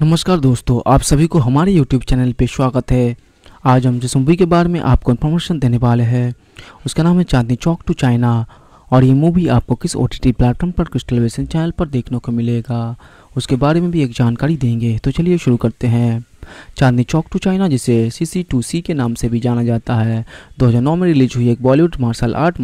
नमस्कार दोस्तों आप सभी को हमारे YouTube चैनल पर स्वागत है आज हम जिस मूवी के बारे में आपको इन्फॉर्मेशन देने वाले हैं उसका नाम है चांदनी चौक टू चाइना और ये मूवी आपको किस ओ टी प्लेटफॉर्म पर किस टेलीविज़न चैनल पर देखने को मिलेगा उसके बारे में भी एक जानकारी देंगे तो चलिए शुरू करते हैं चांदनी चौक टू चाइना जिसे सी सी टू सी के नाम से भी जाना जाता है दो में रिलीज हुई एक Bollywood martial art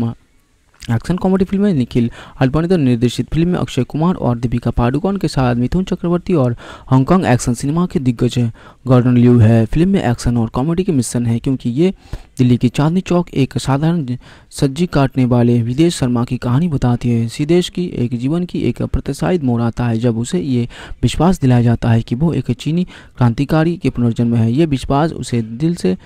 action comedy film में निखिल अल्पानीदर निर्देशित फिल्म में अक्षय कुमार और दीपिका पाडुकोण के साथ मिथुन चक्रवर्ती और हांगकांग एक्शन सिनेमा के दिग्गज हैं गॉर्डन ल्यू है फिल्म में एक्शन और कॉमेडी के मिश्रण है क्योंकि ये दिल्ली की चांदनी चौक एक साधारण सज्जी काटने वाले विदेश शर्मा की कहानी बताती है सिदेश की एक जीवन की एक अप्रत्याशित मोड़ आता है जब उसे ये विश्वास दिलाया जाता है कि वो एक चीनी क्रांतिकारी के पुनर्जन्म है ये विश्वास उसे दिल से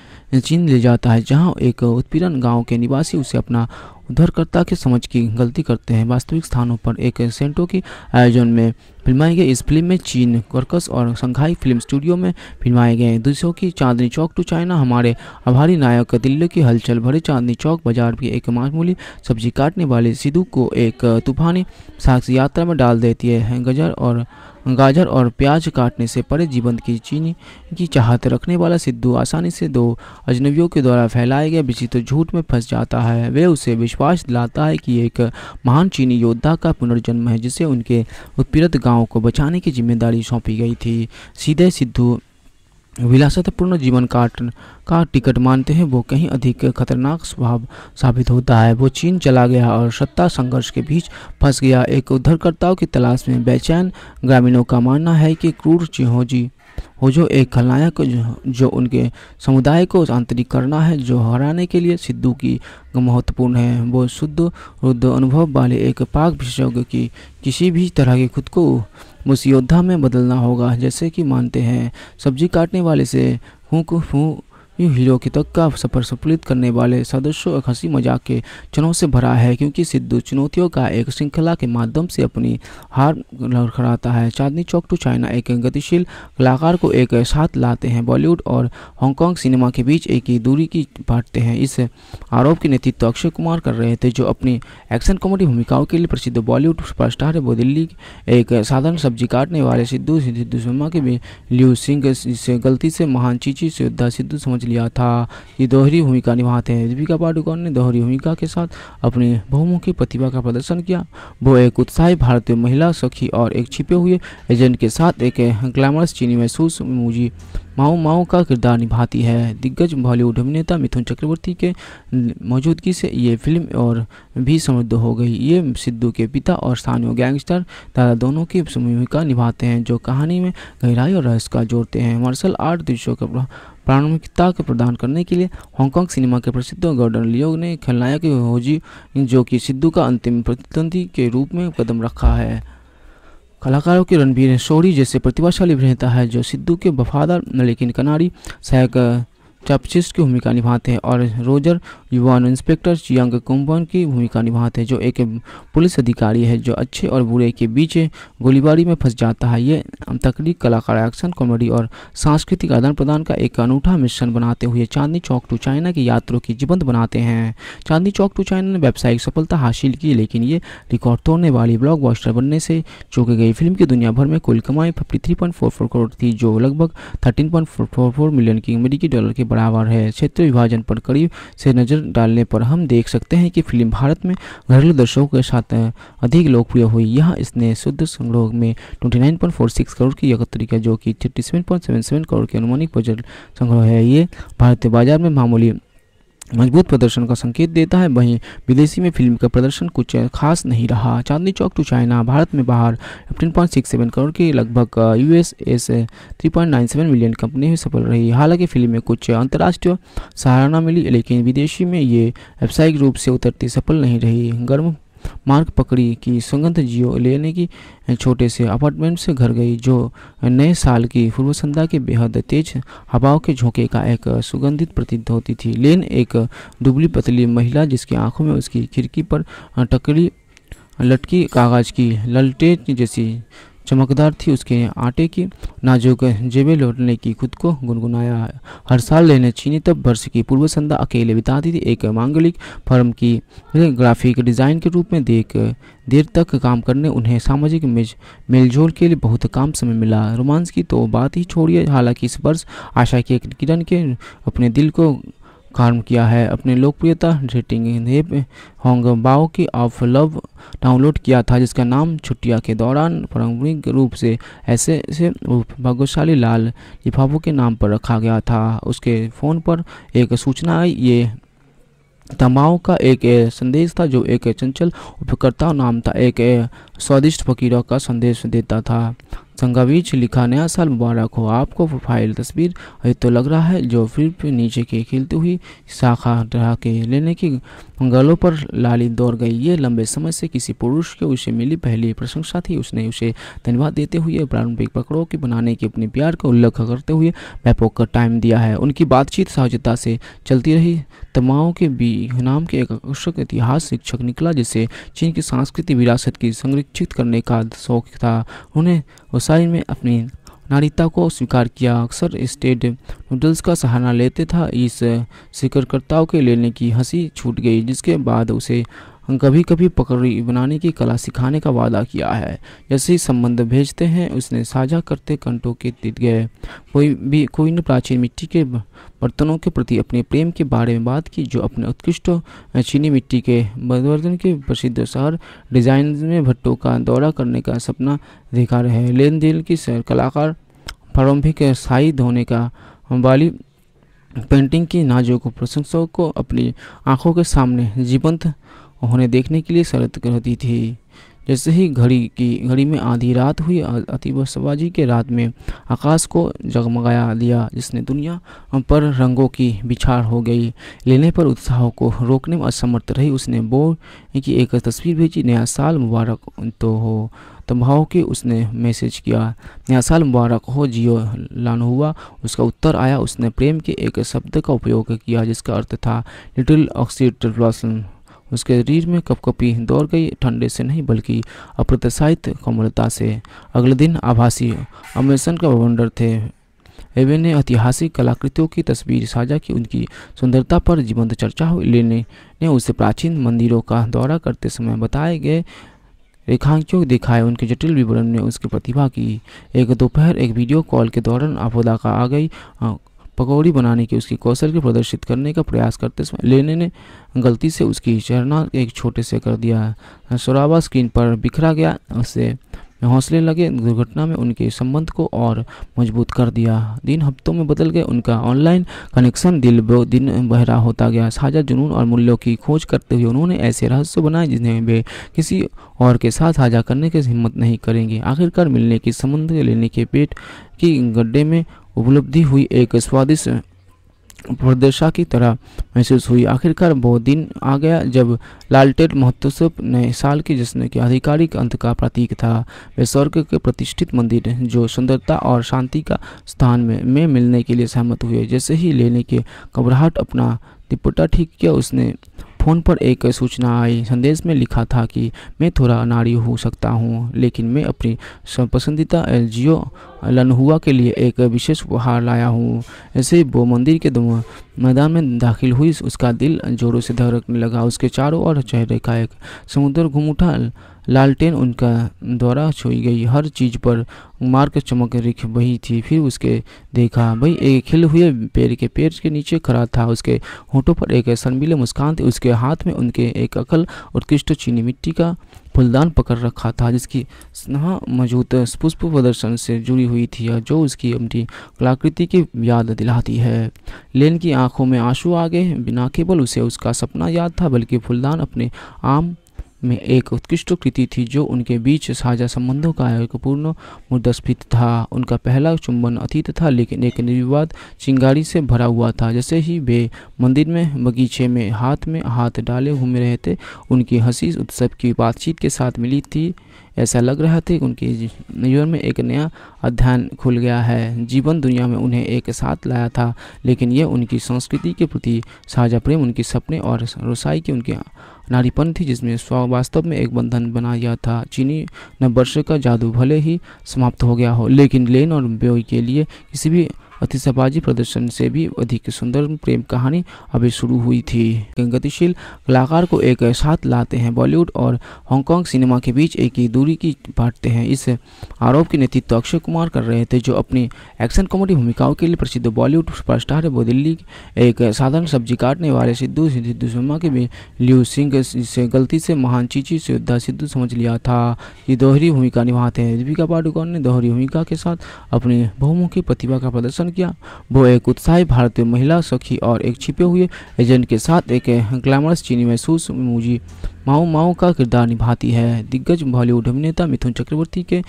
चीन ले जाता है जहाँ एक उत्पीड़न गाँव के निवासी उसे अपना उद्धारकर्ता के समझ की गलती करते हैं वास्तविक स्थानों पर एक सेंटो की आयोजन में फिल्माए गए इस फिल्म में चीन कर्कस और शंघाई फिल्म स्टूडियो में फिल्माए गए दूसरों की चांदनी चौक टू चाइना हमारे आभारी नायक दिल्ली की हलचल भरे चांदनी चौक बाजार की एक मामूली सब्जी काटने वाले सिद्धू को एक तूफानी साक्ष यात्रा में डाल देती है गजर और गाजर और प्याज काटने से परे जीवन की चीनी की चाहत रखने वाला सिद्धू आसानी से दो अजनबियों के द्वारा फैलाए गए विचित्र झूठ में फंस जाता है वे उसे विश्वास दिलाता है कि एक महान चीनी योद्धा का पुनर्जन्म है जिसे उनके उत्पीड़ित गांव को बचाने की जिम्मेदारी सौंपी गई थी सीधे सिद्धू विलासतपूर्ण जीवन काट का टिकट मानते हैं वो कहीं अधिक खतरनाक स्वभाव साबित होता है वो चीन चला गया और सत्ता संघर्ष के बीच फंस गया एक उद्धारकर्ताओं की तलाश में बेचैन ग्रामीणों का मानना है कि क्रूर चिहोजी वो जो एक खलनायक जो, जो उनके समुदाय को आंतरिक करना है जो हराने के लिए सिद्धू की महत्वपूर्ण है वो शुद्ध रुद्ध अनुभव वाले एक पाक विशेषज्ञ की किसी भी तरह के खुद को योद्धा में बदलना होगा जैसे कि मानते हैं सब्जी काटने वाले से फूक फूक ये हीरो की तक का सफर सफलित करने वाले सदस्यों एक हंसी मजाक के चनों से भरा है क्योंकि सिद्धू चुनौतियों का एक श्रृंखला के माध्यम से अपनी हार लड़खड़ाता है चांदनी चौक टू चाइना एक गतिशील कलाकार को एक साथ लाते हैं बॉलीवुड और हांगकॉन्ग सिनेमा के बीच एक ही दूरी की बांटते हैं इस आरोप के नेतृत्व अक्षय कुमार कर रहे थे जो अपनी एक्शन कॉमेडी भूमिकाओं के लिए प्रसिद्ध बॉलीवुड सुपरस्टार है वो दिल्ली एक साधारण सब्जी काटने वाले सिद्धू सिद्धू सिनेमा के भी लियू सिंह गलती से महान चीची से सिद्धू समझ समझ लिया था ये दोहरी भूमिका निभाते हैं दीपिका पाडुकोण ने दोहरी भूमिका के साथ अपनी बहुमुखी प्रतिभा का प्रदर्शन किया वो एक उत्साही भारतीय महिला सखी और एक छिपे हुए एजेंट के साथ एक ग्लैमरस चीनी महसूस मुझी माओ माओ का किरदार निभाती है दिग्गज बॉलीवुड अभिनेता मिथुन चक्रवर्ती के मौजूदगी से ये फिल्म और भी समृद्ध हो गई ये सिद्धू के पिता और स्थानीय गैंगस्टर दादा दोनों की भूमिका निभाते हैं जो कहानी में गहराई और रहस्य का जोड़ते हैं मार्शल आर्ट दृश्यों का प्रारंभिकता के प्रदान करने के लिए हांगकांग सिनेमा के प्रसिद्ध गॉर्डन लियो ने खलनायक होजी जो कि सिद्धू का अंतिम प्रतिद्वंदी के रूप में कदम रखा है कलाकारों के रणबीर शोरी जैसे प्रतिभाशाली अभिनेता है जो सिद्धू के वफादार लेकिन कनारी सहायक चपचिस की भूमिका निभाते हैं और रोजर युवा इंस्पेक्टर चियांग कुम्बन की भूमिका निभाते हैं जो एक पुलिस अधिकारी है जो अच्छे और बुरे के बीच गोलीबारी में फंस जाता है ये तकनीक कलाकार एक्शन कॉमेडी और सांस्कृतिक आदान प्रदान का एक अनूठा मिश्रण बनाते हुए चांदनी चौक टू चाइना की यात्रों की जीवंत बनाते हैं चांदनी चौक टू चाइना ने व्यावसायिक सफलता हासिल की लेकिन ये रिकॉर्ड तोड़ने वाली ब्लॉक बनने से चौंकी गई फिल्म की दुनिया भर में कुल कमाई फिफ्टी करोड़ थी जो लगभग थर्टीन मिलियन की अमेरिकी डॉलर के बराबर है क्षेत्र विभाजन पर करीब से नजर डालने पर हम देख सकते हैं कि फिल्म भारत में घरेलू दर्शकों के साथ अधिक लोकप्रिय हुई यह इसने शुद्ध संग्रह में 29.46 करोड़ की एकत्र किया जो कि 37.77 करोड़ के अनुमानिक बजट संग्रह है ये भारतीय बाजार में मामूली मजबूत प्रदर्शन का संकेत देता है वहीं विदेशी में फिल्म का प्रदर्शन कुछ खास नहीं रहा चांदनी चौक टू चाइना भारत में बाहर फिफ्टीन करोड़ के लगभग यूएस एस 3.97 मिलियन कंपनी में सफल रही हालांकि फिल्म में कुछ अंतर्राष्ट्रीय सहारा मिली लेकिन विदेशी में ये व्यावसायिक रूप से उतरती सफल नहीं रही गर्म मार्ग पकड़ी कि सुगंध जियो लेने की छोटे से अपार्टमेंट से घर गई जो नए साल की पूर्व संध्या के बेहद तेज हवाओं के झोंके का एक सुगंधित प्रतीत होती थी लेन एक दुबली पतली महिला जिसकी आंखों में उसकी खिड़की पर टकरी लटकी कागज की ललटे जैसी चमकदार थी उसके आटे की नाजुक जेबें लौटने की खुद को गुनगुनाया हर साल लेने चीनी तब वर्ष की पूर्व संध्या अकेले बिताती थी एक मांगलिक फर्म की ग्राफिक डिज़ाइन के रूप में देख देर तक काम करने उन्हें सामाजिक मेलजोल के लिए बहुत काम समय मिला रोमांस की तो बात ही छोड़िए हालांकि इस वर्ष आशा की एक किरण के अपने दिल को काम किया है अपने लोकप्रियता रेटिंग हिप होंग बाओ की ऑफ लव डाउनलोड किया था जिसका नाम छुट्टिया के दौरान पारंपरिक रूप से ऐसे से भाग्यशाली लाल लिफाफों के नाम पर रखा गया था उसके फ़ोन पर एक सूचना आई ये तमाओ का एक संदेश था जो एक चंचल उपकर्ता नाम था एक स्वादिष्ट फकीरों का संदेश देता था संगावीच लिखा नया साल मुबारक हो आपको प्रोफाइल तस्वीर अभी तो लग रहा है जो फिर पे नीचे के खिलती हुई शाखा ढहा के लेने की गलों पर लाली दौड़ गई ये लंबे समय से किसी पुरुष के उसे मिली पहली प्रशंसा थी उसने उसे धन्यवाद देते हुए प्रारंभिक पकड़ों के बनाने के अपने प्यार का उल्लेख करते हुए बैपोक का टाइम दिया है उनकी बातचीत सहजता से चलती रही तमाओं के बी नाम के एक आकर्षक इतिहास शिक्षक निकला जिसे चीन की सांस्कृतिक विरासत की संरक्षित करने का शौक था उन्हें वसाई में अपनी नारिता को स्वीकार किया अक्सर स्टेट नूडल्स का सहारा लेते था इस शिकरकर्ताओं के लेने की हंसी छूट गई जिसके बाद उसे कभी कभी पकड़ी बनाने की कला सिखाने का वादा किया है जैसे ही संबंध भेजते हैं उसने साझा करते कंटों के दिख गए कोई भी कोई ने प्राचीन मिट्टी के बर्तनों के प्रति अपने प्रेम के बारे में बात की जो अपने उत्कृष्ट चीनी मिट्टी के बदवर्धन के प्रसिद्ध शहर डिजाइन में भट्टों का दौरा करने का सपना देखा है लेन देन की सैर कलाकार प्रारंभिक शाही धोने का वाली पेंटिंग की नाजों को प्रशंसकों को अपनी आंखों के सामने जीवंत उन्हें देखने के लिए शरत करती थी जैसे ही घड़ी की घड़ी में आधी रात हुई शबाजी के रात में आकाश को जगमगाया दिया जिसने दुनिया पर रंगों की बिछाड़ हो गई लेने पर उत्साह को रोकने में असमर्थ रही उसने बो की एक तस्वीर भेजी नया साल मुबारक तो हो तबाव के उसने मैसेज किया नया साल मुबारक हो जियो लान हुआ उसका उत्तर आया उसने प्रेम के एक शब्द का उपयोग किया जिसका अर्थ था लिटिल ऑक्सीड ब्लॉसम उसके शरीर में कपकपी दौड़ गई ठंडे से नहीं बल्कि अप्रत्याशित कोमलता से अगले दिन आभासी अमेरसन का वंडर थे एवे ने ऐतिहासिक कलाकृतियों की तस्वीर साझा की उनकी सुंदरता पर जीवंत चर्चा हुई लेने ने उसे प्राचीन मंदिरों का दौरा करते समय बताए गए रेखांकियों दिखाए उनके जटिल विवरण ने उसकी प्रतिभा की एक दोपहर एक वीडियो कॉल के दौरान आपदा का आ गई पकौड़ी बनाने के उसके कौशल को प्रदर्शित करने का प्रयास करते समय लेने ने गलती से उसकी चरणा एक छोटे से कर दिया शराबा स्क्रीन पर बिखरा गया उससे हौसले लगे दुर्घटना में उनके संबंध को और मजबूत कर दिया दिन हफ्तों में बदल गए उनका ऑनलाइन कनेक्शन दिल दिन बहरा होता गया साझा जुनून और मूल्यों की खोज करते हुए उन्होंने ऐसे रहस्य बनाए जिन्हें वे किसी और के साथ साझा करने की हिम्मत नहीं करेंगे आखिरकार मिलने की संबंध लेने के पेट की गड्ढे में उपलब्धि हुई एक स्वादिष्ट प्रदेशा की तरह महसूस हुई आखिरकार वो दिन आ गया जब लालटेट महोत्सव नए साल के जश्न के आधिकारिक अंत का प्रतीक था वे स्वर्ग के प्रतिष्ठित मंदिर जो सुंदरता और शांति का स्थान में, में मिलने के लिए सहमत हुए जैसे ही लेने के घबराहट अपना तिपटा ठीक किया उसने फ़ोन पर एक सूचना आई संदेश में लिखा था कि मैं थोड़ा नारी हो सकता हूँ लेकिन मैं अपनी पसंदीदा एल लनहुआ के लिए एक विशेष उपहार लाया हूँ ऐसे वो मंदिर के मैदान में दाखिल हुई उसका दिल जोरों से धड़कने लगा उसके चारों ओर चेहरे का एक समुद्र घूम उठा लालटेन उनका द्वारा छोई गई हर चीज पर मार्ग चमक रिख बही थी फिर उसके देखा भाई एक खिल हुए पेड़ के पेड़ के नीचे खड़ा था उसके होठों पर एक शर्मिले मुस्कान थी उसके हाथ में उनके एक अकल उत्कृष्ट चीनी मिट्टी का फुलदान पकड़ रखा था जिसकी स्नेहा मौजूद पुष्प प्रदर्शन से जुड़ी हुई थी जो उसकी अपनी कलाकृति की याद दिलाती है लेन की आंखों में आंसू आ गए बिना केवल उसे उसका सपना याद था बल्कि फुलदान अपने आम में एक उत्कृष्ट कृति थी जो उनके बीच साझा संबंधों का एक पूर्ण मुद्रास्फीत था उनका पहला चुंबन अतीत था लेकिन एक निर्विवाद चिंगारी से भरा हुआ था जैसे ही वे मंदिर में बगीचे में हाथ में हाथ डाले घूम रहे थे उनकी हंसी उत्सव की बातचीत के साथ मिली थी ऐसा लग रहा था कि उनके जीवन में एक नया अध्ययन खुल गया है जीवन दुनिया में उन्हें एक साथ लाया था लेकिन यह उनकी संस्कृति के प्रति साझा प्रेम उनके सपने और रसाई के उनके नारीपन थी जिसमें वास्तव में एक बंधन बना गया था चीनी नववर्ष का जादू भले ही समाप्त हो गया हो लेकिन लेन और ब्योई के लिए किसी भी अतिशबाजी प्रदर्शन से भी अधिक सुंदर प्रेम कहानी अभी शुरू हुई थी गतिशील कलाकार को एक साथ लाते हैं बॉलीवुड और हांगकॉन्ग सिनेमा के बीच एक ही दूरी की बांटते हैं इस आरोप के नेतृत्व अक्षय कुमार कर रहे थे जो अपनी एक्शन कॉमेडी भूमिकाओं के लिए प्रसिद्ध बॉलीवुड सुपरस्टार है वो दिल्ली एक साधारण सब्जी काटने वाले सिद्धू सिद्धू सिनेमा के भी लियू सिंह से गलती से महान चीची से योद्धा सिद्धू समझ लिया था कि दोहरी भूमिका निभाते हैं दीपिका पाडुकोन ने दोहरी भूमिका के साथ अपनी बहुमुखी प्रतिभा का प्रदर्शन किया वो एक उत्साही भारतीय महिला सखी और एक छिपे हुए एजेंट के साथ एक ग्लैमरस चीनी महसूस मुझी माओ माओ का किरदार निभाती है दिग्गज बॉलीवुड अभिनेता मिथुन चक्रवर्ती के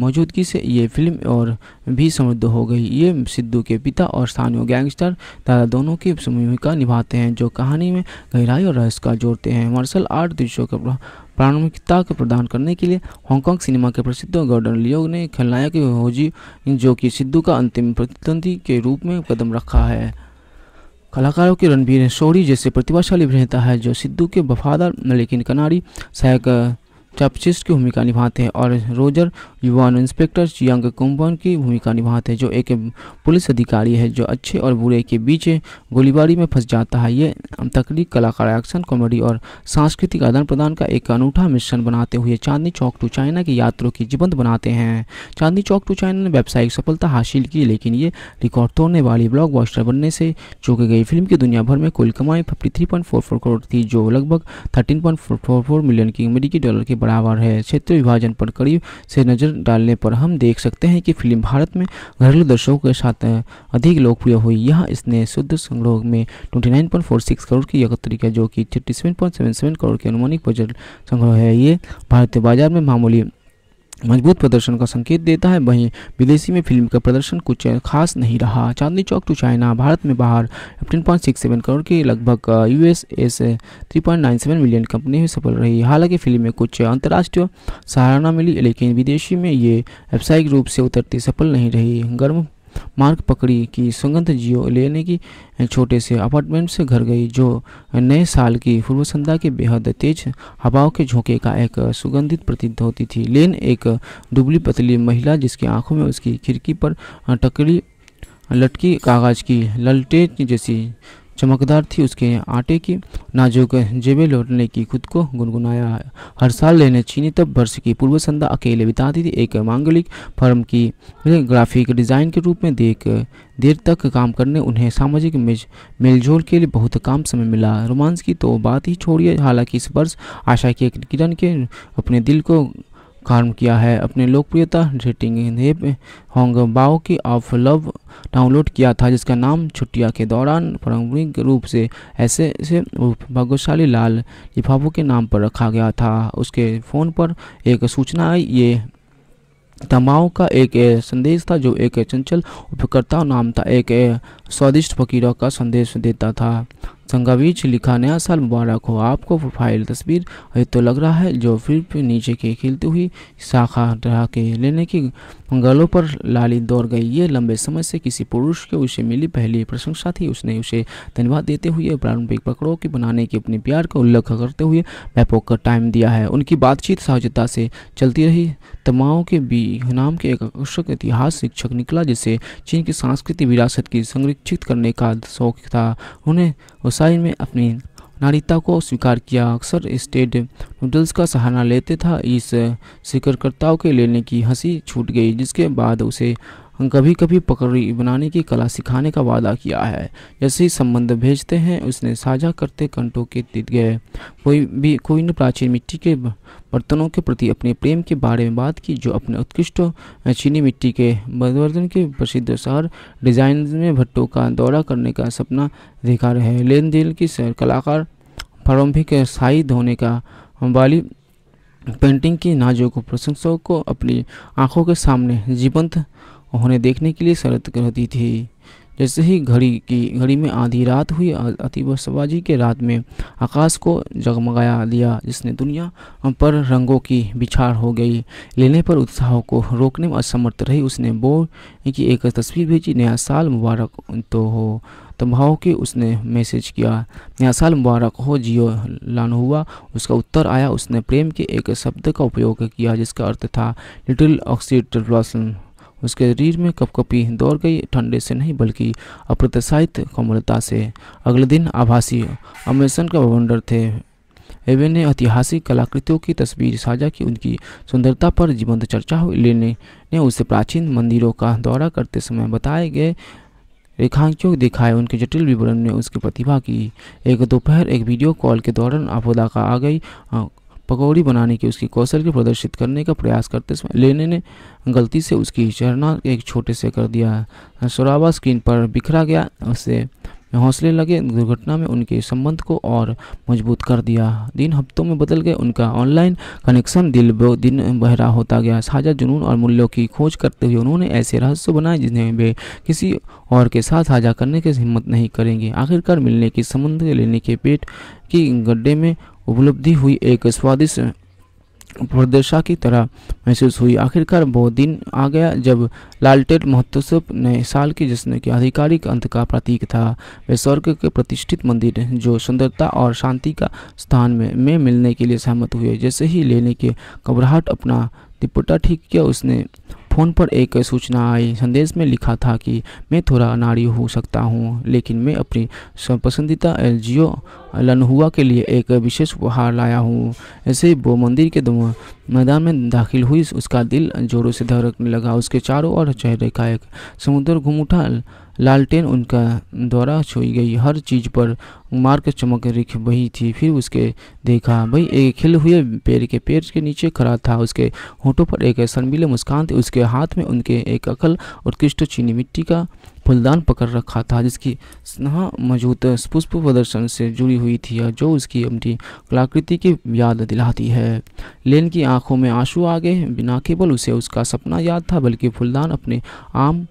मौजूदगी से ये फिल्म और भी समृद्ध हो गई ये सिद्धू के पिता और स्थानीय गैंगस्टर दादा दोनों की भूमिका निभाते हैं जो कहानी में गहराई और रहस्य का जोड़ते हैं मार्शल आर्ट दृश्यों का प्रारंभिकता को प्रदान करने के लिए हांगकांग सिनेमा के प्रसिद्ध गॉर्डन लियो ने खलनायक होजी जो कि सिद्धू का अंतिम प्रतिद्वंदी के रूप में कदम रखा है कलाकारों के रणबीर शोरी जैसे प्रतिभाशाली अभिनेता है जो सिद्धू के वफादार लेकिन कनारी सहायक चैपचिस्ट की भूमिका निभाते हैं और रोजर युवान इंस्पेक्टर चियांग कुंभन की भूमिका निभाते हैं जो एक पुलिस अधिकारी है जो अच्छे और बुरे के बीच गोलीबारी में फंस जाता है ये तकनीक कलाकार एक्शन कॉमेडी और सांस्कृतिक आदान प्रदान का एक अनूठा मिश्रण बनाते हुए चांदनी चौक टू चाइना की यात्रों की जीवंत बनाते हैं चांदनी चौक टू चाइना ने व्यावसायिक सफलता हासिल की लेकिन ये रिकॉर्ड तोड़ने वाली ब्लॉक बनने से चौंक गई फिल्म की दुनिया भर में कुल कमाई फिफ्टी करोड़ थी जो लगभग थर्टीन मिलियन की अमेरिकी डॉलर के बराबर है क्षेत्रीय विभाजन पर करीब से नज़र डालने पर हम देख सकते हैं कि फिल्म भारत में घरेलू दर्शकों के साथ अधिक लोकप्रिय हुई यह इसने शुद्ध संग्रह में 29.46 करोड़ की किया जो कि 37.77 करोड़ के अनुमानिक बजट संग्रह है ये भारतीय बाजार में मामूली मजबूत प्रदर्शन का संकेत देता है वहीं विदेशी में फिल्म का प्रदर्शन कुछ खास नहीं रहा चांदनी चौक टू चाइना भारत में बाहर फिफ्टीन करोड़ के लगभग यू एस 3.97 मिलियन कंपनी में सफल रही हालांकि फिल्म में कुछ अंतर्राष्ट्रीय सहारा मिली लेकिन विदेशी में ये व्यावसायिक रूप से उतरती सफल नहीं रही गर्म मार्ग पकड़ी कि सुगंध जियो लेने की छोटे से अपार्टमेंट से घर गई जो नए साल की पूर्व संध्या के बेहद तेज हवाओं के झोंके का एक सुगंधित प्रतीत होती थी लेन एक दुबली पतली महिला जिसकी आंखों में उसकी खिड़की पर टकरी लटकी कागज की ललटे जैसी चमकदार थी उसके आटे की नाजुक जेबें लौटने की खुद को गुनगुनाया हर साल लेने चीनी तब वर्ष की पूर्व संध्या अकेले बिताती थी एक मांगलिक फर्म की ग्राफिक डिज़ाइन के रूप में देख देर तक काम करने उन्हें सामाजिक मेलजोल के लिए बहुत काम समय मिला रोमांस की तो बात ही छोड़िए हालांकि इस वर्ष आशा की एक किरण के अपने दिल को काम किया है अपने लोकप्रियता रेटिंग होंग बाओ की ऑफ लव डाउनलोड किया था जिसका नाम छुट्टिया के दौरान पारंपरिक रूप से ऐसे से भाग्यशाली लाल लिफाफों के नाम पर रखा गया था उसके फ़ोन पर एक सूचना आई ये तमाओ का एक संदेश था जो एक चंचल उपकर्ता नाम था एक स्वादिष्ट फकीरों का संदेश देता था संगावीज लिखा नया साल मुबारक हो आपको प्रोफाइल तस्वीर ये तो लग रहा है जो फिर नीचे के खिलती हुई शाखा रहा के लेने की गलों पर लाली दौड़ गई ये लंबे समय से किसी पुरुष के उसे मिली पहली प्रशंसा थी उसने उसे धन्यवाद देते हुए प्रारंभिक पकड़ों की बनाने के अपने प्यार का उल्लेख करते हुए बैपोक का टाइम दिया है उनकी बातचीत सहजता से चलती रही तमाओं के बी नाम के एक आकर्षक इतिहास शिक्षक निकला जिसे चीन की सांस्कृतिक विरासत की संरक्षित करने का शौक था उन्हें वसाई में अपनी नारिता को स्वीकार किया अक्सर स्टेट नूडल्स का सहारा लेते था इस शिकरकर्ताओं के लेने की हंसी छूट गई जिसके बाद उसे कभी कभी पकड़ी बनाने की कला सिखाने का वादा किया है जैसे ही संबंध भेजते हैं उसने साझा करते कंटों के दिख गए कोई भी कोई ने प्राचीन मिट्टी के बर्तनों के प्रति अपने प्रेम के बारे में बात की जो अपने उत्कृष्ट चीनी मिट्टी के बदवर्धन के प्रसिद्ध शहर डिजाइन में भट्टों का दौरा करने का सपना दिखा रहे हैं लेन देन की कलाकार प्रारंभिक शाहिद धोने का वाली पेंटिंग की नाजों को प्रशंसकों को अपनी आंखों के सामने जीवंत उन्हें देखने के लिए शरत रहती थी जैसे ही घड़ी की घड़ी में आधी रात हुई अति वर्षबाजी के रात में आकाश को जगमगाया दिया जिसने दुनिया पर रंगों की बिछाड़ हो गई लेने पर उत्साह को रोकने में असमर्थ रही उसने बो की एक तस्वीर भेजी नया साल मुबारक तो हो भाव के उसने मैसेज किया नया साल मुबारक हो जियो लान हुआ उसका उत्तर आया उसने प्रेम के एक शब्द का उपयोग किया जिसका अर्थ था लिटिल ऑक्सीड ब्लॉसम उसके शरीर में कपकपी दौड़ गई ठंडे से नहीं बल्कि अप्रत्याशित कोमलता से अगले दिन आभासी अमेसन का भवंडर थे एवे ने ऐतिहासिक कलाकृतियों की तस्वीर साझा की उनकी सुंदरता पर जीवंत चर्चा हुई लेने ने उसे प्राचीन मंदिरों का दौरा करते समय बताए गए रेखांकियों दिखाए उनके जटिल विवरण ने उसकी प्रतिभा की एक दोपहर एक वीडियो कॉल के दौरान आपदा का आ गई पकौड़ी बनाने के उसके कौशल के प्रदर्शित करने का प्रयास करते समय लेने ने गलती से उसकी चरना एक छोटे से कर दिया शराबा स्क्रीन पर बिखरा गया उससे हौसले लगे दुर्घटना में उनके संबंध को और मजबूत कर दिया दिन हफ्तों में बदल गए उनका ऑनलाइन कनेक्शन दिल दिन बहरा होता गया साझा जुनून और मूल्यों की खोज करते हुए उन्होंने ऐसे रहस्य बनाए जिन्हें वे किसी और के साथ साझा करने की हिम्मत नहीं करेंगे आखिरकार मिलने की संबंध लेने के पेट की गड्ढे में उपलब्धि हुई एक स्वादिष्ट प्रदर्शा की तरह महसूस हुई आखिरकार वो दिन आ गया जब लालटेट महोत्सव नए साल के जश्न के आधिकारिक अंत का प्रतीक था वे स्वर्ग के प्रतिष्ठित मंदिर जो सुंदरता और शांति का स्थान में, में मिलने के लिए सहमत हुए जैसे ही लेने के घबराहट अपना तिपटा ठीक किया उसने फ़ोन पर एक सूचना आई संदेश में लिखा था कि मैं थोड़ा अनाड़ी हो सकता हूँ लेकिन मैं अपनी पसंदीदा एल जियो लनहुआ के लिए एक विशेष उपहार लाया हूँ ऐसे वो मंदिर के मैदान में दाखिल हुई उसका दिल जोरों से धड़कने लगा उसके चारों ओर चेहरे का एक समुद्र घूम उठा लालटेन उनका द्वारा छोई गई हर चीज पर मार्ग चमक रिख बही थी फिर उसके देखा भाई एक खिल हुए पेड़ के पेड़ के नीचे खड़ा था उसके होठों पर एक शर्मिले मुस्कान थी उसके हाथ में उनके एक अकल उत्कृष्ट चीनी मिट्टी का फुलदान पकड़ रखा था जिसकी स्नेहा मौजूद पुष्प प्रदर्शन से जुड़ी हुई थी जो उसकी अपनी कलाकृति की याद दिलाती है लेन की आंखों में आंसू आ गए बिना केवल उसे उसका सपना याद था बल्कि फुलदान अपने आम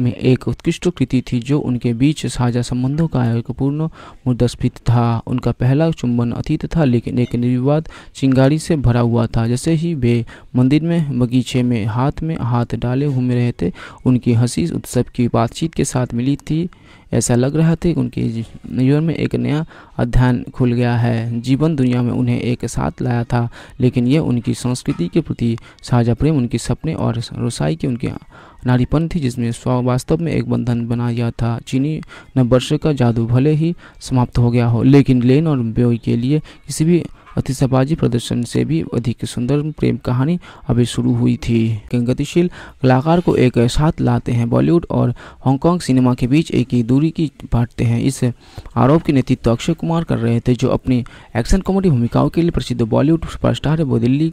में एक उत्कृष्ट कृति थी जो उनके बीच साझा संबंधों का एक पूर्ण मुद्दस्फित था उनका पहला चुंबन अतीत था लेकिन एक निर्विवाद चिंगारी से भरा हुआ था जैसे ही वे मंदिर में बगीचे में हाथ में हाथ डाले घूम रहे थे उनकी हंसी उत्सव की बातचीत के साथ मिली थी ऐसा लग रहा था कि उनके जीवन में एक नया अध्ययन खुल गया है जीवन दुनिया में उन्हें एक साथ लाया था लेकिन यह उनकी संस्कृति के प्रति साझा प्रेम उनके सपने और रसाई के उनके नारीपन थी जिसमें वास्तव में एक बंधन बना गया था चीनी नववर्ष का जादू भले ही समाप्त हो गया हो लेकिन लेन और ब्योई के लिए किसी भी अतिशबाजी प्रदर्शन से भी अधिक सुंदर प्रेम कहानी अभी शुरू हुई थी गतिशील कलाकार को एक साथ लाते हैं बॉलीवुड और हांगकांग सिनेमा के बीच एक ही दूरी की बांटते हैं इस आरोप के नेतृत्व अक्षय कुमार कर रहे थे जो अपनी एक्शन कॉमेडी भूमिकाओं के लिए प्रसिद्ध बॉलीवुड सुपरस्टार है वो दिल्ली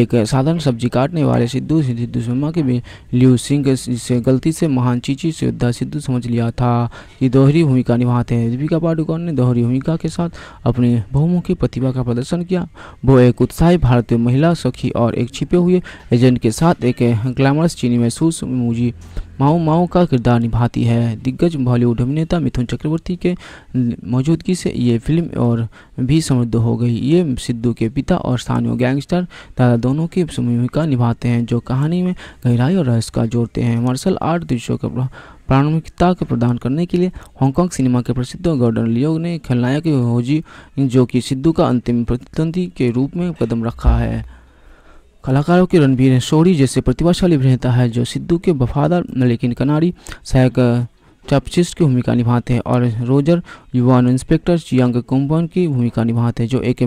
एक साधारण सब्जी काटने वाले सिद्धू सिद्धू सिनेमा के भी लियू सिंह से गलती से महान चीची से योद्धा सिद्धू समझ लिया था कि दोहरी भूमिका निभाते हैं दीपिका पाडुकोन ने दोहरी भूमिका के साथ अपनी बहुमुखी प्रतिभा का प्रदर्शन किया वो एक उत्साही भारतीय महिला सखी और एक छिपे हुए एजेंट के साथ एक ग्लैमरस चीनी महसूस मूजी माओ माओ का किरदार निभाती है दिग्गज बॉलीवुड अभिनेता मिथुन चक्रवर्ती के मौजूदगी से ये फिल्म और भी समृद्ध हो गई ये सिद्धू के पिता और स्थानीय गैंगस्टर दादा दोनों की भूमिका निभाते हैं जो कहानी में गहराई और रहस्य का जोड़ते हैं मार्शल आर्ट दृश्यों का प्रारंभिकता के प्रदान करने के लिए हांगकांग सिनेमा के प्रसिद्ध गॉर्डन लियोग ने खलनायक होजी जो कि सिद्धू का अंतिम प्रतिद्वंदी के रूप में कदम रखा है कलाकारों के रणबीर शोरी जैसे प्रतिभाशाली अभिनेता है जो सिद्धू के वफादार लेकिन कनाड़ी सहायक चापचिस्ट की भूमिका निभाते हैं और रोजर युवा इंस्पेक्टर चियांग कुम्बन की भूमिका निभाते हैं जो एक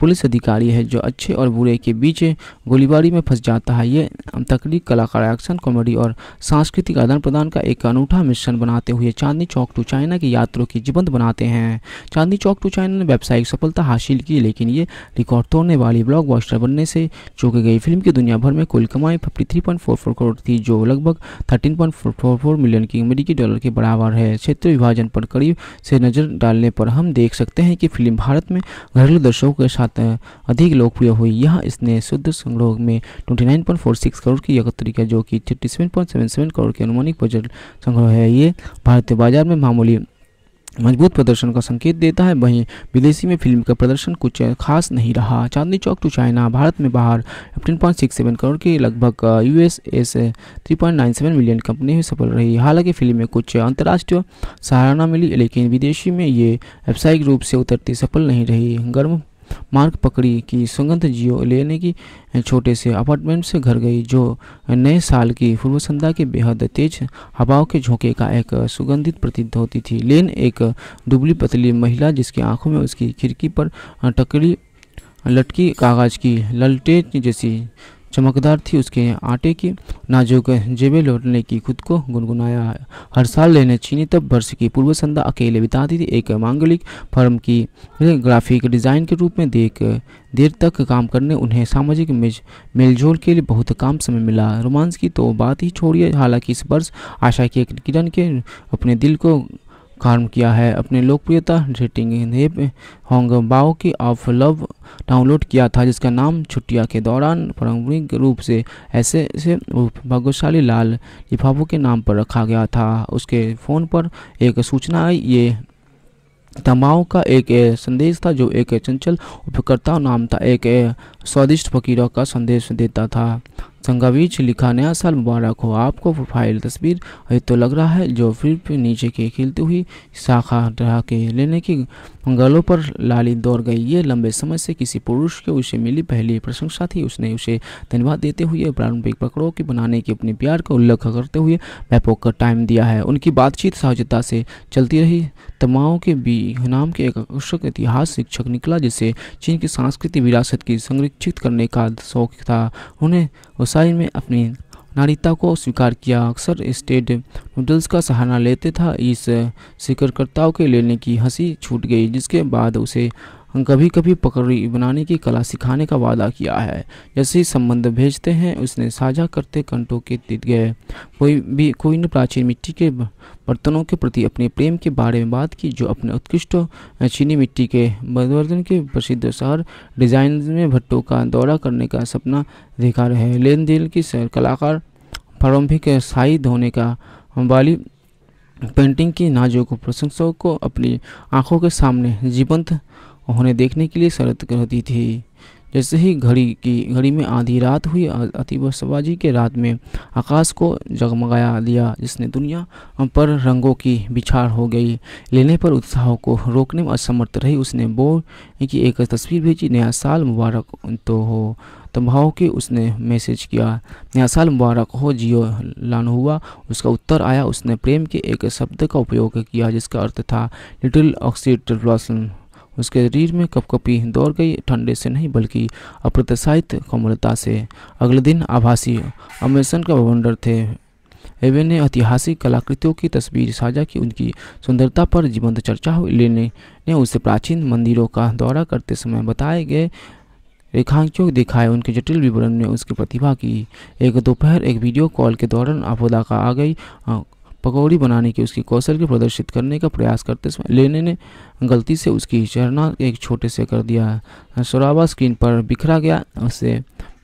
पुलिस अधिकारी है जो अच्छे और बुरे के बीच गोलीबारी में फंस जाता है ये तकनीक कलाकार एक्शन कॉमेडी और सांस्कृतिक आदान प्रदान का एक अनूठा मिश्रण बनाते हुए चांदनी चौक टू चाइना की यात्रों की जीवंत बनाते हैं चांदनी चौक टू चाइना ने व्यावसायिक सफलता हासिल की लेकिन ये रिकॉर्ड तोड़ने वाली ब्लॉक बनने से चूक गई फिल्म की दुनिया भर में कुल कमाई फिफ्टी करोड़ थी जो लगभग थर्टीन मिलियन की अमेरिकी डॉलर के बराबर है क्षेत्र विभाजन पर करीब से नज़र डालने पर हम देख सकते हैं कि फिल्म भारत में घरेलू दर्शकों के साथ अधिक लोकप्रिय हुई यह इसने शुद्ध संग्रह में 29.46 करोड़ की एकत्री किया जो कि 37.77 करोड़ के अनुमानिक बजट संग्रह है ये भारतीय बाजार में मामूली मजबूत प्रदर्शन का संकेत देता है वहीं विदेशी में फिल्म का प्रदर्शन कुछ खास नहीं रहा चांदनी चौक टू चाइना भारत में बाहर fifteen point six seven crore के लगभग U S seven million company में सफल रही हालांकि फिल्म में कुछ अंतर्राष्ट्रीय सहारा मिली लेकिन विदेशी में ये व्यावसायिक रूप से उतरती सफल नहीं रही गर्म मार्ग पकड़ी कि सुगंध जियो लेने की छोटे से अपार्टमेंट से घर गई जो नए साल की पूर्व संध्या के बेहद तेज हवाओं के झोंके का एक सुगंधित प्रतीत होती थी लेन एक दुबली पतली महिला जिसकी आंखों में उसकी खिड़की पर टकरी लटकी कागज की ललटे जैसी चमकदार थी उसके आटे की नाजुक जेबें लौटने की खुद को गुनगुनाया हर साल लेने चीनी तब वर्ष की पूर्व संध्या अकेले बिताती थी एक मांगलिक फर्म की ग्राफिक डिज़ाइन के रूप में देख देर तक काम करने उन्हें सामाजिक मेलजोल के लिए बहुत काम समय मिला रोमांस की तो बात ही छोड़िए हालांकि इस वर्ष आशा की एक किरण के अपने दिल को काम किया है अपने लोकप्रियता रेटिंग हिप होंग बाओ की ऑफ लव डाउनलोड किया था जिसका नाम छुट्टिया के दौरान पारंपरिक रूप से ऐसे से भाग्यशाली लाल लिफाफों के नाम पर रखा गया था उसके फ़ोन पर एक सूचना आई ये तमाओ का एक संदेश था जो एक चंचल उपयोगकर्ता नाम था एक स्वादिष्ट फकीरों का संदेश देता था संगावीच लिखा नया साल मुबारक हो आपको प्रोफाइल तस्वीर ये तो लग रहा है जो फिर नीचे के खिलती हुई शाखा ढहा के लेने की गलों पर लाली दौड़ गई ये लंबे समय से किसी पुरुष के उसे मिली पहली प्रशंसा थी उसने उसे धन्यवाद देते हुए प्रारंभिक पकड़ों की बनाने के अपने प्यार का उल्लेख करते हुए बैपोक का टाइम दिया है उनकी बातचीत सहजता से चलती रही तमाओं के बी नाम के एक आकर्षक इतिहास शिक्षक निकला जिसे चीन की सांस्कृतिक विरासत की संरक्षित करने का शौक था उन्हें वसाई में अपनी नारीता को स्वीकार किया अक्सर स्टेट नूडल्स का सहारा लेते था इस शिकरकर्ताओं के लेने की हंसी छूट गई जिसके बाद उसे कभी कभी पकड़ी बनाने की कला सिखाने का वादा किया है जैसे ही संबंध भेजते हैं उसने साझा करते कंटों के दिख गए कोई भी कोई ने प्राचीन मिट्टी के बर्तनों के प्रति अपने प्रेम के बारे में बात की जो अपने उत्कृष्ट चीनी मिट्टी के बदवर्धन के प्रसिद्ध शहर डिजाइन में भट्टों का दौरा करने का सपना दिखा रहे हैं लेन देन की सैर कलाकार प्रारंभिक शाही धोने का वाली पेंटिंग की नाजों को प्रशंसकों को अपनी आंखों के सामने जीवंत उन्हें देखने के लिए शरत करती थी जैसे ही घड़ी की घड़ी में आधी रात हुई शबाजी के रात में आकाश को जगमगाया दिया जिसने दुनिया पर रंगों की बिछाड़ हो गई लेने पर उत्साह को रोकने में असमर्थ रही उसने बो की एक तस्वीर भेजी नया साल मुबारक तो हो भाव के उसने मैसेज किया नया साल मुबारक हो जियो लान हुआ उसका उत्तर आया उसने प्रेम के एक शब्द का उपयोग किया जिसका अर्थ था लिटिल ऑक्सीड ब्लॉसम उसके शरीर में कपकपी दौड़ गई ठंडे से नहीं बल्कि अप्रत्याशित कोमलता से अगले दिन आभासी अमेरसन का भवंडर थे एवे ने ऐतिहासिक कलाकृतियों की तस्वीर साझा की उनकी सुंदरता पर जीवंत चर्चा हुई लेने ने उसे प्राचीन मंदिरों का दौरा करते समय बताए गए रेखांकियों दिखाए उनके जटिल विवरण ने उसकी प्रतिभा की एक दोपहर एक वीडियो कॉल के दौरान आपदा का आ गई पकौड़ी बनाने के उसके कौशल के प्रदर्शित करने का प्रयास करते समय लेने ने गलती से उसकी चरना एक छोटे से कर दिया शराबा स्क्रीन पर बिखरा गया उससे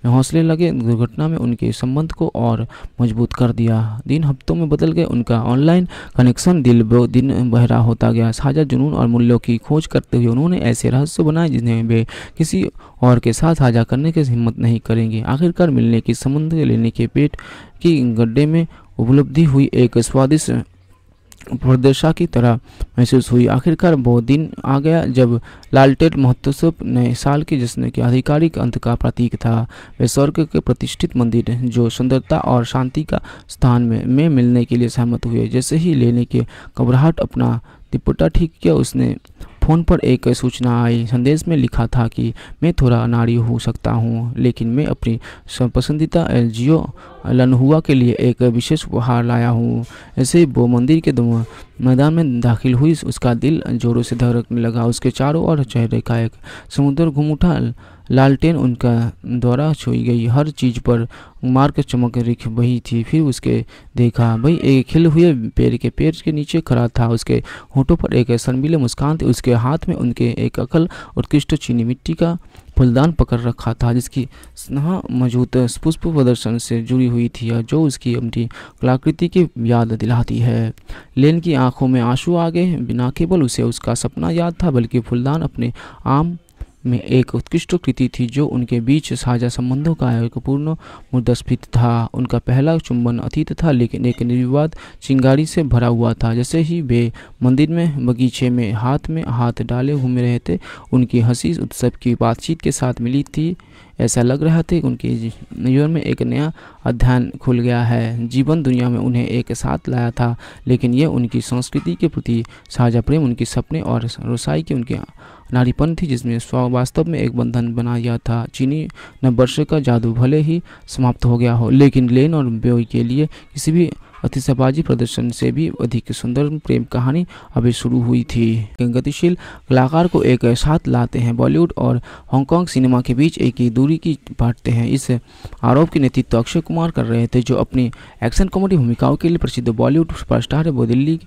हौसले लगे दुर्घटना में उनके संबंध को और मजबूत कर दिया दिन हफ्तों में बदल गए उनका ऑनलाइन कनेक्शन दिल दिन बहरा होता गया साझा जुनून और मूल्यों की खोज करते हुए उन्होंने ऐसे रहस्य बनाए जिन्हें वे किसी और के साथ साझा करने की हिम्मत नहीं करेंगे आखिरकार मिलने की संबंध लेने के पेट की गड्ढे में उपलब्धि हुई एक स्वादिष्ट प्रदर्शा की तरह महसूस हुई आखिरकार वो दिन आ गया जब लालटेट महोत्सव नए साल के जश्न के आधिकारिक अंत का प्रतीक था वे स्वर्ग के प्रतिष्ठित मंदिर जो सुंदरता और शांति का स्थान में में मिलने के लिए सहमत हुए जैसे ही लेने के घबराहट अपना दिपटा ठीक किया उसने फ़ोन पर एक सूचना आई संदेश में लिखा था कि मैं थोड़ा नारी हो सकता हूँ लेकिन मैं अपनी पसंदीदा एल जियो लनहुआ के लिए एक विशेष उपहार लाया हूँ ऐसे वो मंदिर के मैदान में दाखिल हुई उसका दिल जोरों से धड़कने लगा उसके चारों ओर चेहरे का एक समुद्र घूम उठा लालटेन उनका द्वारा छुई गई हर चीज पर मार्ग चमक रिख बही थी फिर उसके देखा भाई एक खिल हुए पेड़ के पेड़ के नीचे खड़ा था उसके होठों पर एक शर्मिले मुस्कान थी उसके हाथ में उनके एक अकल उत्कृष्ट चीनी मिट्टी का फुलदान पकड़ रखा था जिसकी स्नेहा मौजूद पुष्प प्रदर्शन से जुड़ी हुई थी जो उसकी अपनी कलाकृति की याद दिलाती है लेन की आंखों में आंसू आ गए बिना केवल उसे उसका सपना याद था बल्कि फुलदान अपने आम में एक उत्कृष्ट कृति थी जो उनके बीच साझा संबंधों का एक पूर्ण मुद्दस्फित था उनका पहला चुंबन अतीत था लेकिन एक निर्विवाद चिंगारी से भरा हुआ था जैसे ही वे मंदिर में बगीचे में हाथ में हाथ डाले घूम रहे थे उनकी हंसी उत्सव की बातचीत के साथ मिली थी ऐसा लग रहा था कि उनके जीवन में एक नया अध्ययन खुल गया है जीवन दुनिया में उन्हें एक साथ लाया था लेकिन यह उनकी संस्कृति के प्रति साझा प्रेम उनके सपने और रसाई के उनके नारीपन थी जिसमें वास्तव में एक बंधन बनाया था चीनी नववर्ष का जादू भले ही समाप्त हो गया हो लेकिन लेन और ब्योई के लिए किसी भी अतिशबाजी प्रदर्शन से भी अधिक सुंदर प्रेम कहानी अभी शुरू हुई थी गतिशील कलाकार को एक साथ लाते हैं बॉलीवुड और हांगकांग सिनेमा के बीच एक ही दूरी की बांटते हैं इस आरोप के नेतृत्व अक्षय कुमार कर रहे थे जो अपनी एक्शन कॉमेडी भूमिकाओं के लिए प्रसिद्ध बॉलीवुड सुपरस्टार है वो दिल्ली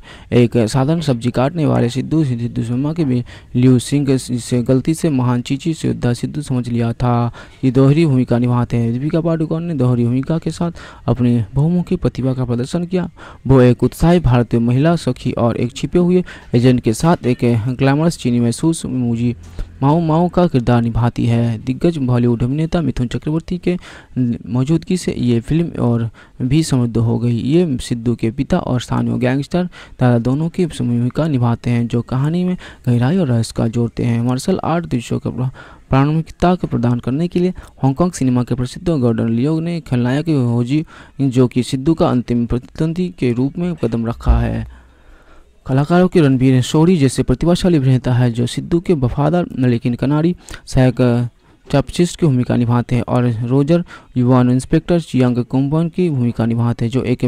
एक साधारण सब्जी काटने वाले सिद्धू सिद्धू शर्मा के लियू सिंह से गलती से महान चीची से योद्धा सिद्धू समझ लिया था ये दोहरी भूमिका निभाते हैं दीपिका पाडुकोन ने दोहरी भूमिका के साथ अपनी बहुमुखी प्रतिभा का प्रदर्शन प्रदर्शन किया वो एक उत्साही भारतीय महिला सखी और एक छिपे हुए एजेंट के साथ एक ग्लैमरस चीनी महसूस मुझी माओ माओ का किरदार निभाती है दिग्गज बॉलीवुड अभिनेता मिथुन चक्रवर्ती के मौजूदगी से ये फिल्म और भी समृद्ध हो गई ये सिद्धू के पिता और स्थानीय गैंगस्टर दादा दोनों की भूमिका निभाते हैं जो कहानी में गहराई और रहस्य का जोड़ते हैं मार्शल आर्ट दृश्यों का प्रारंभिकता को प्रदान करने के लिए हांगकांग सिनेमा के प्रसिद्ध गॉर्डन लियोग ने खलनायक होजी जो कि सिद्धू का अंतिम प्रतिद्वंदी के रूप में कदम रखा है कलाकारों के रणबीर शौरी जैसे प्रतिभाशाली अभिनेता है जो सिद्धू के वफादार लेकिन कनाड़ी सहायक चापचिस्ट की भूमिका निभाते हैं और रोजर युवान इंस्पेक्टर चियांग कुम्बन की भूमिका निभाते हैं जो एक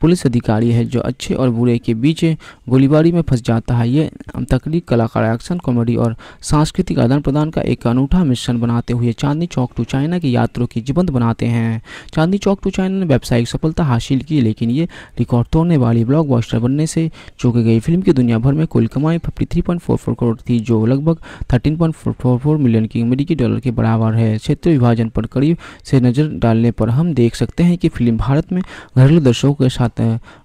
पुलिस अधिकारी है जो अच्छे और बुरे के बीच गोलीबारी में फंस जाता है ये तकनीक कलाकार एक्शन कॉमेडी और सांस्कृतिक आदान प्रदान का एक अनूठा मिश्रण बनाते हुए चांदनी चौक टू चाइना की यात्रों की जीवंत बनाते हैं चांदनी चौक टू चाइना ने व्यावसायिक सफलता हासिल की लेकिन ये रिकॉर्ड तोड़ने वाली ब्लॉक बनने से चौंक गई फिल्म की दुनिया भर में कुल कमाई फिफ्टी करोड़ थी जो लगभग थर्टीन मिलियन की अमेरिकी डॉलर के बराबर है क्षेत्र विभाजन पर करीब से नज़र डालने पर हम देख सकते हैं कि फिल्म भारत में घरेलू दर्शकों के साथ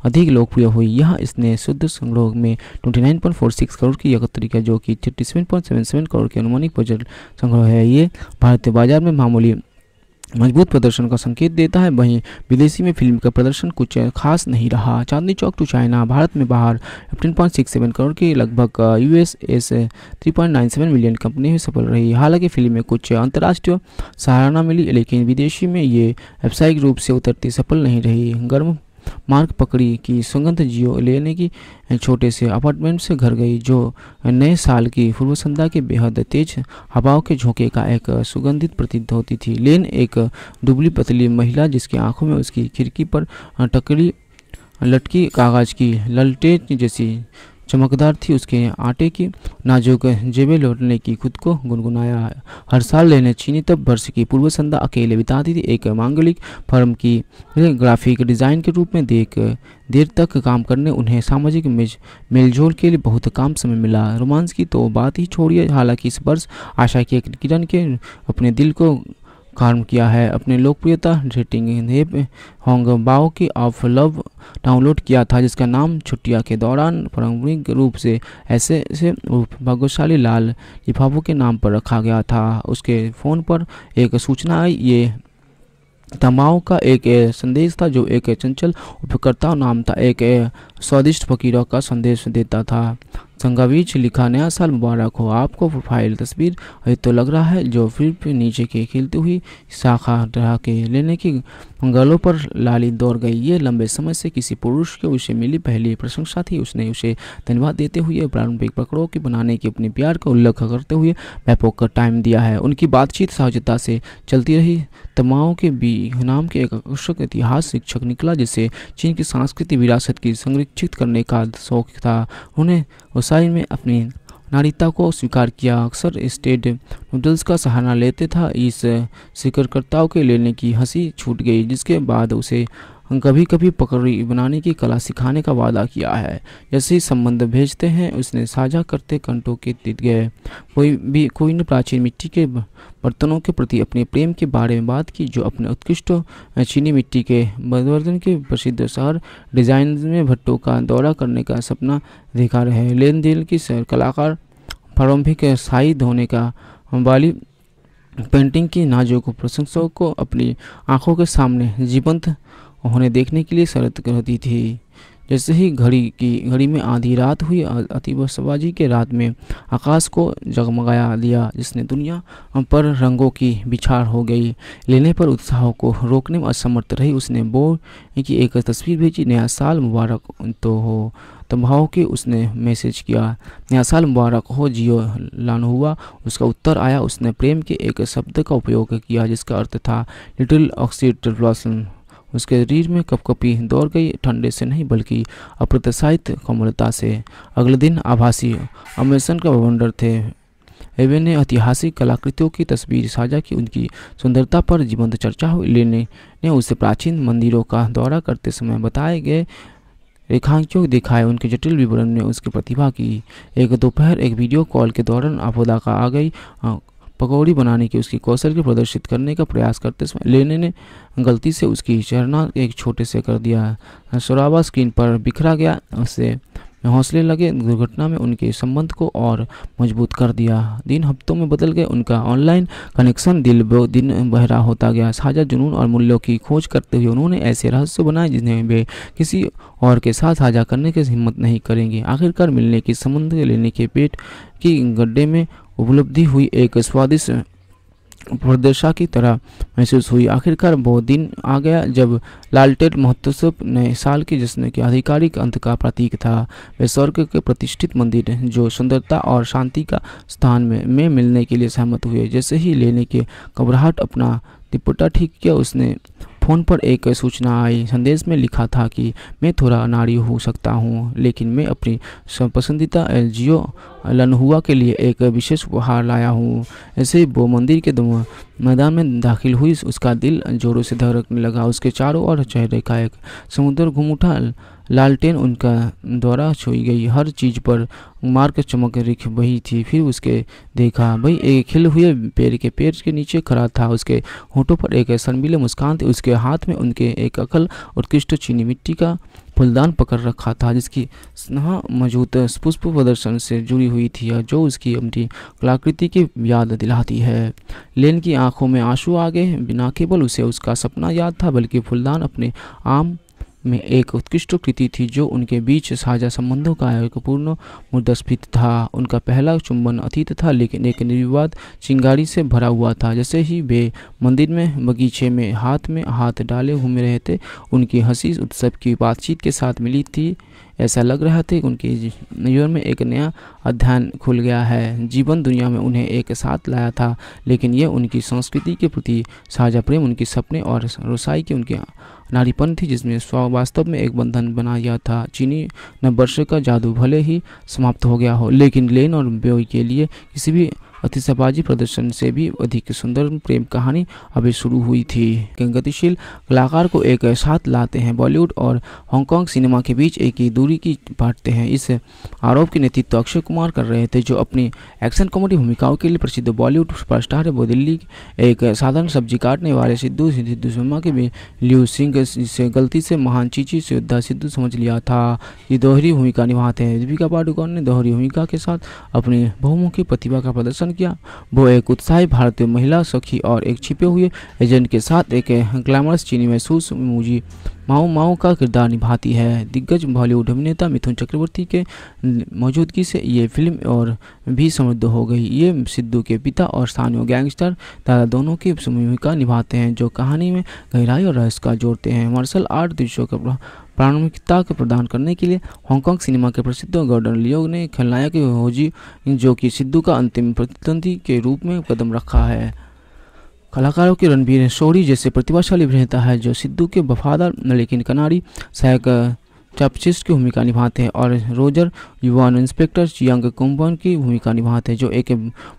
अधिक लोकप्रिय हुई यह इसने शुद्ध संग्रह में 29.46 करोड़ की एकत्री किया जो कि थर्टी करोड़ के अनुमानिक बजट संग्रह है ये भारतीय बाजार में मामूली मजबूत प्रदर्शन का संकेत देता है वहीं विदेशी में फिल्म का प्रदर्शन कुछ खास नहीं रहा चांदनी चौक टू चाइना भारत में बाहर fifteen point six seven crore के लगभग U S S three point nine seven million company में सफल रही हालांकि फिल्म में कुछ अंतर्राष्ट्रीय सहारा मिली लेकिन विदेशी में ये व्यावसायिक रूप से उतरती सफल नहीं रही गर्म मार्ग पकड़ी कि सुगंध जियो लेने की छोटे से अपार्टमेंट से घर गई जो नए साल की पूर्व संध्या के बेहद तेज हवाओं के झोंके का एक सुगंधित प्रतीत होती थी लेन एक दुबली पतली महिला जिसकी आंखों में उसकी खिड़की पर टकरी लटकी कागज की ललटे जैसी चमकदार थी उसके आटे की नाजुक जेबे लौटने की खुद को गुनगुनाया हर साल लेने चीनी तब वर्ष की पूर्व संध्या अकेले बिताती थी एक मांगलिक फर्म की ग्राफिक डिज़ाइन के रूप में देख देर तक काम करने उन्हें सामाजिक मेलजोल के लिए बहुत काम समय मिला रोमांस की तो बात ही छोड़िए हालांकि इस वर्ष आशा की एक किरण के अपने दिल को काम किया है अपने लोकप्रियता रेटिंग हिप होंग बाओ की ऑफ लव डाउनलोड किया था जिसका नाम छुट्टिया के दौरान पारंपरिक रूप से ऐसे से भाग्यशाली लाल लिफाफों के नाम पर रखा गया था उसके फ़ोन पर एक सूचना आई ये तमाओ का एक संदेश था जो एक चंचल उपयोगकर्ता नाम था एक स्वादिष्ट फकीरों का संदेश देता था संगावीच लिखा नया साल मुबारक हो आपको प्रोफाइल तस्वीर तो लग रहा है जो फिर नीचे के खिलती हुई शाखा रहा के लेने की गलों पर लाली दौड़ गई ये लंबे समय से किसी पुरुष के उसे मिली पहली प्रशंसा थी उसने उसे धन्यवाद देते हुए प्रारंभिक पकड़ों की बनाने के अपने प्यार का उल्लेख करते हुए बैपोक का टाइम दिया है उनकी बातचीत सहजता से चलती रही तमाओं के बी नाम के एक आकर्षक इतिहास शिक्षक निकला जिसे चीन की सांस्कृतिक विरासत की संरक्षित करने का शौक था उन्हें वसाई में अपनी नारीता को स्वीकार किया अक्सर स्टेट नूडल्स का सहारा लेते था इस शिकरकर्ताओं के लेने की हंसी छूट गई जिसके बाद उसे हम कभी कभी पकड़ी बनाने की कला सिखाने का वादा किया है जैसे ही संबंध भेजते हैं उसने साझा करते कंटों के दिख गए कोई भी कोई ने प्राचीन मिट्टी के बर्तनों के प्रति अपने प्रेम के बारे में बात की जो अपने उत्कृष्ट चीनी मिट्टी के बदवर्धन के प्रसिद्ध शहर डिजाइन में भट्टों का दौरा करने का सपना दिखा रहे हैं लेन देन की सर कलाकार प्रारंभिक शाहिद धोने का वाली पेंटिंग की नाजों को प्रशंसकों को अपनी आंखों के सामने जीवंत उन्हें देखने के लिए शरत कर दी थी जैसे ही घड़ी की घड़ी में आधी रात हुई अतिबसबाजी के रात में आकाश को जगमगाया दिया जिसने दुनिया पर रंगों की बिछाड़ हो गई लेने पर उत्साह को रोकने में असमर्थ रही उसने बो की एक तस्वीर भेजी नया साल मुबारक तो हो तम्भाव के उसने मैसेज किया नया साल मुबारक हो जियो लान हुआ उसका उत्तर आया उसने प्रेम के एक शब्द का उपयोग किया जिसका अर्थ था लिटिल ऑक्सीड ब्लॉसम उसके शरीर में कपकपी दौड़ गई ठंडे से नहीं बल्कि अप्रत्याशित कोमलता से अगले दिन आभासी अमेसन का वंडर थे एवे ने ऐतिहासिक कलाकृतियों की तस्वीर साझा की उनकी सुंदरता पर जीवंत चर्चा हुई लेने ने उसे प्राचीन मंदिरों का दौरा करते समय बताए गए रेखांकियों दिखाए उनके जटिल विवरण ने उसकी प्रतिभा की एक दोपहर एक वीडियो कॉल के दौरान आपदा का आ गई पकौड़ी बनाने के उसकी कौशल को प्रदर्शित करने का प्रयास करते समय लेने ने गलती से उसकी चरना एक छोटे से कर दिया शराबा स्क्रीन पर बिखरा गया उससे हौसले लगे दुर्घटना में उनके संबंध को और मजबूत कर दिया दिन हफ्तों में बदल गए उनका ऑनलाइन कनेक्शन दिल दिन बहरा होता गया साझा जुनून और मूल्यों की खोज करते हुए उन्होंने ऐसे रहस्य बनाए जिन्हें वे किसी और के साथ साझा करने की हिम्मत नहीं करेंगे आखिरकार मिलने की संबंध लेने के पेट की गड्ढे में उपलब्धि हुई एक स्वादिष्ट प्रदर्शा की तरह महसूस हुई आखिरकार वो दिन आ गया जब लालटेन महोत्सव नए साल के जश्न के आधिकारिक अंत का प्रतीक था वे स्वर्ग के प्रतिष्ठित मंदिर जो सुंदरता और शांति का स्थान में, में मिलने के लिए सहमत हुए जैसे ही लेने के घबराहट अपना दिपटा ठीक किया उसने फ़ोन पर एक सूचना आई संदेश में लिखा था कि मैं थोड़ा नारी हो सकता हूँ लेकिन मैं अपनी पसंदीदा एल जी लनहुआ के लिए एक विशेष उपहार लाया हूँ ऐसे वो मंदिर के मैदान में दाखिल हुई उसका दिल जोरों से धड़कने लगा उसके चारों ओर चेहरे का एक समुद्र घूम उठा लालटेन उनका द्वारा छोई गई हर चीज पर मार्ग चमक रिख बही थी फिर उसके देखा भाई एक खिल हुए पेड़ के पेड़ के नीचे खड़ा था उसके होठों पर एक शर्मिले मुस्कान थी उसके हाथ में उनके एक अकल उत्कृष्ट चीनी मिट्टी का फुलदान पकड़ रखा था जिसकी स्नेहा मौजूद पुष्प प्रदर्शन से जुड़ी हुई थी जो उसकी अपनी कलाकृति की याद दिलाती है लेन की आंखों में आंसू आ गए बिना केवल उसे उसका सपना याद था बल्कि फुलदान अपने आम में एक उत्कृष्ट कृति थी जो उनके बीच साझा संबंधों का एक पूर्ण मुद्दस्फित था उनका पहला चुंबन अतीत था लेकिन एक निर्विवाद चिंगारी से भरा हुआ था जैसे ही वे मंदिर में बगीचे में हाथ में हाथ डाले घूम रहे थे उनकी हंसी उत्सव की बातचीत के साथ मिली थी ऐसा लग रहा था कि उनके जीवन में एक नया अध्ययन खुल गया है जीवन दुनिया में उन्हें एक साथ लाया था लेकिन यह उनकी संस्कृति के प्रति साझा प्रेम उनके सपने और रसाई के उनके नारीपन थी जिसमें वास्तव में एक बंधन बना गया था चीनी नव वर्ष का जादू भले ही समाप्त हो गया हो लेकिन लेन और ब्योई के लिए किसी भी अतिशबाजी प्रदर्शन से भी अधिक सुंदर प्रेम कहानी अभी शुरू हुई थी गतिशील कलाकार को एक साथ लाते हैं बॉलीवुड और हांगकांग सिनेमा के बीच एक ही दूरी की बांटते हैं इस आरोप के नेतृत्व तो अक्षय कुमार कर रहे थे जो अपनी एक्शन कॉमेडी भूमिकाओं के लिए प्रसिद्ध बॉलीवुड सुपरस्टार है वो दिल्ली एक साधारण सब्जी काटने वाले सिद्धू सिद्धू शर्मा के भी लियू सिंह से गलती से महान चीची से योद्धा सिद्धू समझ लिया था ये दोहरी भूमिका निभाते हैं दीपिका पाडुकोन ने दोहरी भूमिका के साथ अपनी बहुमुखी प्रतिभा का प्रदर्शन प्रदर्शन किया वो एक उत्साही भारतीय महिला सखी और एक छिपे हुए एजेंट के साथ एक ग्लैमरस चीनी महसूस मुझी माओ माओ का किरदार निभाती है दिग्गज बॉलीवुड अभिनेता मिथुन चक्रवर्ती के मौजूदगी से ये फिल्म और भी समृद्ध हो गई ये सिद्धू के पिता और स्थानीय गैंगस्टर दादा दोनों की भूमिका निभाते हैं जो कहानी में गहराई और रहस्य का जोड़ते हैं मार्शल आर्ट दृश्यों का प्रारंभिकता के प्रदान करने के लिए हांगकांग सिनेमा के प्रसिद्ध गॉर्डन लियोग ने खलनायक होजी जो कि सिद्धू का अंतिम प्रतिद्वंदी के रूप में कदम रखा है कलाकारों के रणबीर शोरी जैसे प्रतिभाशाली अभिनेता है जो सिद्धू के वफादार लेकिन कनाड़ी सहायक चापचिस की भूमिका निभाते हैं और रोजर युवान इंस्पेक्टर चियांग कुम्बन की भूमिका निभाते हैं जो एक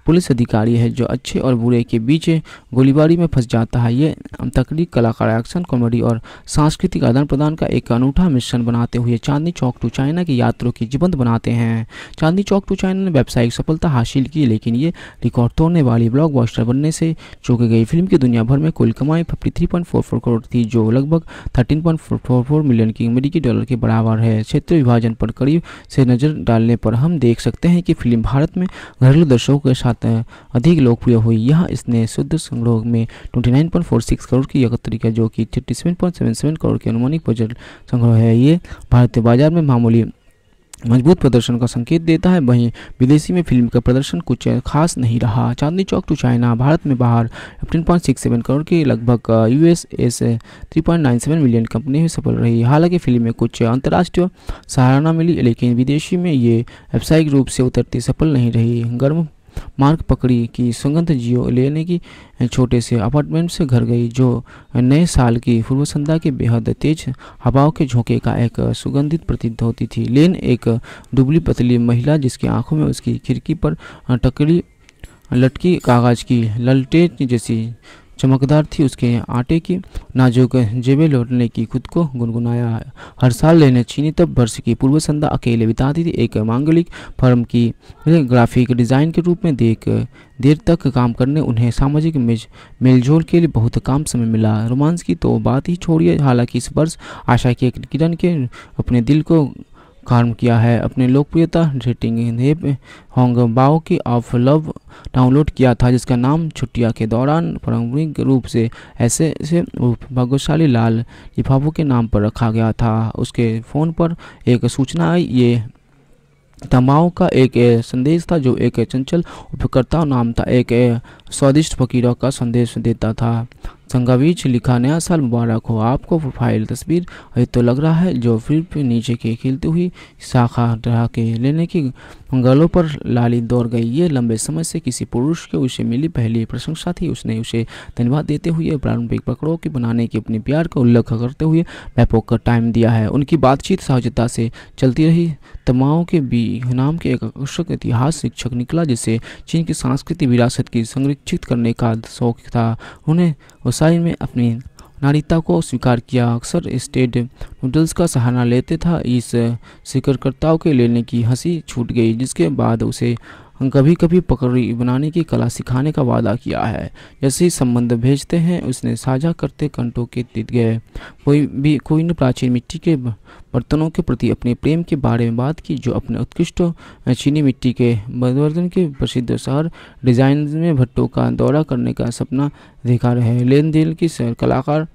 पुलिस अधिकारी है जो अच्छे और बुरे के बीच गोलीबारी में फंस जाता है ये तकनीक कलाकार एक्शन कॉमेडी और सांस्कृतिक आदान प्रदान का एक अनूठा मिश्रण बनाते हुए चांदनी चौक टू चाइना की यात्रों की जीवंत बनाते हैं चांदनी चौक टू चाइना ने व्यावसायिक सफलता हासिल की लेकिन ये रिकॉर्ड तोड़ने वाली ब्लॉक बनने से चौके गई फिल्म की दुनिया भर में कुल कमाई फिफ्टी करोड़ थी जो लगभग थर्टीन मिलियन की अमेरिकी डॉलर के बराबर है क्षेत्र विभाजन पर करीब से नज़र डालने पर हम देख सकते हैं कि फिल्म भारत में घरेलू दर्शकों के साथ अधिक लोकप्रिय हुई यह इसने शुद्ध संग्रह में ट्वेंटी करोड़ की एकत्रित किया जो कि थर्टी करोड़ के अनुमानिक बजट संग्रह है ये भारतीय बाजार में मामूली मजबूत प्रदर्शन का संकेत देता है वहीं विदेशी में फिल्म का प्रदर्शन कुछ खास नहीं रहा चांदनी चौक टू चाइना भारत में बाहर fifteen point six seven crore के लगभग U S three point nine seven million company में सफल रही हालांकि फिल्म में कुछ अंतर्राष्ट्रीय सहारा मिली लेकिन विदेशी में ये व्यावसायिक रूप से उतरती सफल नहीं रही गर्म मार्ग पकड़ी कि सुगंध जियो लेने की छोटे से अपार्टमेंट से घर गई जो नए साल की पूर्व संध्या के बेहद तेज हवाओं के झोंके का एक सुगंधित प्रतीत होती थी लेन एक दुबली पतली महिला जिसकी आंखों में उसकी खिड़की पर टकड़ी लटकी कागज की ललटे जैसी चमकदार थी उसके आटे की नाजुक जेबे लौटने की खुद को गुनगुनाया हर साल लेने चीनी तब वर्ष की पूर्व संध्या अकेले बिताती थी एक मांगलिक फर्म की ग्राफिक डिज़ाइन के रूप में देख देर तक काम करने उन्हें सामाजिक मेलजोल के लिए बहुत काम समय मिला रोमांस की तो बात ही छोड़िए हालांकि इस वर्ष आशा की किरण के अपने दिल को काम किया है अपने लोकप्रियता रेटिंग हिप होंग बाओ की ऑफ लव डाउनलोड किया था जिसका नाम छुट्टिया के दौरान पारंपरिक रूप से ऐसे से भाग्यशाली लाल लिफाफों के नाम पर रखा गया था उसके फ़ोन पर एक सूचना आई ये तमाओं का एक संदेश था जो एक चंचल उपयोगकर्ता नाम था एक स्वादिष्ट फकीरों का संदेश देता था संगावीच लिखा नया साल मुबारक हो आपको प्रोफाइल तस्वीर ये तो लग रहा है जो फिर नीचे के खिलती हुई शाखा ढहा के लेने की गलों पर लाली दौड़ गई ये लंबे समय से किसी पुरुष के उसे मिली पहली प्रशंसा थी उसने उसे धन्यवाद देते हुए प्रारंभिक पकड़ों के बनाने के अपने प्यार का उल्लेख करते हुए व्यापक टाइम दिया है उनकी बातचीत सहजता से चलती रही तमाओं के बी नाम के एक आकर्षक इतिहास शिक्षक निकला जिसे चीन की सांस्कृतिक विरासत की संरक्षित करने का शौक था उन्हें वसाई में अपनी नारीता को स्वीकार किया अक्सर स्टेट नूडल्स का सहारा लेते था इस शिकरकर्ताओं के लेने की हंसी छूट गई जिसके बाद उसे हम कभी कभी पकड़ी बनाने की कला सिखाने का वादा किया है जैसे ही संबंध भेजते हैं उसने साझा करते कंटों के तीत गए कोई भी कोई ने प्राचीन मिट्टी के बर्तनों के प्रति अपने प्रेम के बारे में बात की जो अपने उत्कृष्ट चीनी मिट्टी के बदवर्धन के प्रसिद्ध शहर डिजाइन में भट्टों का दौरा करने का सपना दिखा रहे लेन देन की कलाकार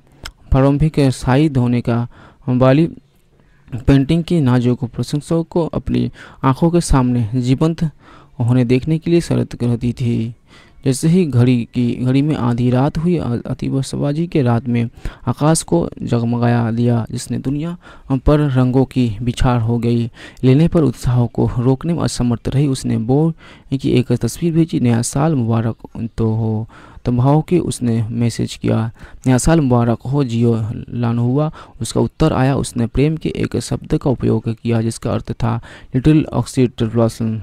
प्रारंभिक शाहिद धोने का वाली पेंटिंग की नाजों को प्रशंसकों को अपनी आंखों के सामने जीवंत उन्हें देखने के लिए शरत दी थी जैसे ही घड़ी की घड़ी में आधी रात हुई अतिबसबाजी के रात में आकाश को जगमगाया दिया जिसने दुनिया पर रंगों की बिछाड़ हो गई लेने पर उत्साह को रोकने में असमर्थ रही उसने बोर की एक तस्वीर भेजी नया साल मुबारक तो हो तम्भाव के उसने मैसेज किया नया साल मुबारक हो जियो लान हुआ उसका उत्तर आया उसने प्रेम के एक शब्द का उपयोग किया जिसका अर्थ था लिटिल ऑक्सीड ब्लॉसम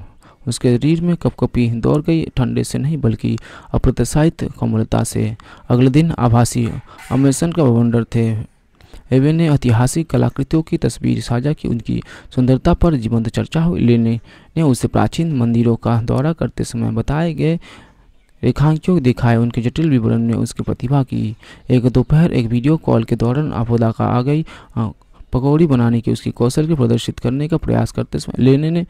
उसके शरीर में कपकपी दौड़ गई ठंडे से नहीं बल्कि अप्रत्याशित कोमलता से अगले दिन आभासी अमेसन का भवंडर थे एवे ने ऐतिहासिक कलाकृतियों की तस्वीर साझा की उनकी सुंदरता पर जीवंत चर्चा हुई लेने ने उसे प्राचीन मंदिरों का दौरा करते समय बताए गए रेखांकियों दिखाए उनके जटिल विवरण ने उसकी प्रतिभा की एक दोपहर एक वीडियो कॉल के दौरान आपदा का आ गई पकौड़ी बनाने के उसके कौशल को प्रदर्शित करने का प्रयास करते समय लेने ने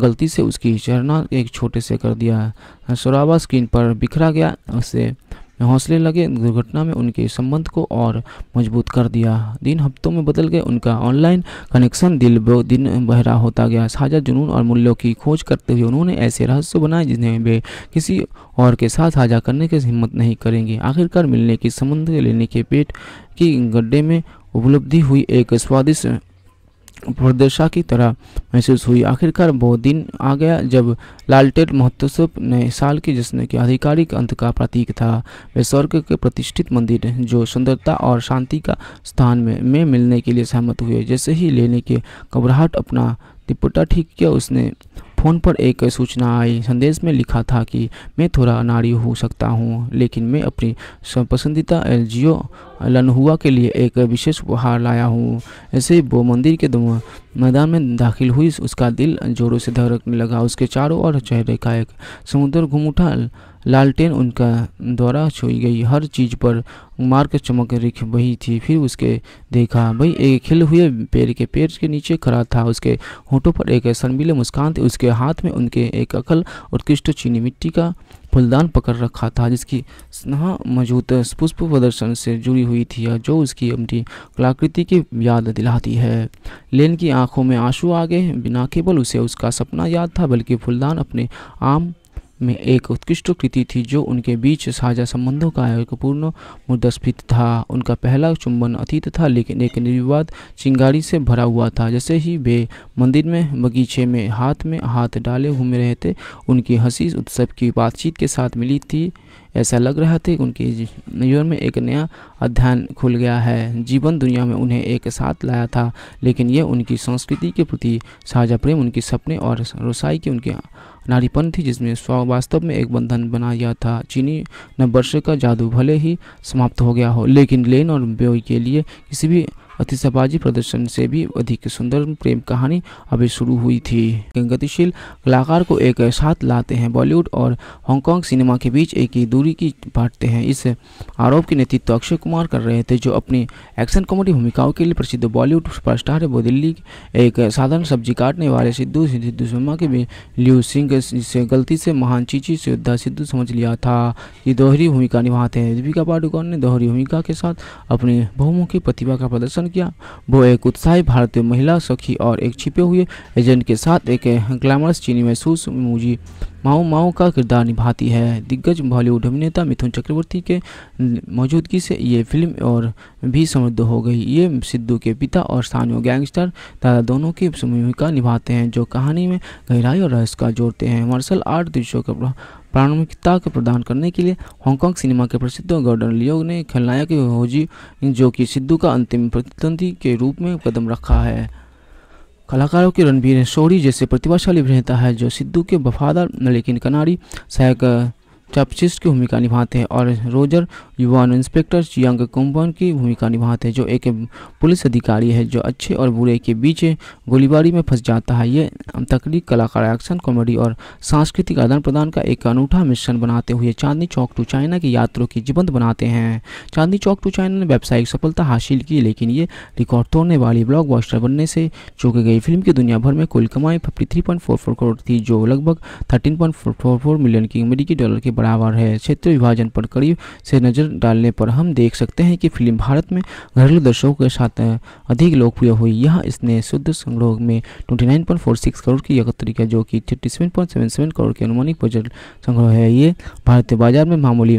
गलती से उसकी चरना एक छोटे से कर दिया शराबा स्क्रीन पर बिखरा गया उससे हौसले लगे दुर्घटना में उनके संबंध को और मजबूत कर दिया दिन हफ्तों में बदल गए उनका ऑनलाइन कनेक्शन दिल दिन बहरा होता गया साझा जुनून और मूल्यों की खोज करते हुए उन्होंने ऐसे रहस्य बनाए जिन्हें वे किसी और के साथ साझा करने की हिम्मत नहीं करेंगे आखिरकार मिलने की संबंध लेने के पेट की गड्ढे में उपलब्धि हुई एक स्वादिष्ट प्रदर्शा की तरह महसूस हुई आखिरकार वो दिन आ गया जब लालटेट महोत्सव नए साल के जश्न के आधिकारिक अंत का प्रतीक था वे स्वर्ग के प्रतिष्ठित मंदिर जो सुंदरता और शांति का स्थान में, में मिलने के लिए सहमत हुए जैसे ही लेने के घबराहट अपना तिपटा ठीक किया उसने फ़ोन पर एक सूचना आई संदेश में लिखा था कि मैं थोड़ा नारी हो सकता हूँ लेकिन मैं अपनी पसंदीदा एल जियो लनहुआ के लिए एक विशेष उपहार लाया हूँ ऐसे वो मंदिर के मैदान में दाखिल हुई उसका दिल जोरों से धड़कने लगा उसके चारों ओर चेहरे का एक समुद्र घूम उठा लालटेन उनका द्वारा छोई गई हर चीज पर मार्ग चमक रिख बही थी फिर उसके देखा भाई एक खिल हुए पेड़ के पेड़ के नीचे खड़ा था उसके होठों पर एक शर्मिले मुस्कान थे उसके हाथ में उनके एक अकल उत्कृष्ट चीनी मिट्टी का फुलदान पकड़ रखा था जिसकी स्नेहा मौजूद पुष्प प्रदर्शन से जुड़ी हुई थी जो उसकी अपनी कलाकृति की याद दिलाती है लेन की आंखों में आंसू आ गए बिना केवल उसे उसका सपना याद था बल्कि फुलदान अपने आम में एक उत्कृष्ट कृति थी जो उनके बीच साझा संबंधों का एक पूर्ण मुद्दस्फीत था उनका पहला चुंबन अतीत था लेकिन एक निर्विवाद चिंगारी से भरा हुआ था जैसे ही वे मंदिर में बगीचे में हाथ में हाथ डाले घूम रहे थे उनकी हंसी उत्सव की बातचीत के साथ मिली थी ऐसा लग रहा था कि उनके जीवन में एक नया अध्ययन खुल गया है जीवन दुनिया में उन्हें एक साथ लाया था लेकिन यह उनकी संस्कृति के प्रति साझा प्रेम उनके सपने और रसाई की उनके नारीपन थी जिसमें वास्तव में एक बंधन बनाया था चीनी नववर्ष का जादू भले ही समाप्त हो गया हो लेकिन लेन और ब्योई के लिए किसी भी अतिशबाजी प्रदर्शन से भी अधिक सुंदर प्रेम कहानी अभी शुरू हुई थी गतिशील कलाकार को एक साथ लाते हैं बॉलीवुड और हांगकांग सिनेमा के बीच एक ही दूरी की बांटते हैं इस आरोप के नेतृत्व तो अक्षय कुमार कर रहे थे जो अपनी एक्शन कॉमेडी भूमिकाओं के लिए प्रसिद्ध बॉलीवुड सुपरस्टार है वो दिल्ली एक साधारण सब्जी काटने वाले सिद्धू सिद्धू शर्मा के लियू सिंह से गलती से महान चीची से योद्धा सिद्धू समझ लिया था ये दोहरी भूमिका निभाते हैं दीपिका पाडुकोन ने दोहरी भूमिका के साथ अपनी बहुमुखी प्रतिभा का प्रदर्शन प्रदर्शन किया वो एक उत्साही भारतीय महिला सखी और एक छिपे हुए एजेंट के साथ एक ग्लैमरस चीनी महसूस मूजी माओ माओ का किरदार निभाती है दिग्गज बॉलीवुड अभिनेता मिथुन चक्रवर्ती के मौजूदगी से ये फिल्म और भी समृद्ध हो गई ये सिद्धू के पिता और स्थानीय गैंगस्टर दादा दोनों की भूमिका निभाते हैं जो कहानी में गहराई और रहस्य का जोड़ते हैं मार्शल आर्ट दृश्यों का प्रारंभिकता को प्रदान करने के लिए हांगकांग सिनेमा के प्रसिद्ध गॉर्डन लियोग ने खलनायक होजी जो कि सिद्धू का अंतिम प्रतिद्वंदी के रूप में कदम रखा है कलाकारों के रणबीर शौरी जैसे प्रतिभाशाली अभिनेता है जो सिद्धू के वफादार लेकिन कनारी सहायक चैप्सिस्ट की भूमिका निभाते हैं और रोजर युवा इंस्पेक्टर चियांग कुम्बन की भूमिका निभाते हैं जो एक पुलिस अधिकारी है जो अच्छे और बुरे के बीच गोलीबारी में फंस जाता है ये तकनीक कलाकार एक्शन कॉमेडी और सांस्कृतिक आदान प्रदान का एक अनूठा मिश्रण बनाते हुए चांदनी चौक टू चाइना की यात्रों की जीवंत बनाते हैं चांदनी चौक टू चाइना ने व्यावसायिक सफलता हासिल की लेकिन ये रिकॉर्ड तोड़ने वाली ब्लॉक बनने से चौंक गई फिल्म की दुनिया भर में कुल कमाई फिफ्टी करोड़ थी जो लगभग थर्टीन मिलियन की अमेरिकी डॉलर के बराबर है क्षेत्र विभाजन पर करीब से नज़र डालने पर हम देख सकते हैं कि फिल्म भारत में घरेलू दर्शकों के साथ अधिक लोकप्रिय हुई यह इसने शुद्ध संग्रह में ट्वेंटी करोड़ की एकत्रित किया जो कि थर्टी करोड़ के अनुमानिक बजट संग्रह है ये भारतीय बाजार में मामूली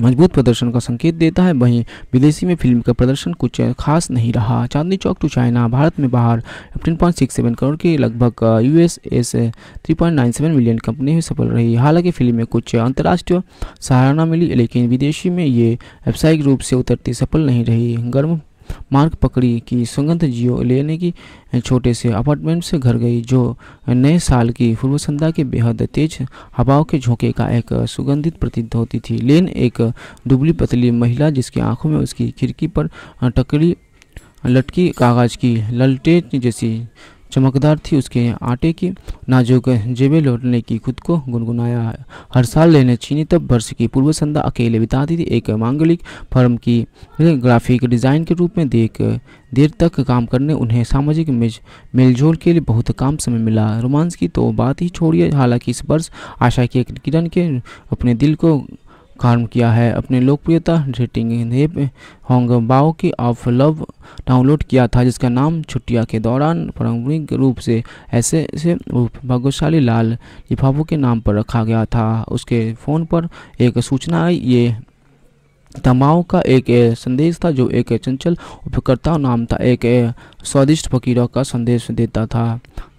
मजबूत प्रदर्शन का संकेत देता है वहीं विदेशी में फिल्म का प्रदर्शन कुछ खास नहीं रहा चांदनी चौक टू चाइना भारत में बाहर fifteen point six seven crore के लगभग U S three point nine seven million company में सफल रही हालांकि फिल्म में कुछ अंतर्राष्ट्रीय सहारा मिली लेकिन विदेशी में ये व्यावसायिक रूप से उतरती सफल नहीं रही गर्म मार्ग पकड़ी कि सुगंध जियो लेने की छोटे से अपार्टमेंट से घर गई जो नए साल की पूर्व संध्या के बेहद तेज हवाओं के झोंके का एक सुगंधित प्रतीत होती थी लेन एक दुबली पतली महिला जिसकी आंखों में उसकी खिड़की पर टकरी लटकी कागज की ललटे जैसी चमकदार थी उसके आटे की नाजुक जेबें लौटने की खुद को गुनगुनाया हर साल लेने चीनी तब वर्ष की पूर्व संध्या अकेले बिताती थी एक मांगलिक फर्म की ग्राफिक डिज़ाइन के रूप में देख देर तक काम करने उन्हें सामाजिक मेलजोल के लिए बहुत काम समय मिला रोमांस की तो बात ही छोड़िए हालांकि इस वर्ष आशा की एक किरण के अपने दिल को काम किया है अपने लोकप्रियता रेटिंग हिप होंग बाओ की ऑफ लव डाउनलोड किया था जिसका नाम छुट्टिया के दौरान पारंपरिक रूप से ऐसे से भाग्यशाली लाल लिफाफों के नाम पर रखा गया था उसके फ़ोन पर एक सूचना आई ये तमाओ का एक संदेश था जो एक चंचल उपयोगकर्ता नाम था एक स्वादिष्ट फकीरों का संदेश देता था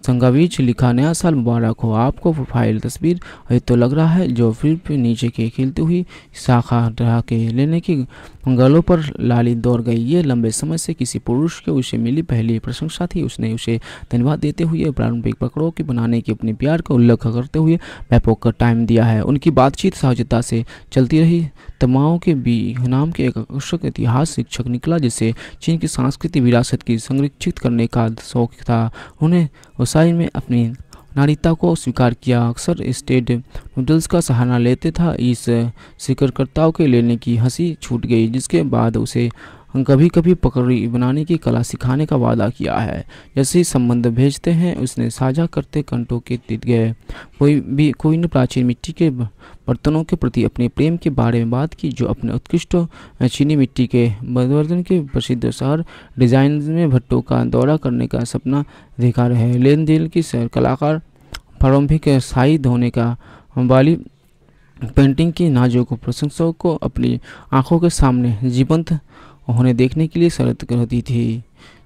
संगावीच लिखा नया साल मुबारक हो आपको प्रोफाइल तस्वीर ये तो लग रहा है जो फिर नीचे के खिलती हुई शाखा रहा के लेने की गलों पर लाली दौड़ गई ये लंबे समय से किसी पुरुष के उसे मिली पहली प्रशंसा थी उसने उसे धन्यवाद देते हुए प्रारंभिक पकड़ों की बनाने की अपने प्यार का उल्लेख करते हुए व्यापक का टाइम दिया है उनकी बातचीत सहजता से चलती रही तमाओं के बी नाम के एक आकर्षक इतिहास शिक्षक निकला जिसे चीन की सांस्कृतिक विरासत की संरक्षित करने का शौक था उन्हें उस व्यवसाय में अपनी नारीता को स्वीकार किया अक्सर स्टेट नूडल्स का सहारा लेते था इस शिक्रकर्ताओं के लेने की हंसी छूट गई जिसके बाद उसे कभी कभी पकड़ी बनाने की कला सिखाने का वादा किया है जैसे ही संबंध भेजते हैं उसने साझा करते कंटों के तीत गए कोई भी कोई ने प्राचीन मिट्टी के बर्तनों के प्रति अपने प्रेम के बारे में बात की जो अपने उत्कृष्ट चीनी मिट्टी के बदवर्धन के प्रसिद्ध शहर डिजाइन में भट्टों का दौरा करने का सपना देखा रहे लेन देन की सैर कलाकार प्रारंभिक साई धोने का वाली पेंटिंग की नाजों को प्रशंसकों को अपनी आंखों के सामने जीवंत उन्हें देखने के लिए शरत कर दी थी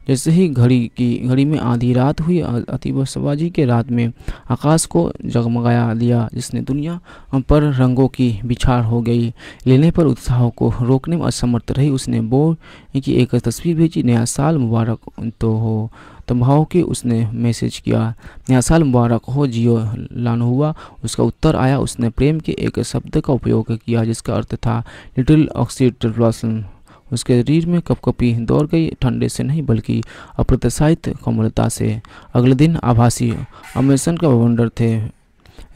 जैसे ही घड़ी की घड़ी में आधी रात हुई अतिबसबाजी के रात में आकाश को जगमगाया दिया जिसने दुनिया पर रंगों की बिछाड़ हो गई लेने पर उत्साह को रोकने में असमर्थ रही उसने बो की एक तस्वीर भेजी नया साल मुबारक तो हो भाव के उसने मैसेज किया नया साल मुबारक हो जियो लान हुआ उसका उत्तर आया उसने प्रेम के एक शब्द का उपयोग किया जिसका अर्थ था लिटिल ऑक्सीड ब्लॉसम उसके शरीर में कपकपी दौड़ गई ठंडे से नहीं बल्कि अप्रत्याशित कोमलता से अगले दिन आभासी अमेरसन का वंडर थे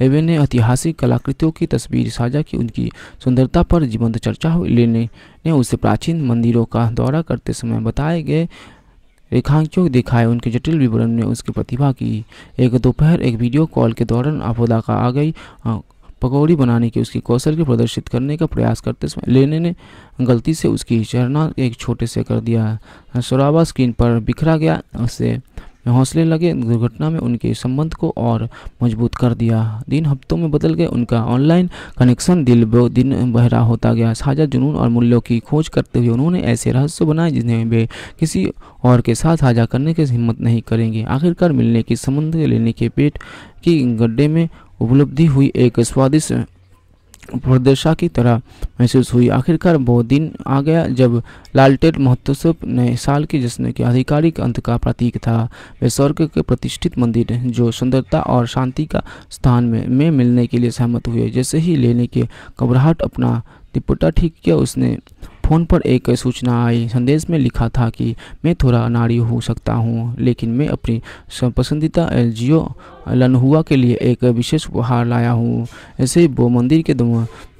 एवे ने ऐतिहासिक कलाकृतियों की तस्वीर साझा की उनकी सुंदरता पर जीवंत चर्चा हुई लेने ने उसे प्राचीन मंदिरों का दौरा करते समय बताए गए रेखांकियों दिखाए उनके जटिल विवरण ने उसकी प्रतिभा की एक दोपहर एक वीडियो कॉल के दौरान आपदा का आ गई पकौड़ी बनाने के उसके कौशल को प्रदर्शित करने का प्रयास करते समय लेने ने गलती से उसकी चरना एक छोटे से कर दिया शराबा स्क्रीन पर बिखरा गया उससे हौसले लगे दुर्घटना में उनके संबंध को और मजबूत कर दिया दिन हफ्तों में बदल गए उनका ऑनलाइन कनेक्शन दिल दिन बहरा होता गया साझा जुनून और मूल्यों की खोज करते हुए उन्होंने ऐसे रहस्य बनाए जिन्हें वे किसी और के साथ साझा करने की हिम्मत नहीं करेंगे आखिरकार मिलने की संबंध लेने के पेट की गड्ढे में उपलब्धि हुई एक स्वादिष्ट प्रदेशा की तरह महसूस हुई आखिरकार वो दिन आ गया जब लालटेट महोत्सव नए साल के जश्न के आधिकारिक अंत का प्रतीक था वे स्वर्ग के प्रतिष्ठित मंदिर जो सुंदरता और शांति का स्थान में, में मिलने के लिए सहमत हुए जैसे ही लेने के घबराहट अपना दुपट्टा ठीक किया उसने फ़ोन पर एक सूचना आई संदेश में लिखा था कि मैं थोड़ा नारी हो सकता हूँ लेकिन मैं अपनी पसंदीदा एल जियो लनहुआ के लिए एक विशेष उपहार लाया हूँ ऐसे वो मंदिर के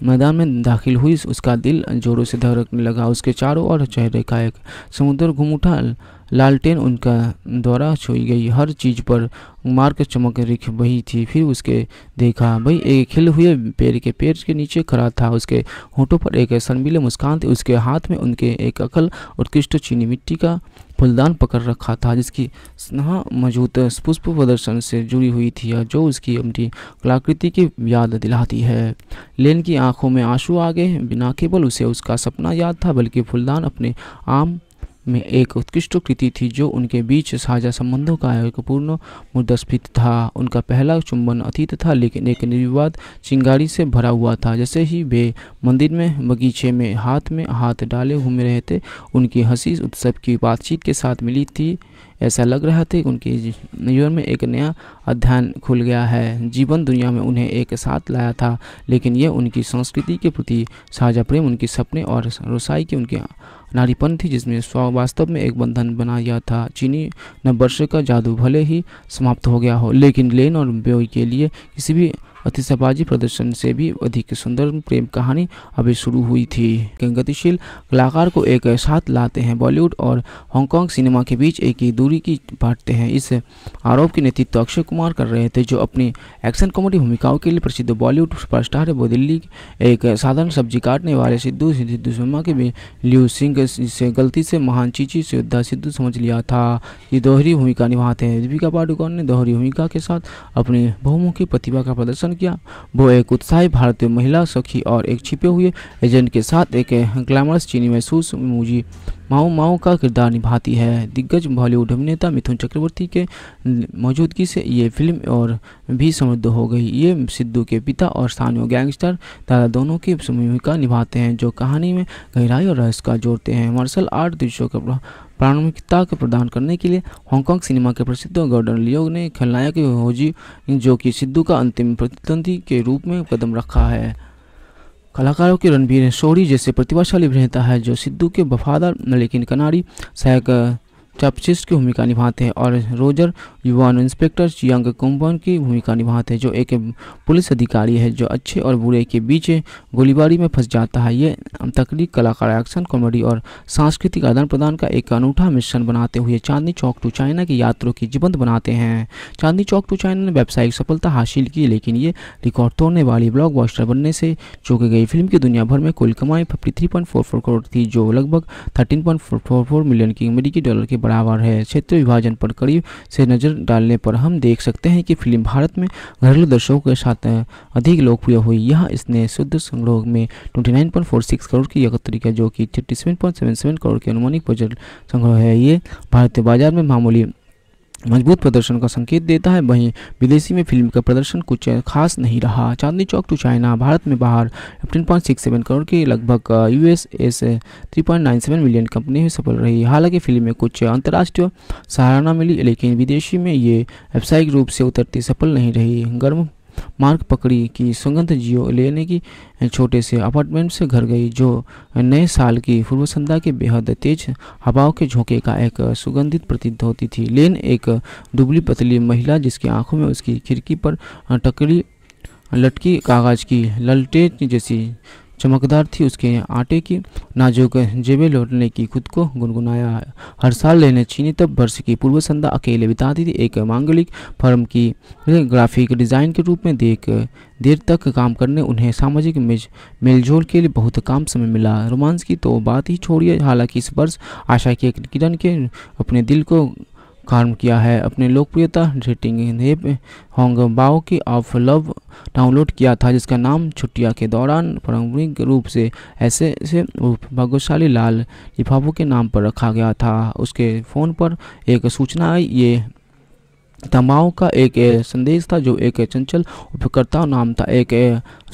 मैदान में दाखिल हुई उसका दिल जोरों से धड़कने लगा उसके चारों ओर चेहरे का एक समुद्र घूम उठा लालटेन उनका द्वारा छोई गई हर चीज पर मार्ग चमक रिख बही थी फिर उसके देखा भाई एक खिल हुए पेड़ के पेड़ के नीचे खड़ा था उसके होठों पर एक सनबीले मुस्कान थी उसके हाथ में उनके एक अकल उत्कृष्ट चीनी मिट्टी का फुलदान पकड़ रखा था जिसकी स्नेहा मौजूद पुष्प प्रदर्शन से जुड़ी हुई थी जो उसकी अपनी कलाकृति की याद दिलाती है लेन की आंखों में आंसू आ गए बिना केवल उसे उसका सपना याद था बल्कि फुलदान अपने आम में एक उत्कृष्ट कृति थी जो उनके बीच साझा संबंधों का एक पूर्ण मुद्दस्फित था उनका पहला चुंबन अतीत था लेकिन एक निर्विवाद चिंगारी से भरा हुआ था जैसे ही वे मंदिर में बगीचे में हाथ में हाथ डाले घूम रहे थे उनकी हंसी उत्सव की बातचीत के साथ मिली थी ऐसा लग रहा था कि उनके जीवन में एक नया अध्ययन खुल गया है जीवन दुनिया में उन्हें एक साथ लाया था लेकिन यह उनकी संस्कृति के प्रति साझा प्रेम उनके सपने और रसाई की उनके नारीपन थी जिसमें वास्तव में एक बंधन बनाया था चीनी नववर्ष का जादू भले ही समाप्त हो गया हो लेकिन लेन और ब्योई के लिए किसी भी अतिशबाजी प्रदर्शन से भी अधिक सुंदर प्रेम कहानी अभी शुरू हुई थी गतिशील कलाकार को एक साथ लाते हैं बॉलीवुड और हांगकांग सिनेमा के बीच एक ही दूरी की बांटते हैं इस आरोप के नेतृत्व अक्षय कुमार कर रहे थे जो अपनी एक्शन कॉमेडी भूमिकाओं के लिए प्रसिद्ध बॉलीवुड सुपरस्टार है वो दिल्ली एक साधारण सब्जी काटने वाले सिद्धू सिद्धू शर्मा के लियू सिंह से गलती से महान चीची से योद्धा सिद्धू समझ लिया था ये दोहरी भूमिका निभाते हैं दीपिका पाडुकोन ने दोहरी भूमिका के साथ अपनी बहुमुखी प्रतिभा का प्रदर्शन समर्थन किया वो एक उत्साही भारतीय महिला सखी और एक छिपे हुए एजेंट के साथ एक ग्लैमरस चीनी महसूस मूजी माओ माओ का किरदार निभाती है दिग्गज बॉलीवुड अभिनेता मिथुन चक्रवर्ती के मौजूदगी से ये फिल्म और भी समृद्ध हो गई ये सिद्धू के पिता और स्थानीय गैंगस्टर दादा दोनों की भूमिका निभाते हैं जो कहानी में गहराई और रहस्य का जोड़ते हैं मार्शल आर्ट दृश्यों का प्रारंभिकता को प्रदान करने के लिए हांगकांग सिनेमा के प्रसिद्ध गॉर्डन लियोग ने खलनायक होजी जो कि सिद्धू का अंतिम प्रतिद्वंदी के रूप में कदम रखा है कलाकारों के रणबीर शोरी जैसे प्रतिभाशाली अभिनेता है जो सिद्धू के वफादार लेकिन कनारी सहायक चैपचिस्ट की भूमिका निभाते हैं और रोजर युवान इंस्पेक्टर चियांग कुम्बन की भूमिका निभाते हैं जो एक पुलिस अधिकारी है जो अच्छे और बुरे के बीच गोलीबारी में फंस जाता है ये तकनीक कलाकार एक्शन कॉमेडी और सांस्कृतिक आदान प्रदान का एक अनूठा मिश्रण बनाते हुए चांदनी चौक टू चाइना की यात्रा की जीवंत बनाते हैं चांदनी चौक टू चाइना ने व्यावसायिक सफलता हासिल की लेकिन ये रिकॉर्ड तोड़ने वाली ब्लॉक बनने से चौके गई फिल्म की दुनिया भर में कुल कमाई फिफ्टी करोड़ थी जो लगभग थर्टीन मिलियन की अमेरिकी डॉलर के बराबर है क्षेत्र विभाजन पर करीब से नज़र डालने पर हम देख सकते हैं कि फिल्म भारत में घरेलू दर्शकों के साथ अधिक लोकप्रिय हुई यह इसने शुद्ध संग्रह में ट्वेंटी करोड़ की एकत्र किया जो कि थर्टी करोड़ के अनुमानिक बजट संग्रह है ये भारतीय बाजार में मामूली मजबूत प्रदर्शन का संकेत देता है वहीं विदेशी में फिल्म का प्रदर्शन कुछ खास नहीं रहा चांदनी चौक टू चाइना भारत में बाहर fifteen point six seven crore के लगभग US S three point nine seven million company में सफल रही हालांकि फिल्म में कुछ अंतर्राष्ट्रीय सराहना मिली लेकिन विदेशी में ये व्यावसायिक रूप से उतरती सफल नहीं रही गर्म मार्ग पकड़ी कि सुगंध जियो लेने की छोटे से अपार्टमेंट से घर गई जो नए साल की पूर्व संध्या के बेहद तेज हवाओं के झोंके का एक सुगंधित प्रतीत होती थी लेन एक दुबली पतली महिला जिसकी आंखों में उसकी खिड़की पर टकरी लटकी कागज की ललटे जैसी चमकदार थी उसके आटे की नाजुक जेबें लौटने की खुद को गुनगुनाया हर साल लेने चीनी तब वर्ष की पूर्व संध्या अकेले बिताती थी एक मांगलिक फर्म की ग्राफिक डिज़ाइन के रूप में देख देर तक काम करने उन्हें सामाजिक मेलजोल के लिए बहुत काम समय मिला रोमांस की तो बात ही छोड़िए हालांकि इस वर्ष आशा की एक किरण के अपने दिल को काम किया है अपने लोकप्रियता रेटिंग नेप होंग बाओ की ऑफ लव डाउनलोड किया था जिसका नाम छुट्टिया के दौरान पारंपरिक रूप से ऐसे से भाग्यशाली लाल लिफाफों के नाम पर रखा गया था उसके फ़ोन पर एक सूचना आई ये तमाओ का एक संदेश था जो एक चंचल उपयोगकर्ता नाम था एक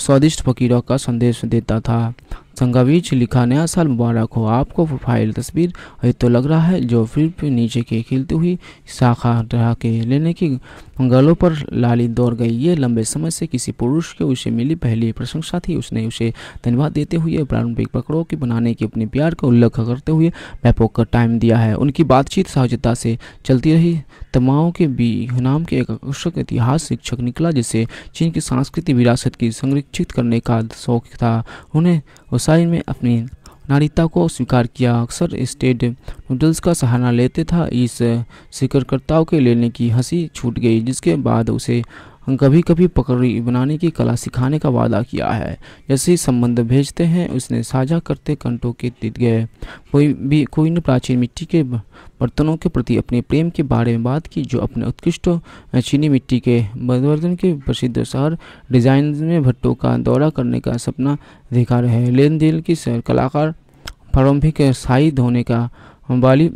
स्वादिष्ट फकीरों का संदेश देता था संगावीज लिखा नया साल मुबारक हो आपको प्रोफाइल तस्वीर ये तो लग रहा है जो फिर नीचे के खिलती हुई शाखा रहा के लेने की गलों पर लाली दौड़ गई ये लंबे समय से किसी पुरुष के उसे मिली पहली प्रशंसा थी उसने उसे धन्यवाद देते हुए प्रारंभिक पकड़ों की बनाने के अपने प्यार का उल्लेख करते हुए बैपोक का टाइम दिया है उनकी बातचीत सहजता से चलती रही तमाओं के बी नाम के एक आकर्षक इतिहास शिक्षक निकला जिसे चीन की सांस्कृतिक विरासत की संरक्षित करने का शौक था उन्हें उस साइन में अपनी नारीता को स्वीकार किया अक्सर स्टेट नूडल्स का सहारा लेते था इस शिकरकर्ताओं के लेने की हंसी छूट गई जिसके बाद उसे कभी कभी पकड़ी बनाने की कला सिखाने का वादा किया है जैसे ही संबंध भेजते हैं उसने साझा करते कंटों के तीत गए कोई भी कोई ने प्राचीन मिट्टी के बर्तनों के प्रति अपने प्रेम के बारे में बात की जो अपने उत्कृष्ट चीनी मिट्टी के बर्तन के प्रसिद्ध शहर डिजाइन में भट्टों का दौरा करने का सपना अधिकार है लेन देन की कलाकार प्रारंभिक शाहिद धोने का वाली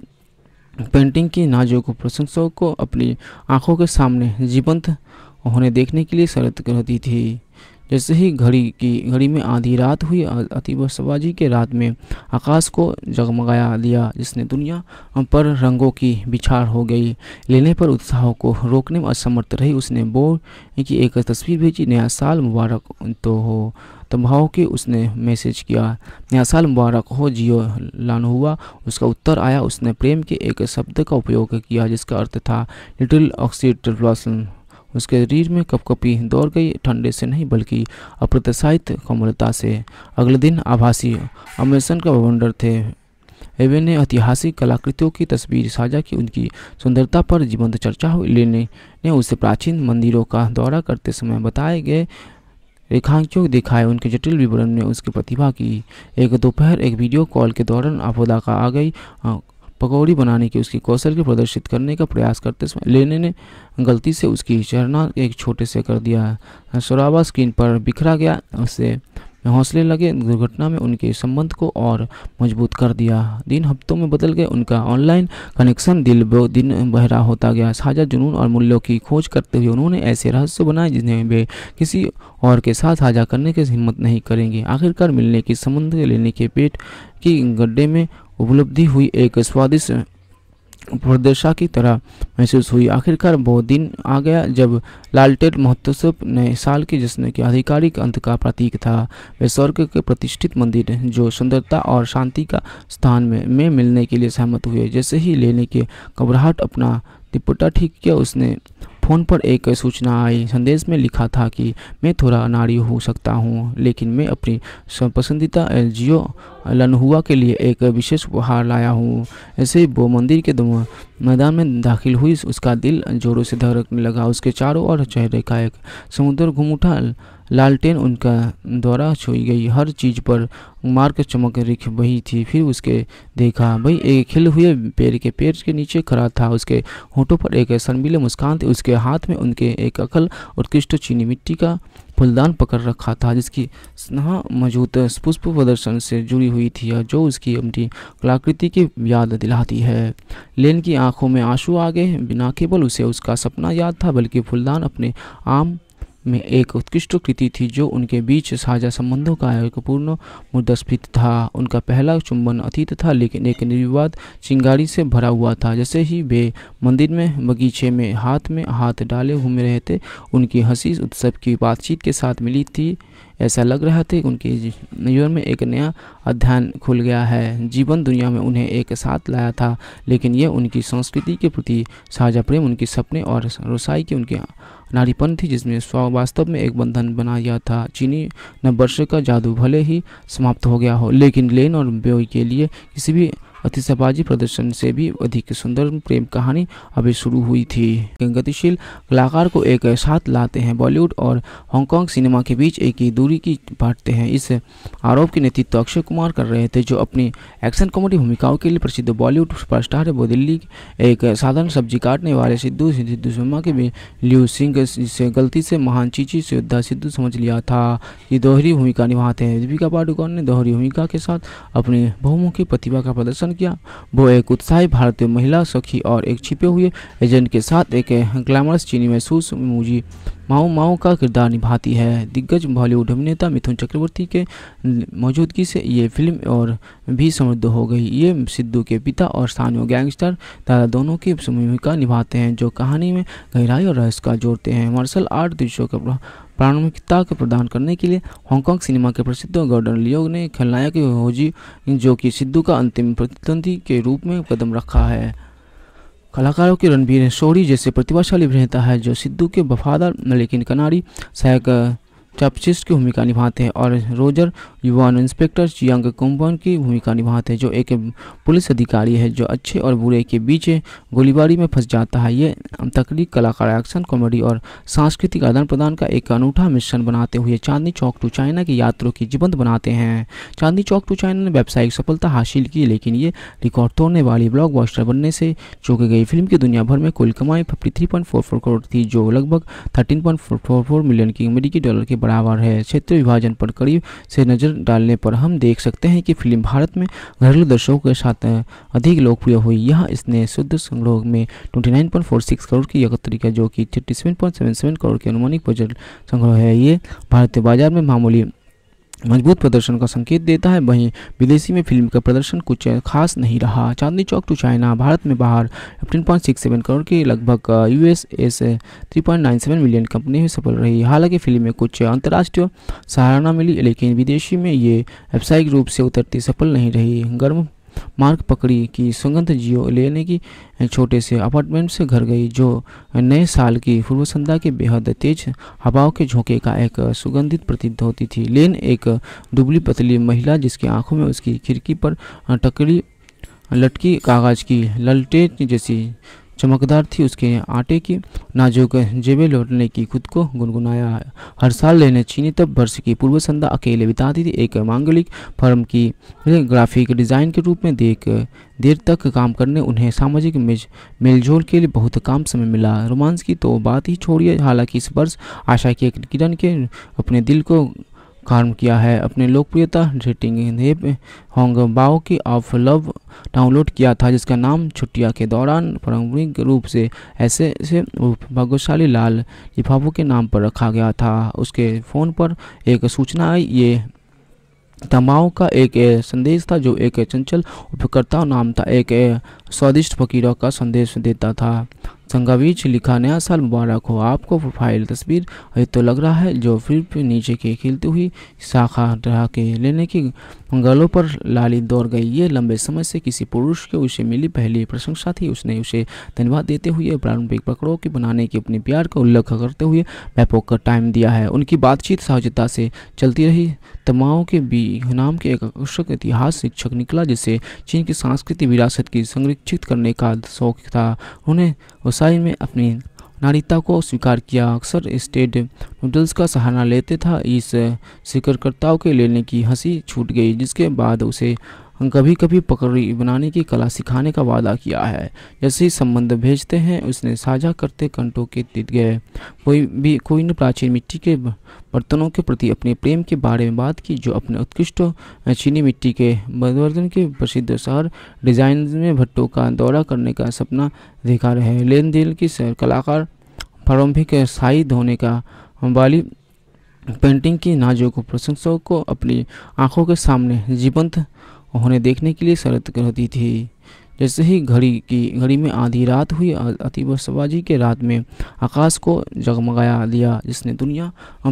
पेंटिंग की नाजों को प्रशंसकों को अपनी आंखों के सामने जीवंत उन्हें देखने के लिए शरत दी थी जैसे ही घड़ी की घड़ी में आधी रात हुई अतिबसबाजी के रात में आकाश को जगमगाया दिया जिसने दुनिया पर रंगों की बिछाड़ हो गई लेने पर उत्साह को रोकने में असमर्थ रही उसने बोर्ड की एक तस्वीर भेजी नया साल मुबारक तो हो तम्भाव के उसने मैसेज किया नया साल मुबारक हो जियो लान हुआ उसका उत्तर आया उसने प्रेम के एक शब्द का उपयोग किया जिसका अर्थ था लिटिल ऑक्सीड ब्लॉसम उसके शरीर में कपकपी दौड़ गई ठंडे से नहीं बल्कि अप्रत्याशित कोमलता से अगले दिन आभासी अमेरसन का वंडर थे एवे ने ऐतिहासिक कलाकृतियों की तस्वीर साझा की उनकी सुंदरता पर जीवंत चर्चा हुई लेने ने उसे प्राचीन मंदिरों का दौरा करते समय बताए गए रेखांकियों दिखाए उनके जटिल विवरण में उसकी प्रतिभा की एक दोपहर एक वीडियो कॉल के दौरान आपदा का आ गई पकौड़ी बनाने के उसके कौशल को प्रदर्शित करने का प्रयास करते समय लेने ने गलती से उसकी चरना एक छोटे से कर दिया शराबा स्क्रीन पर बिखरा गया उससे हौसले लगे दुर्घटना में उनके संबंध को और मजबूत कर दिया दिन हफ्तों में बदल गए उनका ऑनलाइन कनेक्शन दिल दिन बहरा होता गया साझा जुनून और मूल्यों की खोज करते हुए उन्होंने ऐसे रहस्य बनाए जिन्हें वे किसी और के साथ साझा करने की हिम्मत नहीं करेंगे आखिरकार मिलने की संबंध लेने के पेट की गड्ढे में उपलब्धि हुई एक स्वादिष्ट प्रदेशा की तरह महसूस हुई आखिरकार वो दिन आ गया जब लालटेट महोत्सव नए साल के जश्न के आधिकारिक अंत का प्रतीक था वे स्वर्ग के प्रतिष्ठित मंदिर जो सुंदरता और शांति का स्थान में, में मिलने के लिए सहमत हुए जैसे ही लेने के घबराहट अपना दिपटा ठीक किया उसने फ़ोन पर एक सूचना आई संदेश में लिखा था कि मैं थोड़ा नारी हो सकता हूँ लेकिन मैं अपनी पसंदीदा एल जियो लनहुआ के लिए एक विशेष उपहार लाया हूँ ऐसे वो मंदिर के मैदान में दाखिल हुई उसका दिल जोरों से धड़कने लगा उसके चारों ओर चेहरे का एक समुद्र घूम उठा लालटेन उनका द्वारा छोई गई हर चीज पर मार्ग चमक रिख बही थी फिर उसके देखा भाई एक खिल हुए पेड़ के पेड़ के नीचे खड़ा था उसके होठों पर एक शर्मिले मुस्कान थी उसके हाथ में उनके एक अकल उत्कृष्ट चीनी मिट्टी का फुलदान पकड़ रखा था जिसकी स्नाह मौजूद पुष्प प्रदर्शन से जुड़ी हुई थी जो उसकी अपनी कलाकृति की याद दिलाती है लेन की आंखों में आंसू आ गए बिना केवल उसे उसका सपना याद था बल्कि फुलदान अपने आम में एक उत्कृष्ट कृति थी जो उनके बीच साझा संबंधों का एक पूर्ण मुद्दस्फित था उनका पहला चुंबन अतीत था लेकिन एक निर्विवाद चिंगारी से भरा हुआ था जैसे ही वे मंदिर में बगीचे में हाथ में हाथ डाले घूम रहे थे उनकी हंसी उत्सव की बातचीत के साथ मिली थी ऐसा लग रहा था कि उनके जीवन में एक नया अध्ययन खुल गया है जीवन दुनिया में उन्हें एक साथ लाया था लेकिन यह उनकी संस्कृति के प्रति साझा प्रेम उनके सपने और रसाई के उनके नारीपन थी जिसमें वास्तव में एक बंधन बनाया था चीनी नववर्ष का जादू भले ही समाप्त हो गया हो लेकिन लेन और ब्योई के लिए किसी भी अतिशबाजी प्रदर्शन से भी अधिक सुंदर प्रेम कहानी अभी शुरू हुई थी गतिशील कलाकार को एक साथ लाते हैं बॉलीवुड और हांगकांग सिनेमा के बीच एक ही दूरी की बांटते हैं इस आरोप के नेतृत्व अक्षय कुमार कर रहे थे जो अपनी एक्शन कॉमेडी भूमिकाओं के लिए प्रसिद्ध बॉलीवुड सुपरस्टार है वो दिल्ली एक साधारण सब्जी काटने वाले सिद्धू सिद्धू शर्मा के लियू सिंह से गलती से महान चीची से योद्धा सिद्धू समझ लिया था ये दोहरी भूमिका निभाते हैं दीपिका पाडुकोन ने दोहरी भूमिका के साथ अपनी बहुमुखी प्रतिभा का प्रदर्शन प्रदान किया वो एक उत्साही भारतीय महिला सखी और एक छिपे हुए एजेंट के साथ एक ग्लैमरस चीनी महसूस मूजी माओ माओ का किरदार निभाती है दिग्गज बॉलीवुड अभिनेता मिथुन चक्रवर्ती के मौजूदगी से ये फिल्म और भी समृद्ध हो गई ये सिद्धू के पिता और स्थानीय गैंगस्टर दादा दोनों की भूमिका निभाते हैं जो कहानी में गहराई और रहस्य का जोड़ते हैं मार्शल आर्ट दृश्यों का प्रारंभिकता को प्रदान करने के लिए हांगकांग सिनेमा के प्रसिद्ध गॉर्डन लियोग ने खलनायक होजी जो कि सिद्धू का अंतिम प्रतिद्वंदी के रूप में कदम रखा है कलाकारों के रणबीर शोरी जैसे प्रतिभाशाली अभिनेता है जो सिद्धू के वफादार लेकिन कनारी सहायक चैप्सिस्ट तो की भूमिका निभाते हैं और रोजर युवान इंस्पेक्टर चियांग कुम्बन की भूमिका निभाते हैं जो एक पुलिस अधिकारी है जो अच्छे और बुरे के बीच गोलीबारी में फंस जाता है ये तकनीक कलाकार एक्शन कॉमेडी और सांस्कृतिक आदान प्रदान का एक अनूठा मिश्रण बनाते हुए चांदनी चौक टू चाइना की यात्रों की जीवंत बनाते हैं चांदनी चौक टू चाइना ने व्यावसायिक सफलता हासिल की लेकिन ये रिकॉर्ड तोड़ने वाली ब्लॉक बनने से चौकी गई फिल्म की दुनिया भर में कुल कमाई फिफ्टी करोड़ थी जो लगभग थर्टीन मिलियन की अमेरिकी डॉलर के बराबर है क्षेत्र विभाजन पर करीब से नज़र डालने पर हम देख सकते हैं कि फिल्म भारत में घरेलू दर्शकों के साथ अधिक लोकप्रिय हुई यह इसने शुद्ध संग्रह में 29.46 करोड़ की एकत्रिका जो कि 37.77 करोड़ के अनुमानिक बजट संग्रह है ये भारतीय बाजार में मामूली मजबूत प्रदर्शन का संकेत देता है वहीं विदेशी में फिल्म का प्रदर्शन कुछ खास नहीं रहा चांदनी चौक टू चाइना भारत में बाहर सेवन करोड़ के लगभग U S seven million company में सफल रही हालांकि फिल्म में कुछ अंतर्राष्ट्रीय सहारा मिली लेकिन विदेशी में ये व्यावसायिक रूप से उतरती सफल नहीं रही गर्म मार्ग पकड़ी कि सुगंध जियो लेने की छोटे से अपार्टमेंट से घर गई जो नए साल की पूर्व संध्या के बेहद तेज हवाओं के झोंके का एक सुगंधित प्रतीत होती थी लेन एक दुबली पतली महिला जिसकी आंखों में उसकी खिड़की पर टकरी लटकी कागज की ललटे जैसी चमकदार थी उसके आटे की नाजुक जेबें लौटने की खुद को गुनगुनाया हर साल लेने चीनी तब वर्ष की पूर्व संध्या अकेले बिताती थी एक मांगलिक फर्म की ग्राफिक डिज़ाइन के रूप में देख देर तक काम करने उन्हें सामाजिक मेलजोल के लिए बहुत काम समय मिला रोमांस की तो बात ही छोड़िए हालांकि इस वर्ष आशा की एक किरण के अपने दिल को काम किया है अपने लोकप्रियता रेटिंग होंगबाओ की ऑफ लव डाउनलोड किया था जिसका नाम छुट्टिया के दौरान पारंपरिक रूप से ऐसे से भाग्यशाली लाल लिफाफों के नाम पर रखा गया था उसके फ़ोन पर एक सूचना आई ये तमाओं का एक संदेश था जो एक चंचल उपयोगकर्ता नाम था एक स्वादिष्ट फकीरों का संदेश देता था संगावीच लिखा नया साल मुबारक हो आपको प्रोफाइल तस्वीर ये तो लग रहा है जो फिर नीचे के खिलती हुई शाखा रहा के लेने की गलों पर लाली दौड़ गई ये लंबे समय से किसी पुरुष के उसे मिली पहली प्रशंसा थी उसने उसे धन्यवाद देते हुए प्रारंभिक पकड़ों के बनाने के अपने प्यार का उल्लेख करते हुए बैपोक का टाइम दिया है उनकी बातचीत सहजता से चलती रही तमाओं के बी नाम के एक आकर्षक इतिहास शिक्षक निकला जिसे चीन की सांस्कृतिक विरासत की संरक्षित करने का शौक था उन्हें व्यवसाय में अपनी नारीता को स्वीकार किया अक्सर स्टेट नूडल्स का सहारा लेते था इस शिकरकर्ताओं के लेने की हंसी छूट गई जिसके बाद उसे कभी कभी पकड़ी बनाने की कला सिखाने का वादा किया है जैसे ही संबंध भेजते हैं उसने साझा करते कंटों के तीत गए कोई भी कोई ने प्राचीन मिट्टी के बर्तनों के प्रति अपने प्रेम के बारे में बात की जो अपने उत्कृष्ट चीनी मिट्टी के बदवर्धन के प्रसिद्ध शहर डिजाइन में भट्टों का दौरा करने का सपना देखा रहे लेन देन की कलाकार प्रारंभिक शाहिद धोने का वाली पेंटिंग की नाजों को प्रशंसकों को अपनी आंखों के सामने जीवंत उन्हें देखने के लिए शरत करती थी जैसे ही घड़ी की घड़ी में आधी रात हुई अतिबरसबाजी के रात में आकाश को जगमगाया दिया जिसने दुनिया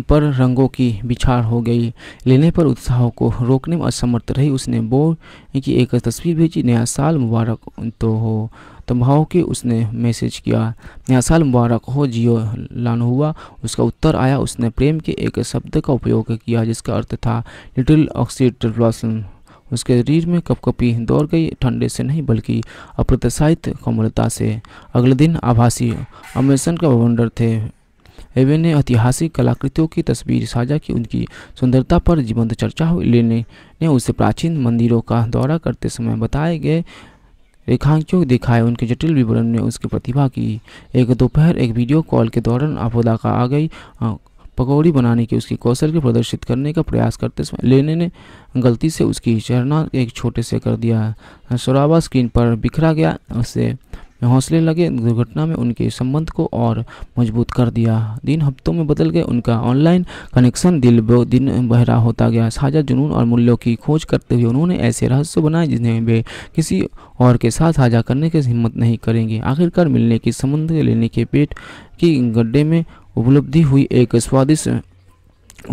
पर रंगों की बिछाड़ हो गई लेने पर उत्साह को रोकने में असमर्थ रही उसने बोर्ड की एक तस्वीर भेजी नया साल मुबारक तो हो तम्भाव के उसने मैसेज किया नया साल मुबारक हो जियो लान हुआ उसका उत्तर आया उसने प्रेम के एक शब्द का उपयोग किया जिसका अर्थ था लिटिल ऑक्सीड ब्लॉसम उसके शरीर में कपकपी दौड़ गई ठंडे से नहीं बल्कि अप्रत्याशित कोमलता से अगले दिन आभासी अमेरसन का वंडर थे एवे ने ऐतिहासिक कलाकृतियों की तस्वीर साझा की उनकी सुंदरता पर जीवंत चर्चा हुई लेने ने उसे प्राचीन मंदिरों का दौरा करते समय बताए गए रेखांकियों दिखाए उनके जटिल विवरण ने उसकी प्रतिभा की एक दोपहर एक वीडियो कॉल के दौरान आपदा का आ गई पकौड़ी बनाने के उसके कौशल को प्रदर्शित करने का प्रयास करते समय लेने ने गलती से उसकी चरना एक छोटे से कर दिया शराबा स्क्रीन पर बिखरा गया उससे हौसले लगे दुर्घटना में उनके संबंध को और मजबूत कर दिया दिन हफ्तों में बदल गए उनका ऑनलाइन कनेक्शन दिल दिन बहरा होता गया साझा जुनून और मूल्यों की खोज करते हुए उन्होंने ऐसे रहस्य बनाए जिन्हें वे किसी और के साथ साझा करने की हिम्मत नहीं करेंगे आखिरकार मिलने की संबंध लेने के पेट की गड्ढे में उपलब्धि हुई एक स्वादिष्ट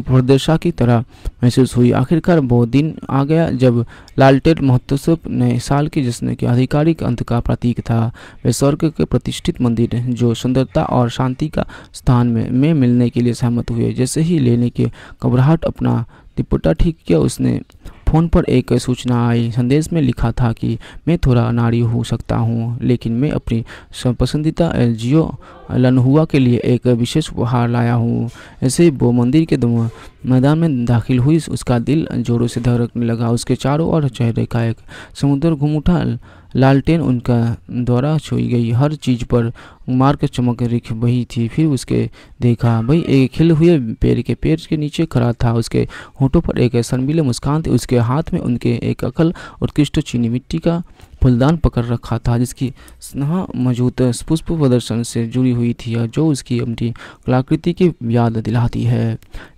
प्रदेशा की तरह महसूस हुई आखिरकार वो दिन आ गया जब लालटेट महोत्सव ने साल के जश्न के आधिकारिक अंत का प्रतीक था वे स्वर्ग के प्रतिष्ठित मंदिर जो सुंदरता और शांति का स्थान में, में मिलने के लिए सहमत हुए जैसे ही लेने के घबराहट अपना तिपुटा ठीक किया उसने फ़ोन पर एक सूचना आई संदेश में लिखा था कि मैं थोड़ा नारी हो सकता हूँ लेकिन मैं अपनी पसंदीदा एल लनहुआ के लिए एक विशेष उपहार लाया हूँ ऐसे वो मंदिर के मैदान में दाखिल हुई उसका दिल जोरों से धड़कने लगा उसके चारों ओर चेहरे का एक समुद्र घूम उठा लालटेन उनका द्वारा छोई गई हर चीज पर मार्ग चमक रिख बही थी फिर उसके देखा भाई एक खिल हुए पेड़ के पेड़ के नीचे खड़ा था उसके होठों पर एक शर्मीले मुस्कान थी उसके हाथ में उनके एक अकल उत्कृष्ट चीनी मिट्टी का फुलदान पकड़ रखा था जिसकी स्नेहा मौजूद पुष्प प्रदर्शन से जुड़ी हुई थी जो उसकी अपनी कलाकृति की याद दिलाती है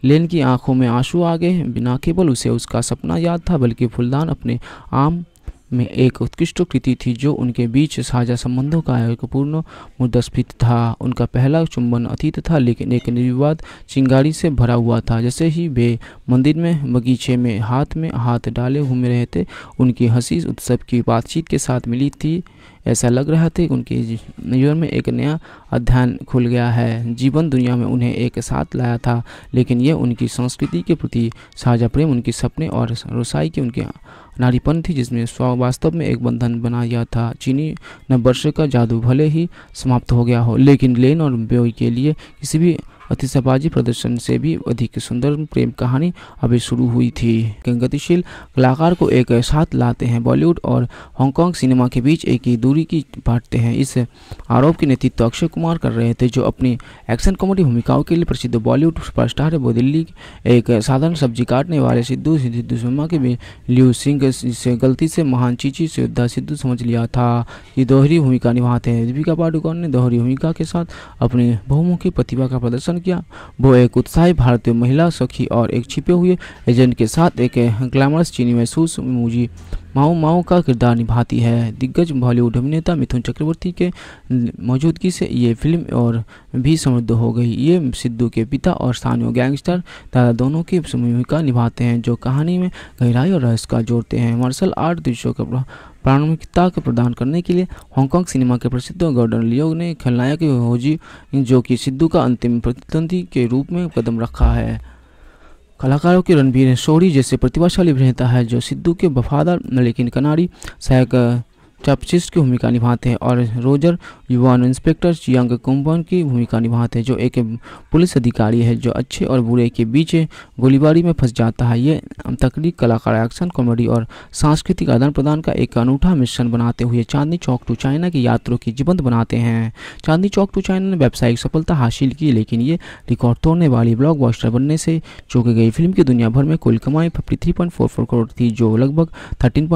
लेन की आंखों में आंसू आ गए बिना केवल उसे उसका सपना याद था बल्कि फुलदान अपने आम में एक उत्कृष्ट कृति थी जो उनके बीच साझा संबंधों का एक पूर्ण मुद्दस्फित था उनका पहला चुंबन अतीत था लेकिन एक निर्विवाद चिंगारी से भरा हुआ था जैसे ही वे मंदिर में बगीचे में हाथ में हाथ डाले घूम रहे थे उनकी हंसी उत्सव की बातचीत के साथ मिली थी ऐसा लग रहा था कि उनके जीवन में एक नया अध्ययन खुल गया है जीवन दुनिया में उन्हें एक साथ लाया था लेकिन यह उनकी संस्कृति के प्रति साझा प्रेम उनके सपने और रसाई के उनके नारीपन थी जिसमें वास्तव में एक बंधन बनाया था चीनी नव वर्ष का जादू भले ही समाप्त हो गया हो लेकिन लेन और ब्योई के लिए किसी भी अतिशबाजी प्रदर्शन से भी अधिक सुंदर प्रेम कहानी अभी शुरू हुई थी गतिशील कलाकार को एक साथ लाते हैं बॉलीवुड और हांगकॉन्ग सिनेमा के बीच एक ही दूरी की बांटते हैं इस आरोप के नेतृत्व अक्षय कुमार कर रहे थे जो अपनी एक्शन कॉमेडी भूमिकाओं के लिए प्रसिद्ध बॉलीवुड सुपरस्टार है वो दिल्ली एक साधारण सब्जी काटने वाले सिद्धू सिद्धू शर्मा के भी लियू सिंह से गलती से महान चीची से योद्धा सिद्धू समझ लिया था ये दोहरी भूमिका निभाते हैं दीपिका पाडुकोन ने दोहरी भूमिका के साथ अपनी बहुमुखी प्रतिभा का प्रदर्शन गिरफ्तार किया वो एक उत्साही भारतीय महिला सखी और एक छिपे हुए एजेंट के साथ एक ग्लैमरस चीनी महसूस मूजी माओ माओ का किरदार निभाती है दिग्गज बॉलीवुड अभिनेता मिथुन चक्रवर्ती के मौजूदगी से ये फिल्म और भी समृद्ध हो गई ये सिद्धू के पिता और स्थानीय गैंगस्टर दादा दोनों की भूमिका निभाते हैं जो कहानी में गहराई और रहस्य का जोड़ते हैं मार्शल आर्ट दृश्यों का प्रारंभिकता को प्रदान करने के लिए हांगकांग सिनेमा के प्रसिद्ध गॉर्डन लियोग ने खलनायक होजी जो कि सिद्धू का अंतिम प्रतिद्वंदी के रूप में कदम रखा है कलाकारों के रणबीर शोरी जैसे प्रतिभाशाली अभिनेता है जो सिद्धू के वफादार लेकिन कनारी सहायक चैपचिस्ट की भूमिका निभाते हैं और रोजर युवान इंस्पेक्टर चियांग कुम्बन की भूमिका निभाते हैं जो एक पुलिस अधिकारी है जो अच्छे और बुरे के बीच गोलीबारी में फंस जाता है ये तकनीक कलाकार एक्शन कॉमेडी और सांस्कृतिक आदान प्रदान का एक अनूठा मिश्रण बनाते हुए चांदनी चौक टू चाइना की यात्रों की जीवंत बनाते हैं चांदनी चौक टू चाइना ने व्यावसायिक सफलता हासिल की लेकिन ये रिकॉर्ड तोड़ने वाली ब्लॉक बनने से चौकी गई फिल्म की दुनिया भर में कुल कमाई फिफ्टी करोड़ थी जो लगभग थर्टीन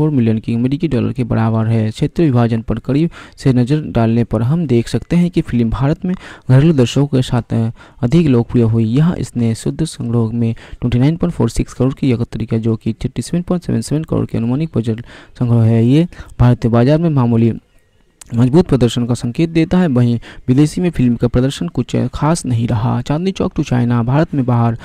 मिलियन की अमेरिकी डॉलर के बराबर है क्षेत्र विभाजन पर करीब से नज़र डालने पर हम देख सकते हैं कि फिल्म भारत में घरेलू दर्शकों के साथ अधिक लोकप्रिय हुई यह इसने शुद्ध संग्रह में ट्वेंटी करोड़ की एकत्र किया जो कि थर्टी करोड़ के अनुमानिक बजट संग्रह है ये भारतीय बाजार में मामूली मजबूत प्रदर्शन का संकेत देता है वहीं विदेशी में फिल्म का प्रदर्शन कुछ खास नहीं रहा चांदनी चौक टू चाइना भारत में बाहर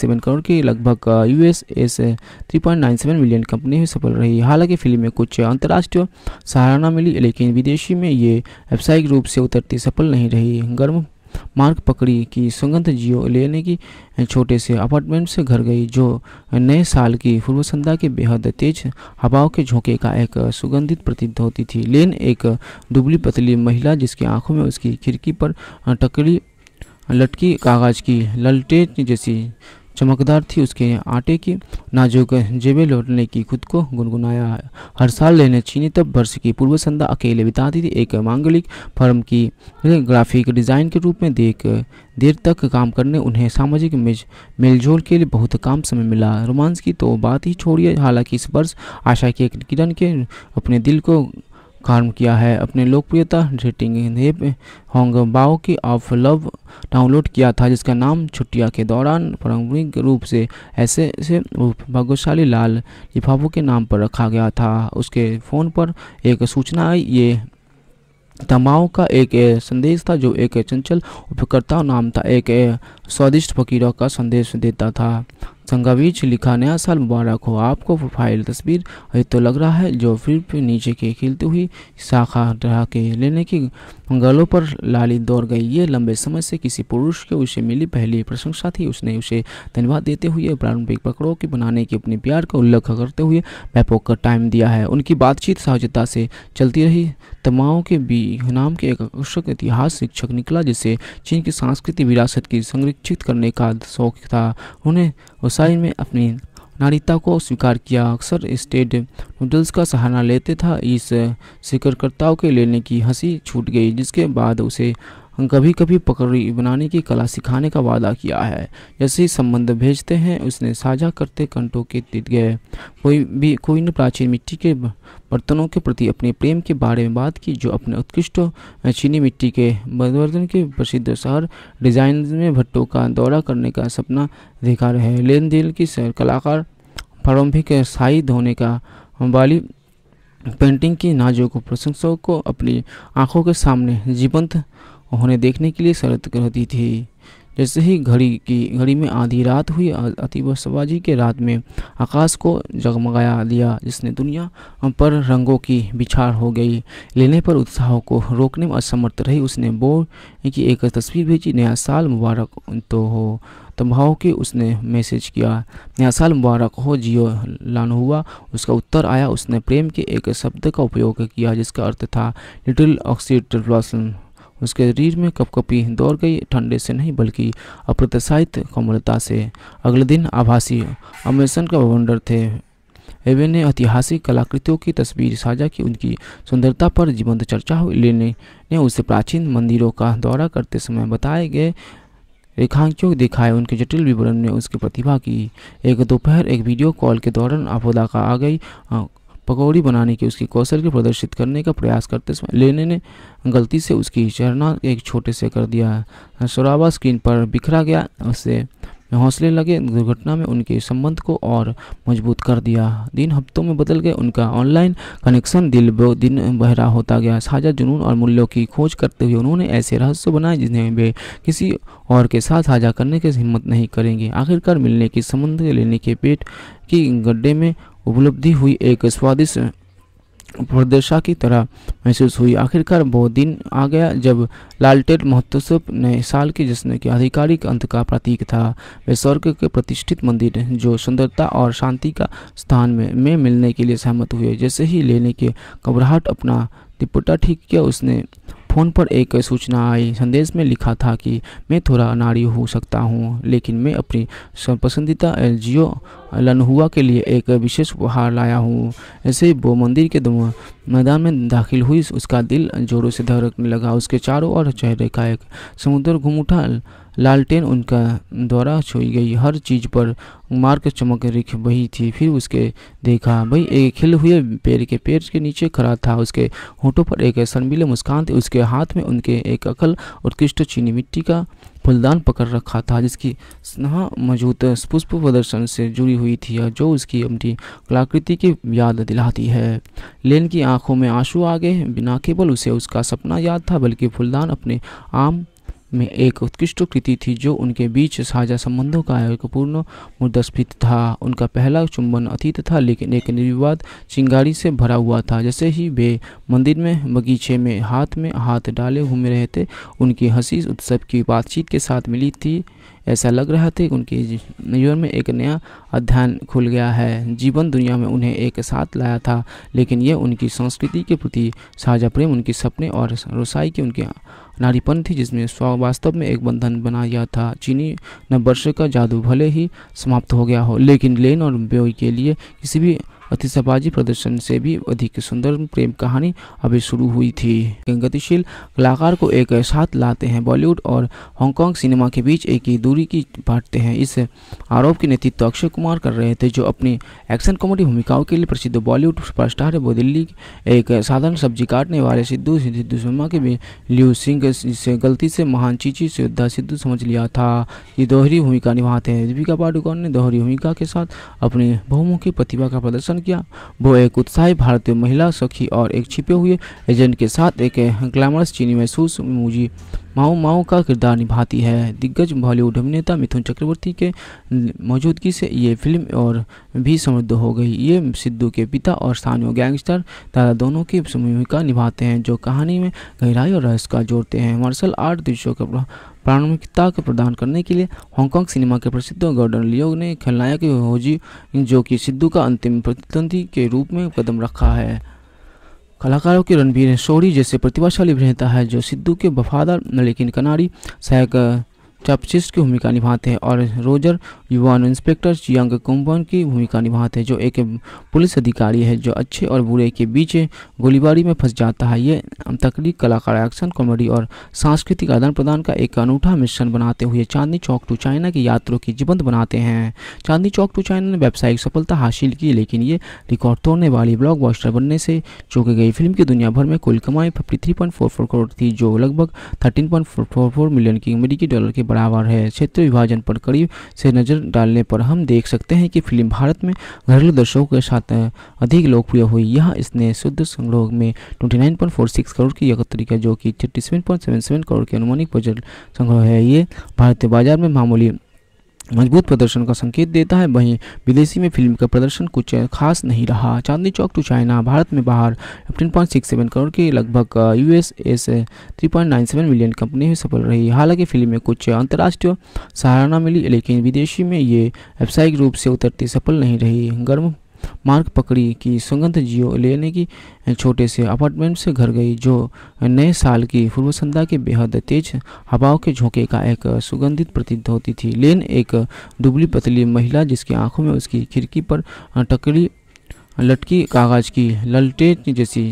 सेवन करोड़ के लगभग U S seven million company में सफल रही हालांकि फिल्म में कुछ अंतर्राष्ट्रीय सहारा मिली लेकिन विदेशी में ये व्यावसायिक रूप से उतरती सफल नहीं रही गर्म मार्ग पकड़ी कि सुगंध जियो लेने की छोटे से अपार्टमेंट से घर गई जो नए साल की पूर्व संध्या के बेहद तेज हवाओं के झोंके का एक सुगंधित प्रतीत होती थी लेन एक दुबली पतली महिला जिसकी आंखों में उसकी खिड़की पर टकरी लटकी कागज की ललटे जैसी चमकदार थी उसके आटे की नाजुक जेबें लौटने की खुद को गुनगुनाया हर साल लेने चीनी तब वर्ष की पूर्व संध्या अकेले बिताती थी एक मांगलिक फर्म की ग्राफिक डिज़ाइन के रूप में देख देर तक काम करने उन्हें सामाजिक मेलजोल के लिए बहुत काम समय मिला रोमांस की तो बात ही छोड़िए हालांकि इस वर्ष आशा की एक किरण के अपने दिल को काम किया है अपने लोकप्रियता रेटिंग होंग बाओ की ऑफ लव डाउनलोड किया था जिसका नाम छुट्टिया के दौरान पारंपरिक रूप से ऐसे से भाग्यशाली लाल लिफाफों के नाम पर रखा गया था उसके फ़ोन पर एक सूचना आई ये धमाओं का एक संदेश था जो एक चंचल उपयोगकर्ता नाम था एक स्वादिष्ट फकीरों का संदेश देता था संगावीच लिखा नया साल मुबारक हो आपको प्रोफाइल तस्वीर ये तो लग रहा है जो फिर नीचे के खिलती हुई शाखा रहा के लेने की गलों पर लाली दौड़ गई ये लंबे समय से किसी पुरुष के उसे मिली पहली प्रशंसा थी उसने उसे धन्यवाद देते हुए प्रारंभिक पकड़ों के बनाने के अपने प्यार का उल्लेख करते हुए बैपोक का टाइम दिया है उनकी बातचीत सहजता से चलती रही तमाओं के बी नाम के एक आकर्षक इतिहास शिक्षक निकला जिसे चीन की सांस्कृतिक विरासत की संरक्षित करने का शौक था उन्हें वसाई में अपनी नारिता को स्वीकार किया अक्सर स्टेट नूडल्स का सहारा लेते था इस शिकरकर्ताओं के लेने की हंसी छूट गई जिसके बाद उसे कभी कभी पकड़ी बनाने की कला सिखाने का वादा किया है जैसे ही संबंध भेजते हैं उसने साझा करते कंटों के तिट गए कोई भी कोई ने प्राचीन मिट्टी के बर्तनों के प्रति अपने प्रेम के बारे में बात की जो अपने उत्कृष्ट चीनी मिट्टी के बदवर्धन के प्रसिद्ध शहर डिजाइन में भट्टों का दौरा करने का सपना देखा रहे लेन देन की कलाकार प्रारंभिक शाही धोने का वाली पेंटिंग की नाजों को प्रशंसकों को अपनी आंखों के सामने जीवंत उन्हें देखने के लिए शरत करती थी जैसे ही घड़ी की घड़ी में आधी रात हुई अतिब शबाजी के रात में आकाश को जगमगाया दिया जिसने दुनिया पर रंगों की बिछाड़ हो गई लेने पर उत्साह को रोकने में असमर्थ रही उसने बो की एक तस्वीर भेजी नया साल मुबारक तो हो तम्भाव के उसने मैसेज किया नया साल मुबारक हो जियो लान हुआ उसका उत्तर आया उसने प्रेम के एक शब्द का उपयोग किया जिसका अर्थ था लिटिल ऑक्सीड ब्लॉसम उसके शरीर में कपकपी दौड़ गई ठंडे से नहीं बल्कि अप्रत्याशित कोमलता से अगले दिन आभासी अमेरसन का वंडर थे एवे ने ऐतिहासिक कलाकृतियों की तस्वीर साझा की उनकी सुंदरता पर जीवंत चर्चा हुई लेने ने उसे प्राचीन मंदिरों का दौरा करते समय बताए गए रेखांकियों दिखाए उनके जटिल विवरण ने उसकी प्रतिभा की एक दोपहर एक वीडियो कॉल के दौरान आपदा का आ गई पकौड़ी बनाने के उसके कौशल को प्रदर्शित करने का प्रयास करते समय लेने ने गलती से उसकी चरणा एक छोटे से कर दिया शराबा स्क्रीन पर बिखरा गया उससे हौसले लगे दुर्घटना में उनके संबंध को और मजबूत कर दिया दिन हफ्तों में बदल गए उनका ऑनलाइन कनेक्शन दिल दिन बहरा होता गया साझा जुनून और मूल्यों की खोज करते हुए उन्होंने ऐसे रहस्य बनाए जिन्हें वे किसी और के साथ साझा करने की हिम्मत नहीं करेंगे आखिरकार मिलने की संबंध लेने के पेट की गड्ढे में उपलब्धि हुई एक स्वादिष्ट प्रदेशा की तरह महसूस हुई आखिरकार वो दिन आ गया जब लालटेट महोत्सव ने साल के जश्न के आधिकारिक अंत का प्रतीक था वे स्वर्ग के प्रतिष्ठित मंदिर जो सुंदरता और शांति का स्थान में, में मिलने के लिए सहमत हुए जैसे ही लेने के घबराहट अपना दिपटा ठीक किया उसने फ़ोन पर एक सूचना आई संदेश में लिखा था कि मैं थोड़ा अनाड़ी हो सकता हूँ लेकिन मैं अपनी पसंदीदा एल जियो लनहुआ के लिए एक विशेष उपहार लाया हूँ ऐसे वो मंदिर के मैदान में दाखिल हुई उसका दिल जोरों से धड़कने लगा उसके चारों ओर चेहरे का एक समुद्र घूम उठा लालटेन उनका द्वारा छोई गई हर चीज़ पर मार्ग चमक रिख बही थी फिर उसके देखा भाई एक खिल हुए पेड़ के पेड़ के नीचे खड़ा था उसके होठों पर एक सनबीले मुस्कान थी उसके हाथ में उनके एक अकल उत्कृष्ट चीनी मिट्टी का फुलदान पकड़ रखा था जिसकी स्नेहा मौजूद पुष्प प्रदर्शन से जुड़ी हुई थी जो उसकी अपनी कलाकृति की याद दिलाती है लेन की आंखों में आंसू आ गए बिना केवल उसे उसका सपना याद था बल्कि फुलदान अपने आम में एक उत्कृष्ट कृति थी जो उनके बीच साझा संबंधों का एक पूर्ण मुद्दस्फित था उनका पहला चुंबन अतीत था लेकिन एक निर्विवाद चिंगारी से भरा हुआ था जैसे ही वे मंदिर में बगीचे में हाथ में हाथ डाले घूम रहे थे उनकी हंसी उत्सव की बातचीत के साथ मिली थी ऐसा लग रहा था कि उनके जीवन में एक नया अध्ययन खुल गया है जीवन दुनिया में उन्हें एक साथ लाया था लेकिन यह उनकी संस्कृति के प्रति साझा प्रेम उनके सपने और रसाई के उनके नारीपन थी जिसमें वास्तव में एक बंधन बनाया था चीनी नव वर्ष का जादू भले ही समाप्त हो गया हो लेकिन लेन और ब्योई के लिए किसी भी अतिशबाजी प्रदर्शन से भी अधिक सुंदर प्रेम कहानी अभी शुरू हुई थी गतिशील कलाकार को एक साथ लाते हैं बॉलीवुड और हांगकॉन्ग सिनेमा के बीच एक ही दूरी की बांटते हैं इस आरोप के नेतृत्व अक्षय कुमार कर रहे थे जो अपनी एक्शन कॉमेडी भूमिकाओं के लिए प्रसिद्ध बॉलीवुड सुपरस्टार है वो दिल्ली एक साधारण सब्जी काटने वाले सिद्धू सिद्धू शर्मा के भी लियू सिंह से गलती से महान चीची से योद्धा सिद्धू समझ लिया था ये दोहरी भूमिका निभाते हैं दीपिका पाडुकोन ने दोहरी भूमिका के साथ अपनी बहुमुखी प्रतिभा का प्रदर्शन प्रदान किया वो एक उत्साही भारतीय महिला सखी और एक छिपे हुए एजेंट के साथ एक ग्लैमरस चीनी महसूस मुझी माओ माओ का किरदार निभाती है दिग्गज बॉलीवुड अभिनेता मिथुन चक्रवर्ती के मौजूदगी से ये फिल्म और भी समृद्ध हो गई ये सिद्धू के पिता और स्थानीय गैंगस्टर दादा दोनों की भूमिका निभाते हैं जो कहानी में गहराई और रहस्य का जोड़ते हैं मार्शल आर्ट दृश्यों का प्रारंभिकता के प्रदान करने के लिए हांगकांग सिनेमा के प्रसिद्ध गॉर्डन लियो ने खलनायक होजी जो कि सिद्धू का अंतिम प्रतिद्वंदी के रूप में कदम रखा है कलाकारों के रणबीर शोरी जैसे प्रतिभाशाली अभिनेता है जो सिद्धू के वफादार लेकिन कनारी सहायक चपचिस्ट की भूमिका निभाते हैं और रोजर युवान इंस्पेक्टर चियांग कुम्बन की भूमिका निभाते हैं जो एक पुलिस अधिकारी है जो अच्छे और बुरे के बीच गोलीबारी में फंस जाता है ये तकनीक कलाकार एक्शन कॉमेडी और सांस्कृतिक आदान प्रदान का एक अनूठा मिश्रण बनाते हुए चांदनी चौक टू चाइना की यात्रों की जीवंत बनाते हैं चांदनी चौक टू चाइना ने व्यावसायिक सफलता हासिल की लेकिन ये रिकॉर्ड तोड़ने वाली ब्लॉक बनने से चौंकी गई फिल्म की दुनिया भर में कुल कमाई फिफ्टी करोड़ थी जो लगभग थर्टीन मिलियन की अमेरिकी डॉलर के बराबर है क्षेत्र विभाजन पर करीब से नज़र डालने पर हम देख सकते हैं कि फिल्म भारत में घरेलू दर्शकों के साथ अधिक लोकप्रिय हुई यह इसने शुद्ध संग्रह में 29.46 करोड़ की एकत्रिका जो कि 37.77 करोड़ के अनुमानिक बजट संग्रह है ये भारतीय बाजार में मामूली मजबूत प्रदर्शन का संकेत देता है वहीं विदेशी में फिल्म का प्रदर्शन कुछ खास नहीं रहा चांदनी चौक टू चाइना भारत में बाहर सेवन करोड़ के लगभग U S seven million company में सफल रही हालांकि फिल्म में कुछ अंतर्राष्ट्रीय सहारा मिली लेकिन विदेशी में ये व्यावसायिक रूप से उतरती सफल नहीं रही गर्म मार्ग पकड़ी कि सुगंध जियो लेने की छोटे से अपार्टमेंट से घर गई जो नए साल की पूर्व संध्या के बेहद तेज हवाओं के झोंके का एक सुगंधित प्रतीत होती थी लेन एक दुबली पतली महिला जिसकी आंखों में उसकी खिड़की पर टकरी लटकी कागज की ललटेट जैसी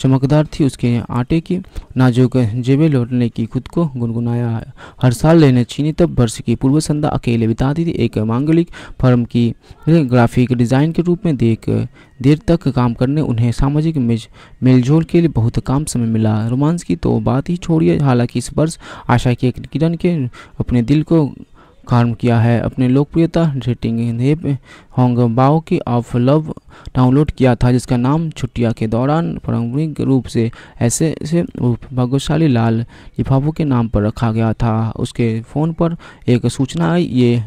चमकदार थी उसके आटे की नाजुक जेबें लौटने की खुद को गुनगुनाया हर साल लेने चीनी तब वर्ष की पूर्व संध्या अकेले बिताती थी एक मांगलिक फर्म की ग्राफिक डिज़ाइन के रूप में देख देर तक काम करने उन्हें सामाजिक मेलजोल के लिए बहुत काम समय मिला रोमांस की तो बात ही छोड़िए हालांकि इस वर्ष आशा की एक किरण के अपने दिल को काम किया है अपने लोकप्रियता रेटिंग हिप होंग बाओ की ऑफ लव डाउनलोड किया था जिसका नाम छुट्टिया के दौरान पारंपरिक रूप से ऐसे से भाग्यशाली लाल लिफाफों के नाम पर रखा गया था उसके फ़ोन पर एक सूचना आई ये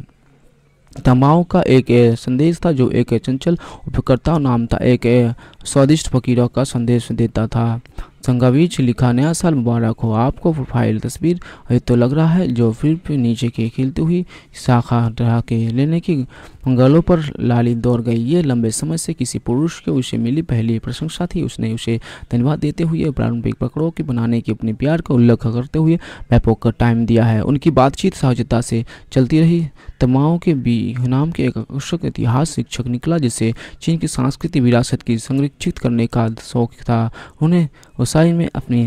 तमाओ का एक संदेश था जो एक चंचल उपयोगकर्ता नाम था एक स्वादिष्ट फकीरों का संदेश देता था संगावीज लिखा नया साल मुबारक हो आपको प्रोफाइल तस्वीर ये तो लग रहा है जो फिर नीचे के खिलती हुई शाखा ढहा के लेने की गलों पर लाली दौड़ गई ये लंबे समय से किसी पुरुष के उसे मिली पहली प्रशंसा थी उसने उसे धन्यवाद देते हुए प्रारंभिक पकड़ों के बनाने के अपने प्यार का उल्लेख करते हुए बैपोक का टाइम दिया है उनकी बातचीत सहजता से चलती रही तमाओं के बी नाम के एक आकर्षक इतिहास शिक्षक निकला जिसे चीन की सांस्कृतिक विरासत की संरक्षित करने का शौक था उन्हें उस व्यवसाय में अपनी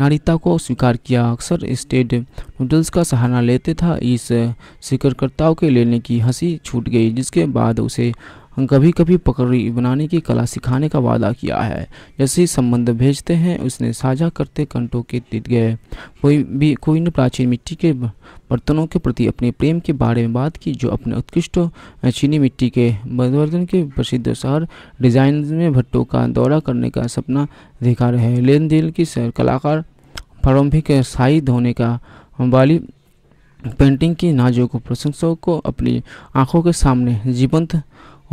नारिता को स्वीकार किया अक्सर स्टेट नूडल्स का सहारा लेते था इस स्वीकारकर्ताओं के लेने की हंसी छूट गई जिसके बाद उसे हम कभी कभी पकड़ी बनाने की कला सिखाने का वादा किया है जैसे ही संबंध भेजते हैं उसने साझा करते कंटों के दिद गए कोई भी कोई ने प्राचीन मिट्टी के बर्तनों के प्रति अपने प्रेम के बारे में बात की जो अपने उत्कृष्ट चीनी मिट्टी के बदवर्धन के प्रसिद्ध शहर डिजाइन में भट्टों का दौरा करने का सपना देखा रहे लेन देन की कलाकार प्रारंभिक शाही धोने का वाली पेंटिंग की नाजों को प्रशंसकों को अपनी आंखों के सामने जीवंत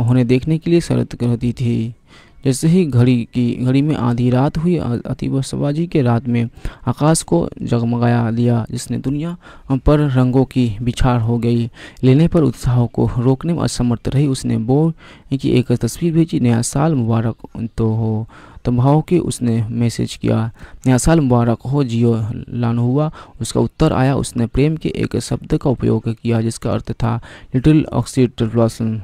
उन्हें देखने के लिए शरत करती थी जैसे ही घड़ी की घड़ी में आधी रात हुई अतिबाजी के रात में आकाश को जगमगाया दिया जिसने दुनिया पर रंगों की बिछाड़ हो गई लेने पर उत्साह को रोकने में असमर्थ रही उसने बो की एक तस्वीर भेजी नया साल मुबारक तो हो भाव के उसने मैसेज किया नया साल मुबारक हो जियो लान हुआ उसका उत्तर आया उसने प्रेम के एक शब्द का उपयोग किया जिसका अर्थ था लिटिल ऑक्सीड ब्लॉसम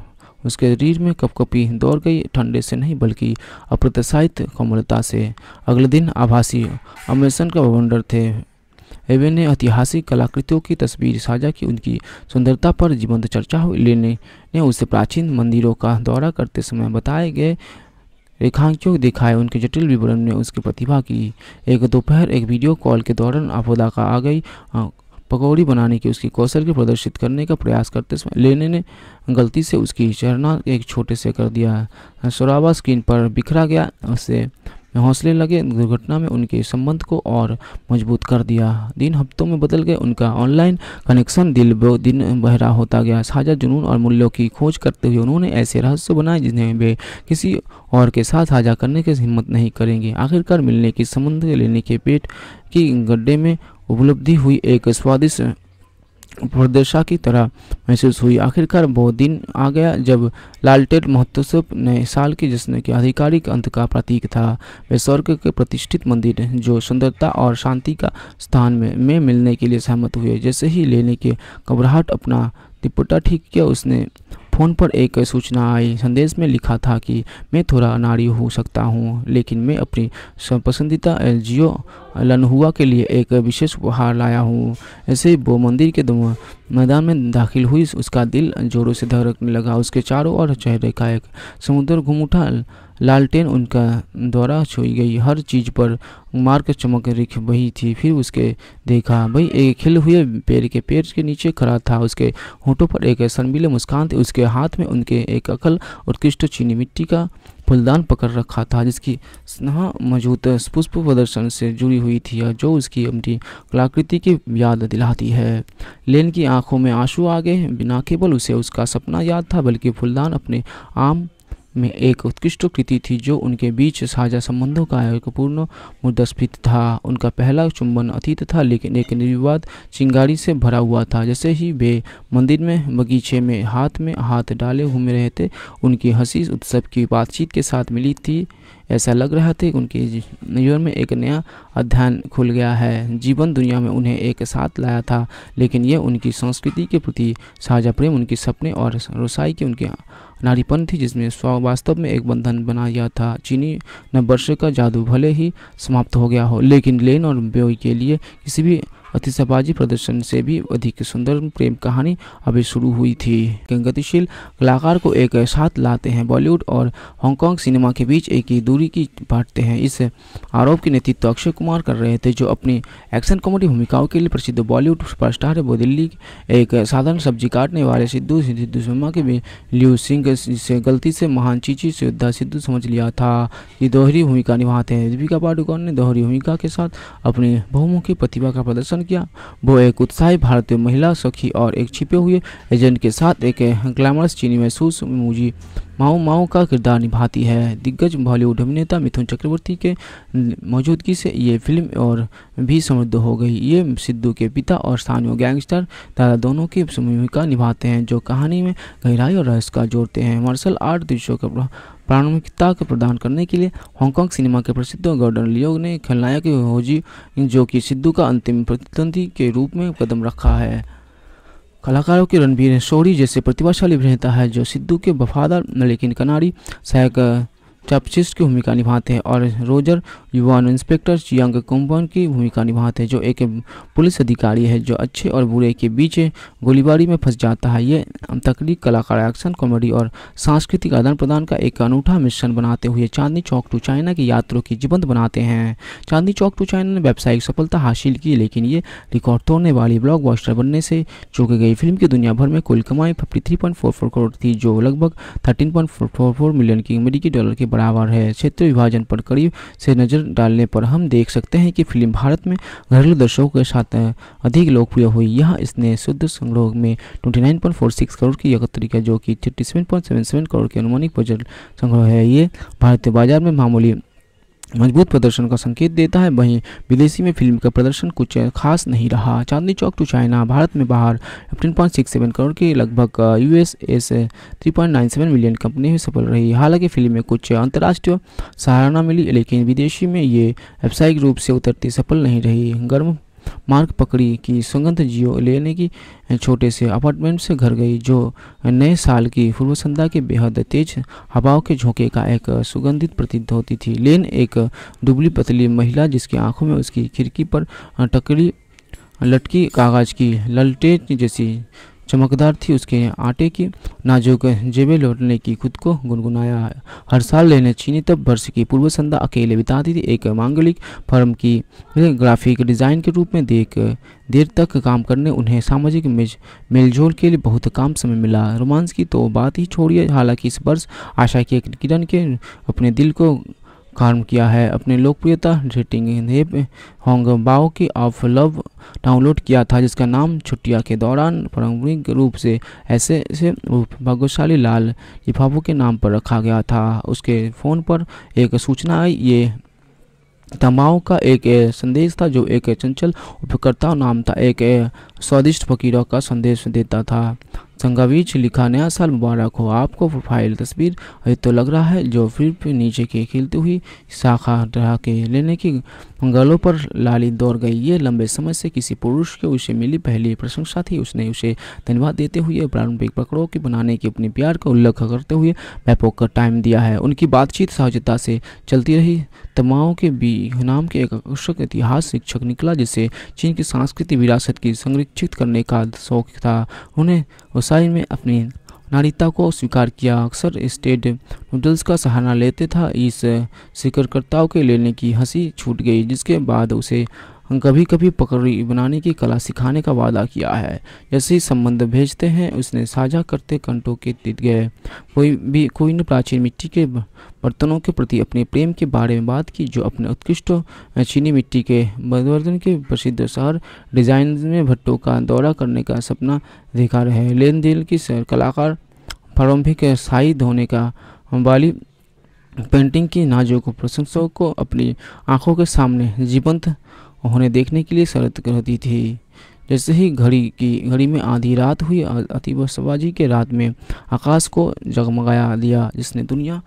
उसके शरीर में कपकपी दौड़ गई ठंडे से नहीं बल्कि अप्रत्याशित कोमलता से अगले दिन आभासी अमेरसन का भवंडर थे एवे ने ऐतिहासिक कलाकृतियों की तस्वीर साझा की उनकी सुंदरता पर जीवंत चर्चा हुई लेने ने उसे प्राचीन मंदिरों का दौरा करते समय बताए गए रेखांकियों दिखाए उनके जटिल विवरण में उसकी प्रतिभा की एक दोपहर एक वीडियो कॉल के दौरान आपदा का आ गई पकौड़ी बनाने के उसके कौशल को प्रदर्शित करने का प्रयास करते समय लेने ने गलती से उसकी चरणा एक छोटे से कर दिया है शराबा स्क्रीन पर बिखरा गया उससे हौसले लगे दुर्घटना में उनके संबंध को और मजबूत कर दिया दिन हफ्तों में बदल गए उनका ऑनलाइन कनेक्शन दिल दिन बहरा होता गया साझा जुनून और मूल्यों की खोज करते हुए उन्होंने ऐसे रहस्य बनाए जिन्हें वे किसी और के साथ साझा करने की हिम्मत नहीं करेंगे आखिरकार मिलने की संबंध लेने के पेट की गड्ढे में उपलब्धि हुई एक स्वादिष्ट प्रदेशा की तरह महसूस हुई आखिरकार वो दिन आ गया जब लालटेन महोत्सव ने साल के जश्न के आधिकारिक अंत का प्रतीक था वे स्वर्ग के प्रतिष्ठित मंदिर जो सुंदरता और शांति का स्थान में, में मिलने के लिए सहमत हुए जैसे ही लेने के घबराहट अपना तिपुटा ठीक किया उसने फ़ोन पर एक सूचना आई संदेश में लिखा था कि मैं थोड़ा अनाड़ी हो सकता हूँ लेकिन मैं अपनी पसंदीदा एल जियो लनहुआ के लिए एक विशेष उपहार लाया हूँ ऐसे वो मंदिर के मैदान में दाखिल हुई उसका दिल जोरों से धड़कने लगा उसके चारों ओर चेहरे का एक समुद्र घूम उठा लालटेन उनका द्वारा छुई गई हर चीज पर मार्ग चमक रिख बही थी फिर उसके देखा भाई एक खिल हुए पेड़ के पेड़ के नीचे खड़ा था उसके होठों पर एक शर्मीले मुस्कान थी उसके हाथ में उनके एक अकल उत्कृष्ट चीनी मिट्टी का फुलदान पकड़ रखा था जिसकी स्नेहा मौजूद पुष्प प्रदर्शन से जुड़ी हुई थी जो उसकी अपनी कलाकृति की याद दिलाती है लेन की आंखों में आंसू आ गए बिना केवल उसे उसका सपना याद था बल्कि फुलदान अपने आम में एक उत्कृष्ट कृति थी जो उनके बीच साझा संबंधों का एक पूर्ण मुद्रास्फीत था उनका पहला चुंबन अतीत था लेकिन एक निर्विवाद चिंगारी से भरा हुआ था जैसे ही वे मंदिर में बगीचे में हाथ में हाथ डाले घूम रहे थे उनकी हंसी उत्सव की बातचीत के साथ मिली थी ऐसा लग रहा था उनके जीवन में एक नया अध्ययन खुल गया है जीवन दुनिया में उन्हें एक साथ लाया था लेकिन यह उनकी संस्कृति के प्रति साझा प्रेम उनके सपने और रसाई के उनके नारीपन थी जिसमें वास्तव में एक बंधन बनाया था चीनी नववर्ष का जादू भले ही समाप्त हो गया हो लेकिन लेन और ब्योई के लिए किसी भी अतिशबाजी प्रदर्शन से भी अधिक सुंदर प्रेम कहानी अभी शुरू हुई थी गतिशील कलाकार को एक साथ लाते हैं बॉलीवुड और हांगकॉन्ग सिनेमा के बीच एक ही दूरी की बांटते हैं इस आरोप के नेतृत्व अक्षय कुमार कर रहे थे जो अपनी एक्शन कॉमेडी भूमिकाओं के लिए प्रसिद्ध बॉलीवुड सुपरस्टार है वो दिल्ली एक साधारण सब्जी काटने वाले सिद्धू सिद्धू शर्मा के भी लियू सिंह से गलती से महान चीची से योद्धा सिद्धू समझ लिया था ये दोहरी भूमिका निभाते हैं दीपिका पाडुकोन ने दोहरी भूमिका के साथ अपनी बहुमुखी प्रतिभा का प्रदर्शन किया वो एक उत्साही भारतीय महिला सखी और एक छिपे हुए एजेंट के साथ एक ग्लैमरस चीनी महसूस मुझी माओ माओ का किरदार निभाती है दिग्गज बॉलीवुड अभिनेता मिथुन चक्रवर्ती के मौजूदगी से ये फिल्म और भी समृद्ध हो गई ये सिद्धू के पिता और स्थानीय गैंगस्टर दादा दोनों की भूमिका निभाते हैं जो कहानी में गहराई और रहस्य का जोड़ते हैं मार्शल आर्ट दृश्यों का प्रारंभिकता प्रदान करने के लिए हांगकांग सिनेमा के प्रसिद्ध गॉर्डन लियो ने खलनायक होजी जो कि सिद्धू का अंतिम प्रतिद्वंदी के रूप में कदम रखा है कलाकारों के रणबीर शोरी जैसे प्रतिभाशाली अभिनेता है जो सिद्धू के वफादार लेकिन कनारी सहायक टैपचिस्ट की भूमिका निभाते हैं और रोजर युवान इंस्पेक्टर चियांग कुम्बन की भूमिका निभाते हैं जो एक पुलिस अधिकारी है जो अच्छे और बुरे के बीच गोलीबारी में फंस जाता है ये तकनीक कलाकार एक्शन कॉमेडी और सांस्कृतिक आदान प्रदान का एक अनूठा मिश्रण बनाते हुए चांदनी चौक टू चाइना की यात्रों की जीवंत बनाते हैं चांदनी चौक टू चाइना ने व्यावसायिक सफलता हासिल की लेकिन ये रिकॉर्ड तोड़ने वाली ब्लॉक बनने से चौंक गई फिल्म की दुनिया भर में कुल कमाई फिफ्टी करोड़ थी जो लगभग थर्टीन मिलियन की अमेरिकी डॉलर के बराबर है क्षेत्र विभाजन पर करीब से नज़र डालने पर हम देख सकते हैं कि फिल्म भारत में घरेलू दर्शकों के साथ अधिक लोकप्रिय हुई यह इसने शुद्ध संग्रह में 29.46 करोड़ की एकत्र किया जो कि 37.77 करोड़ के अनुमानिक बजट संग्रह है ये भारतीय बाजार में मामूली मजबूत प्रदर्शन का संकेत देता है वहीं विदेशी में फिल्म का प्रदर्शन कुछ खास नहीं रहा चांदनी चौक टू चाइना भारत में बाहर फिफ्टीन करोड़ के लगभग यूएस एस 3.97 मिलियन कंपनी में सफल रही हालांकि फिल्म में कुछ अंतर्राष्ट्रीय सहारा मिली लेकिन विदेशी में ये व्यावसायिक रूप से उतरती सफल नहीं रही गर्म मार्ग पकड़ी कि सुगंध जियो लेने की छोटे से अपार्टमेंट से घर गई जो नए साल की पूर्व संध्या के बेहद तेज हवाओं के झोंके का एक सुगंधित प्रतीत होती थी लेन एक दुबली पतली महिला जिसकी आंखों में उसकी खिड़की पर टकरी लटकी कागज की ललटे जैसी चमकदार थी उसके आटे की नाजुक जेबें लौटने की खुद को गुनगुनाया हर साल लेने चीनी तब वर्ष की पूर्व संध्या अकेले बिताती थी एक मांगलिक फर्म की ग्राफिक डिज़ाइन के रूप में देख देर तक काम करने उन्हें सामाजिक मेलजोल के लिए बहुत काम समय मिला रोमांस की तो बात ही छोड़िए हालांकि इस वर्ष आशा की एक किरण के अपने दिल को काम किया है अपने लोकप्रियता रेटिंग हिप होंग बाओ की ऑफ लव डाउनलोड किया था जिसका नाम छुट्टिया के दौरान पारंपरिक रूप से ऐसे से भाग्यशाली लाल लिफाफों के नाम पर रखा गया था उसके फ़ोन पर एक सूचना आई ये तमाओं का एक संदेश था जो एक चंचल उपयोगकर्ता नाम था एक स्वादिष्ट फकीरों का संदेश देता था संगावीज लिखा नया साल मुबारक हो आपको प्रोफाइल तस्वीर अभी तो लग रहा है जो फिर पे नीचे के खिलती हुई शाखा ढहा के लेने की गलों पर लाली दौड़ गई ये लंबे समय से किसी पुरुष के उसे मिली पहली प्रशंसा थी उसने उसे धन्यवाद देते हुए प्रारंभिक पकड़ों के बनाने के अपने प्यार का उल्लेख करते हुए बैपोक का टाइम दिया है उनकी बातचीत सहजता से चलती रही तमाओं के बी नाम के एक आकर्षक इतिहास शिक्षक निकला जिसे चीन की सांस्कृतिक विरासत की संरक्षित करने का शौक था उन्हें शाही में अपनी नारिता को स्वीकार किया अक्सर स्टेट नूडल्स का सहारा लेते था इस शिकरकर्ताओं के लेने की हंसी छूट गई जिसके बाद उसे कभी कभी पकड़ी बनाने की कला सिखाने का वादा किया है जैसे ही संबंध भेजते हैं उसने साझा करते कंटों के दिख गए कोई भी कोई ने प्राचीन मिट्टी के बर्तनों के प्रति अपने प्रेम के बारे में बात की जो अपने उत्कृष्ट चीनी मिट्टी के बर्तन के प्रसिद्ध शहर डिजाइन में भट्टों का दौरा करने का सपना देखा है लेन देन की कलाकार प्रारंभिक शाही धोने का वाली पेंटिंग की नाजों को प्रशंसकों को अपनी आंखों के सामने जीवंत उन्हें देखने के लिए शरत दी थी जैसे ही घड़ी की घड़ी में आधी रात हुई अतीब शबाजी के रात में आकाश को जगमगाया दिया जिसने दुनिया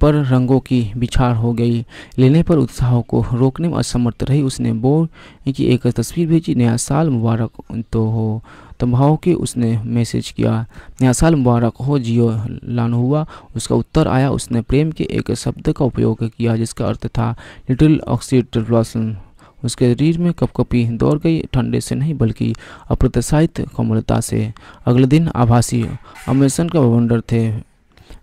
पर रंगों की बिछाड़ हो गई लेने पर उत्साह को रोकने में असमर्थ रही उसने बोर्ड की एक तस्वीर भेजी नया साल मुबारक तो हो तम्भाव के उसने मैसेज किया नया साल मुबारक हो जियो लान हुआ उसका उत्तर आया उसने प्रेम के एक शब्द का उपयोग किया जिसका अर्थ था लिटिल ऑक्सीड ब्लॉसम उसके शरीर में कपकपी दौड़ गई ठंडे से नहीं बल्कि अप्रत्याशित कोमलता से अगले दिन आभासी अमेरसन का भवंडर थे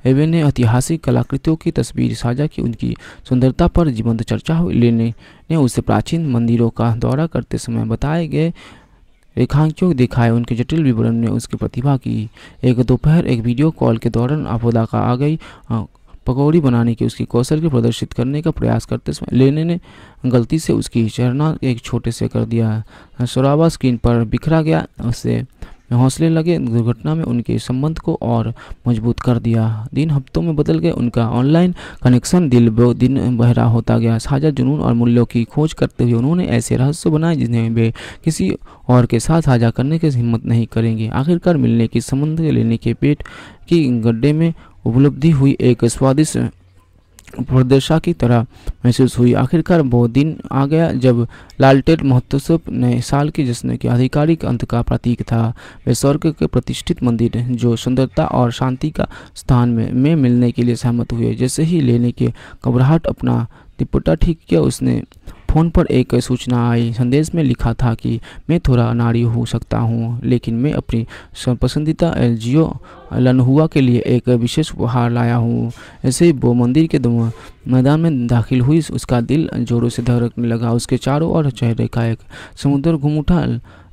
एवे ने ऐतिहासिक कलाकृतियों की तस्वीर साझा की उनकी सुंदरता पर जीवंत चर्चा हुई लेने ने उसे प्राचीन मंदिरों का दौरा करते समय बताए गए रेखांकियों दिखाए उनके जटिल विवरण ने उसकी प्रतिभा की एक दोपहर एक वीडियो कॉल के दौरान आपदा का आ गई पकौड़ी बनाने के उसके कौशल को प्रदर्शित करने का प्रयास करते समय लेने ने गलती से उसकी चरणा एक छोटे से कर दिया शराबा स्क्रीन पर बिखरा गया उससे हौसले लगे दुर्घटना में उनके संबंध को और मजबूत कर दिया दिन हफ्तों में बदल गए उनका ऑनलाइन कनेक्शन दिल दिन बहरा होता गया साझा जुनून और मूल्यों की खोज करते हुए उन्होंने ऐसे रहस्य बनाए जिन्हें वे किसी और के साथ साझा करने की हिम्मत नहीं करेंगे आखिरकार मिलने की संबंध लेने के पेट की गड्ढे में उपलब्धि हुई एक स्वादिष्ट प्रदेशा की तरह महसूस हुई आखिरकार वो दिन आ गया जब लालटेट महोत्सव ने साल के जश्न के आधिकारिक अंत का प्रतीक था वे स्वर्ग के प्रतिष्ठित मंदिर जो सुंदरता और शांति का स्थान में, में मिलने के लिए सहमत हुए जैसे ही लेने के घबराहट अपना तिपुटा ठीक किया उसने फ़ोन पर एक सूचना आई संदेश में लिखा था कि मैं थोड़ा नारी हो सकता हूँ लेकिन मैं अपनी पसंदीदा एल जियो लनहुआ के लिए एक विशेष उपहार लाया हूँ ऐसे वो मंदिर के मैदान में दाखिल हुई उसका दिल जोरों से धड़कने लगा उसके चारों ओर चेहरे का एक समुद्र घूम उठा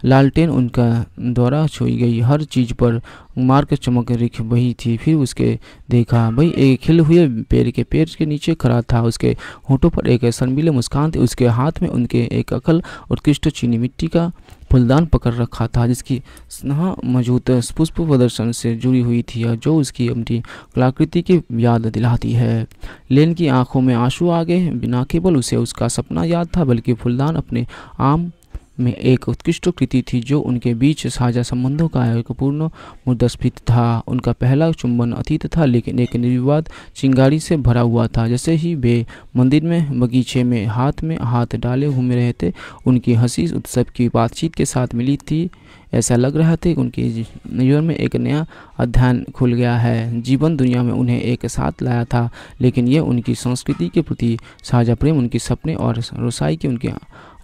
लालटेन उनका द्वारा छोई गई हर चीज पर मार्ग चमक रिख बही थी फिर उसके देखा भाई एक खिल हुए पेड़ के पेड़ के नीचे खड़ा था उसके होठों पर एक शर्मीले मुस्कान थी उसके हाथ में उनके एक अकल उत्कृष्ट चीनी मिट्टी का फुलदान पकड़ रखा था जिसकी स्नेहा मौजूद पुष्प प्रदर्शन से जुड़ी हुई थी जो उसकी अपनी कलाकृति की याद दिलाती है लेन की आंखों में आंसू आ गए बिना केवल उसे उसका सपना याद था बल्कि फुलदान अपने आम में एक उत्कृष्ट कृति थी जो उनके बीच साझा संबंधों का एक पूर्ण मुद्दस्फीत था उनका पहला चुंबन अतीत था लेकिन एक निर्विवाद चिंगारी से भरा हुआ था जैसे ही वे मंदिर में बगीचे में हाथ में हाथ डाले घूम रहे थे उनकी हंसी उत्सव की बातचीत के साथ मिली थी ऐसा लग रहा था कि उनके जीवन में एक नया अध्ययन खुल गया है जीवन दुनिया में उन्हें एक साथ लाया था लेकिन यह उनकी संस्कृति के प्रति साझा प्रेम उनके सपने और रसाई के उनके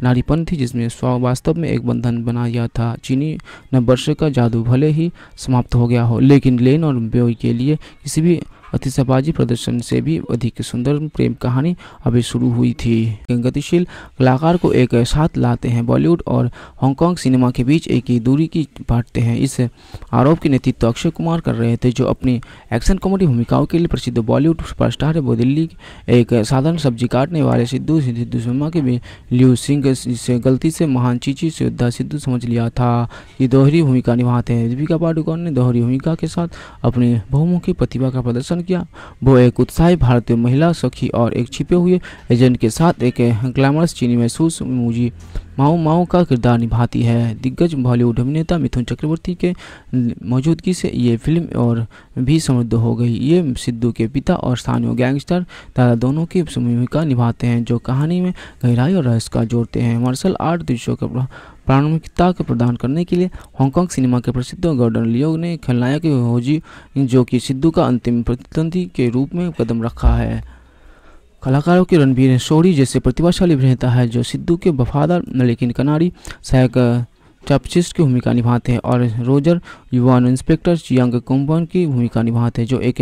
नारीपन थी जिसमें वास्तव में एक बंधन बनाया था चीनी नववर्ष का जादू भले ही समाप्त हो गया हो लेकिन लेन और बेओ के लिए किसी भी अतिशबाजी प्रदर्शन से भी अधिक सुंदर प्रेम कहानी अभी शुरू हुई थी गतिशील कलाकार को एक साथ लाते हैं बॉलीवुड और हांगकॉन्ग सिनेमा के बीच एक ही दूरी की बांटते हैं इस आरोप के नेतृत्व अक्षय कुमार कर रहे थे जो अपनी एक्शन कॉमेडी भूमिकाओं के लिए प्रसिद्ध बॉलीवुड सुपरस्टार है वो दिल्ली एक साधारण सब्जी काटने वाले सिद्धू सिद्धू सिनेमा के भी लियू सिंह से गलती से महान चीची से योद्धा सिद्धू समझ लिया था कि दोहरी भूमिका निभाते हैं दीपिका पाडुकोन ने दोहरी भूमिका के साथ अपनी बहुमुखी प्रतिभा का प्रदर्शन किया वो एक उत्साही भारतीय महिला सखी और एक छिपे हुए एजेंट के साथ एक ग्लैमरस चीनी महसूस मुझी माओ माओ का किरदार निभाती है दिग्गज बॉलीवुड अभिनेता मिथुन चक्रवर्ती के मौजूदगी से ये फिल्म और भी समृद्ध हो गई ये सिद्धू के पिता और स्थानीय गैंगस्टर दादा दोनों की भूमिका निभाते हैं जो कहानी में गहराई और रहस्य का जोड़ते हैं मार्शल आर्ट दृश्यों का प्रारंभिकता को प्रदान करने के लिए हांगकांग सिनेमा के प्रसिद्ध गॉर्डन लियो ने खलनायक होजी जो कि सिद्धू का अंतिम प्रतिद्वंदी के रूप में कदम रखा है कलाकारों के रणबीर शोरी जैसे प्रतिभाशाली अभिनेता है जो सिद्धू के वफादार लेकिन कनाड़ी सहायक टैपचिस्ट की भूमिका निभाते हैं और रोजर युवा इंस्पेक्टर चियांग कोम्बन की भूमिका निभाते हैं जो एक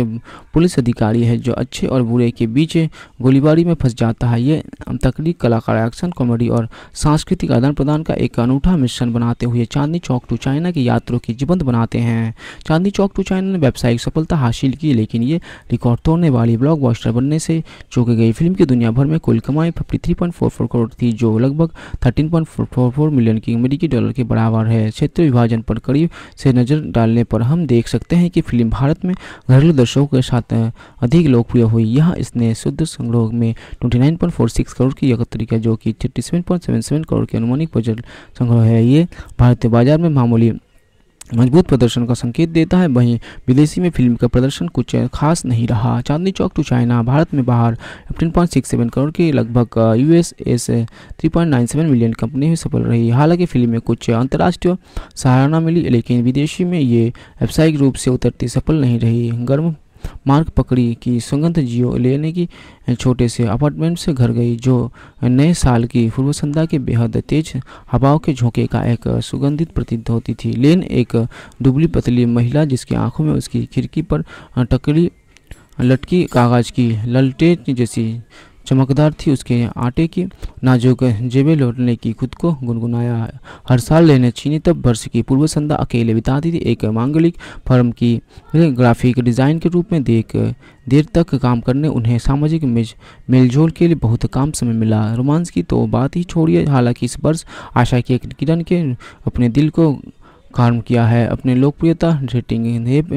पुलिस अधिकारी है जो अच्छे और बुरे के बीच गोलीबारी में फंस जाता है ये तकनीक कलाकार एक्शन कॉमेडी और सांस्कृतिक आदान प्रदान का एक अनूठा मिश्रण बनाते हुए चांदनी चौक टू चाइना की यात्रों की जीवंत बनाते हैं चांदनी चौक टू चाइना ने व्यावसायिक सफलता हासिल की लेकिन ये रिकॉर्ड तोड़ने वाली ब्लॉक बनने से चौंक गई फिल्म की दुनिया भर में कुल कमाई फिफ्टी करोड़ थी जो लगभग थर्टीन मिलियन की अमेरिकी डॉलर के बराबर है क्षेत्र विभाजन पर करीब से नज़र डालने पर हम देख सकते हैं कि फिल्म भारत में घरेलू दर्शकों के साथ अधिक लोकप्रिय हुई यह इसने शुद्ध संग्रह में ट्वेंटी करोड़ की एकत्री है जो कि थर्टी करोड़ के अनुमानिक बजट संग्रह है ये भारतीय बाजार में मामूली मजबूत प्रदर्शन का संकेत देता है वहीं विदेशी में फिल्म का प्रदर्शन कुछ खास नहीं रहा चांदनी चौक टू चाइना भारत में बाहर सेवन करोड़ के लगभग U S seven million company में सफल रही हालांकि फिल्म में कुछ अंतर्राष्ट्रीय सहारा मिली लेकिन विदेशी में ये व्यावसायिक रूप से उतरती सफल नहीं रही गर्म मार्ग पकड़ी कि सुगंध जियो लेने की छोटे से अपार्टमेंट से घर गई जो नए साल की पूर्व संध्या के बेहद तेज हवाओं के झोंके का एक सुगंधित प्रतीत होती थी लेन एक दुबली पतली महिला जिसकी आंखों में उसकी खिड़की पर टकरी लटकी कागज की ललटे जैसी चमकदार थी उसके आटे की नाजुक जेबें लौटने की खुद को गुनगुनाया हर साल लेने चीनी तब वर्ष की पूर्व संध्या अकेले बिताती थी एक मांगलिक फर्म की ग्राफिक डिज़ाइन के रूप में देख देर तक काम करने उन्हें सामाजिक मेलजोल के लिए बहुत काम समय मिला रोमांस की तो बात ही छोड़िए हालांकि इस वर्ष आशा की एक किरण के अपने दिल को काम किया है अपने लोकप्रियता रेटिंग हिप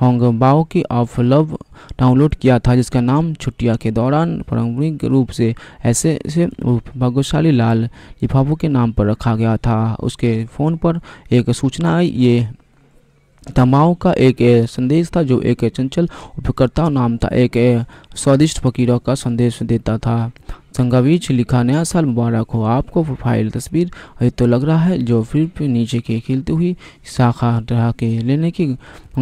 होंग बाओ की ऑफ लव डाउनलोड किया था जिसका नाम छुट्टिया के दौरान पारंपरिक रूप से ऐसे से भाग्यशाली लाल लिफाफों के नाम पर रखा गया था उसके फ़ोन पर एक सूचना आई ये तमाओ का एक संदेश था जो एक चंचल उपयोगकर्ता नाम था एक स्वादिष्ट फकीरों का संदेश देता था संगावीच लिखा नया साल मुबारक हो आपको प्रोफाइल तस्वीर ये तो लग रहा है जो फिर नीचे के खिलती हुई शाखा ढहा के लेने की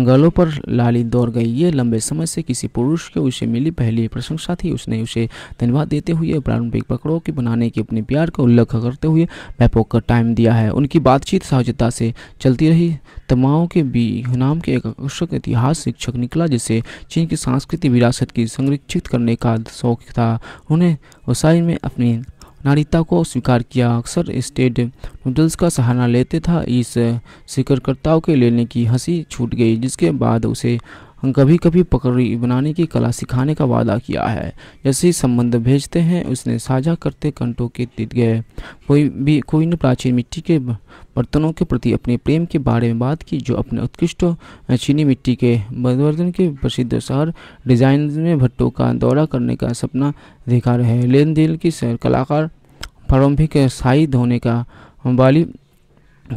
गलों पर लाली दौड़ गई ये लंबे समय से किसी पुरुष के उसे मिली पहली प्रशंसा थी उसने उसे धन्यवाद देते हुए प्रारंभिक पकड़ों की बनाने के अपने प्यार का उल्लेख करते हुए बैपोक का टाइम दिया है उनकी बातचीत सहजता से चलती रही तमाओं के बी नाम के एक आकर्षक इतिहास शिक्षक निकला जिसे चीन की सांस्कृतिक विरासत की संरक्षित करने का शौक था उन्हें व्यवसाय में अपनी नारीता को स्वीकार किया अक्सर स्टेट नूडल्स का सहारा लेते था इस शिकरकर्ताओं के लेने की हंसी छूट गई जिसके बाद उसे कभी कभी पकड़ी बनाने की कला सिखाने का वादा किया है जैसे ही संबंध भेजते हैं उसने साझा करते कंटों के दिद गए कोई भी कोई ने प्राचीन मिट्टी के बर्तनों के प्रति अपने प्रेम के बारे में बात की जो अपने उत्कृष्ट चीनी मिट्टी के बदवर्धन के प्रसिद्ध शहर डिजाइन में भट्टों का दौरा करने का सपना देखा रहे लेन देन की सैर कलाकार प्रारंभिक शाही धोने का वाली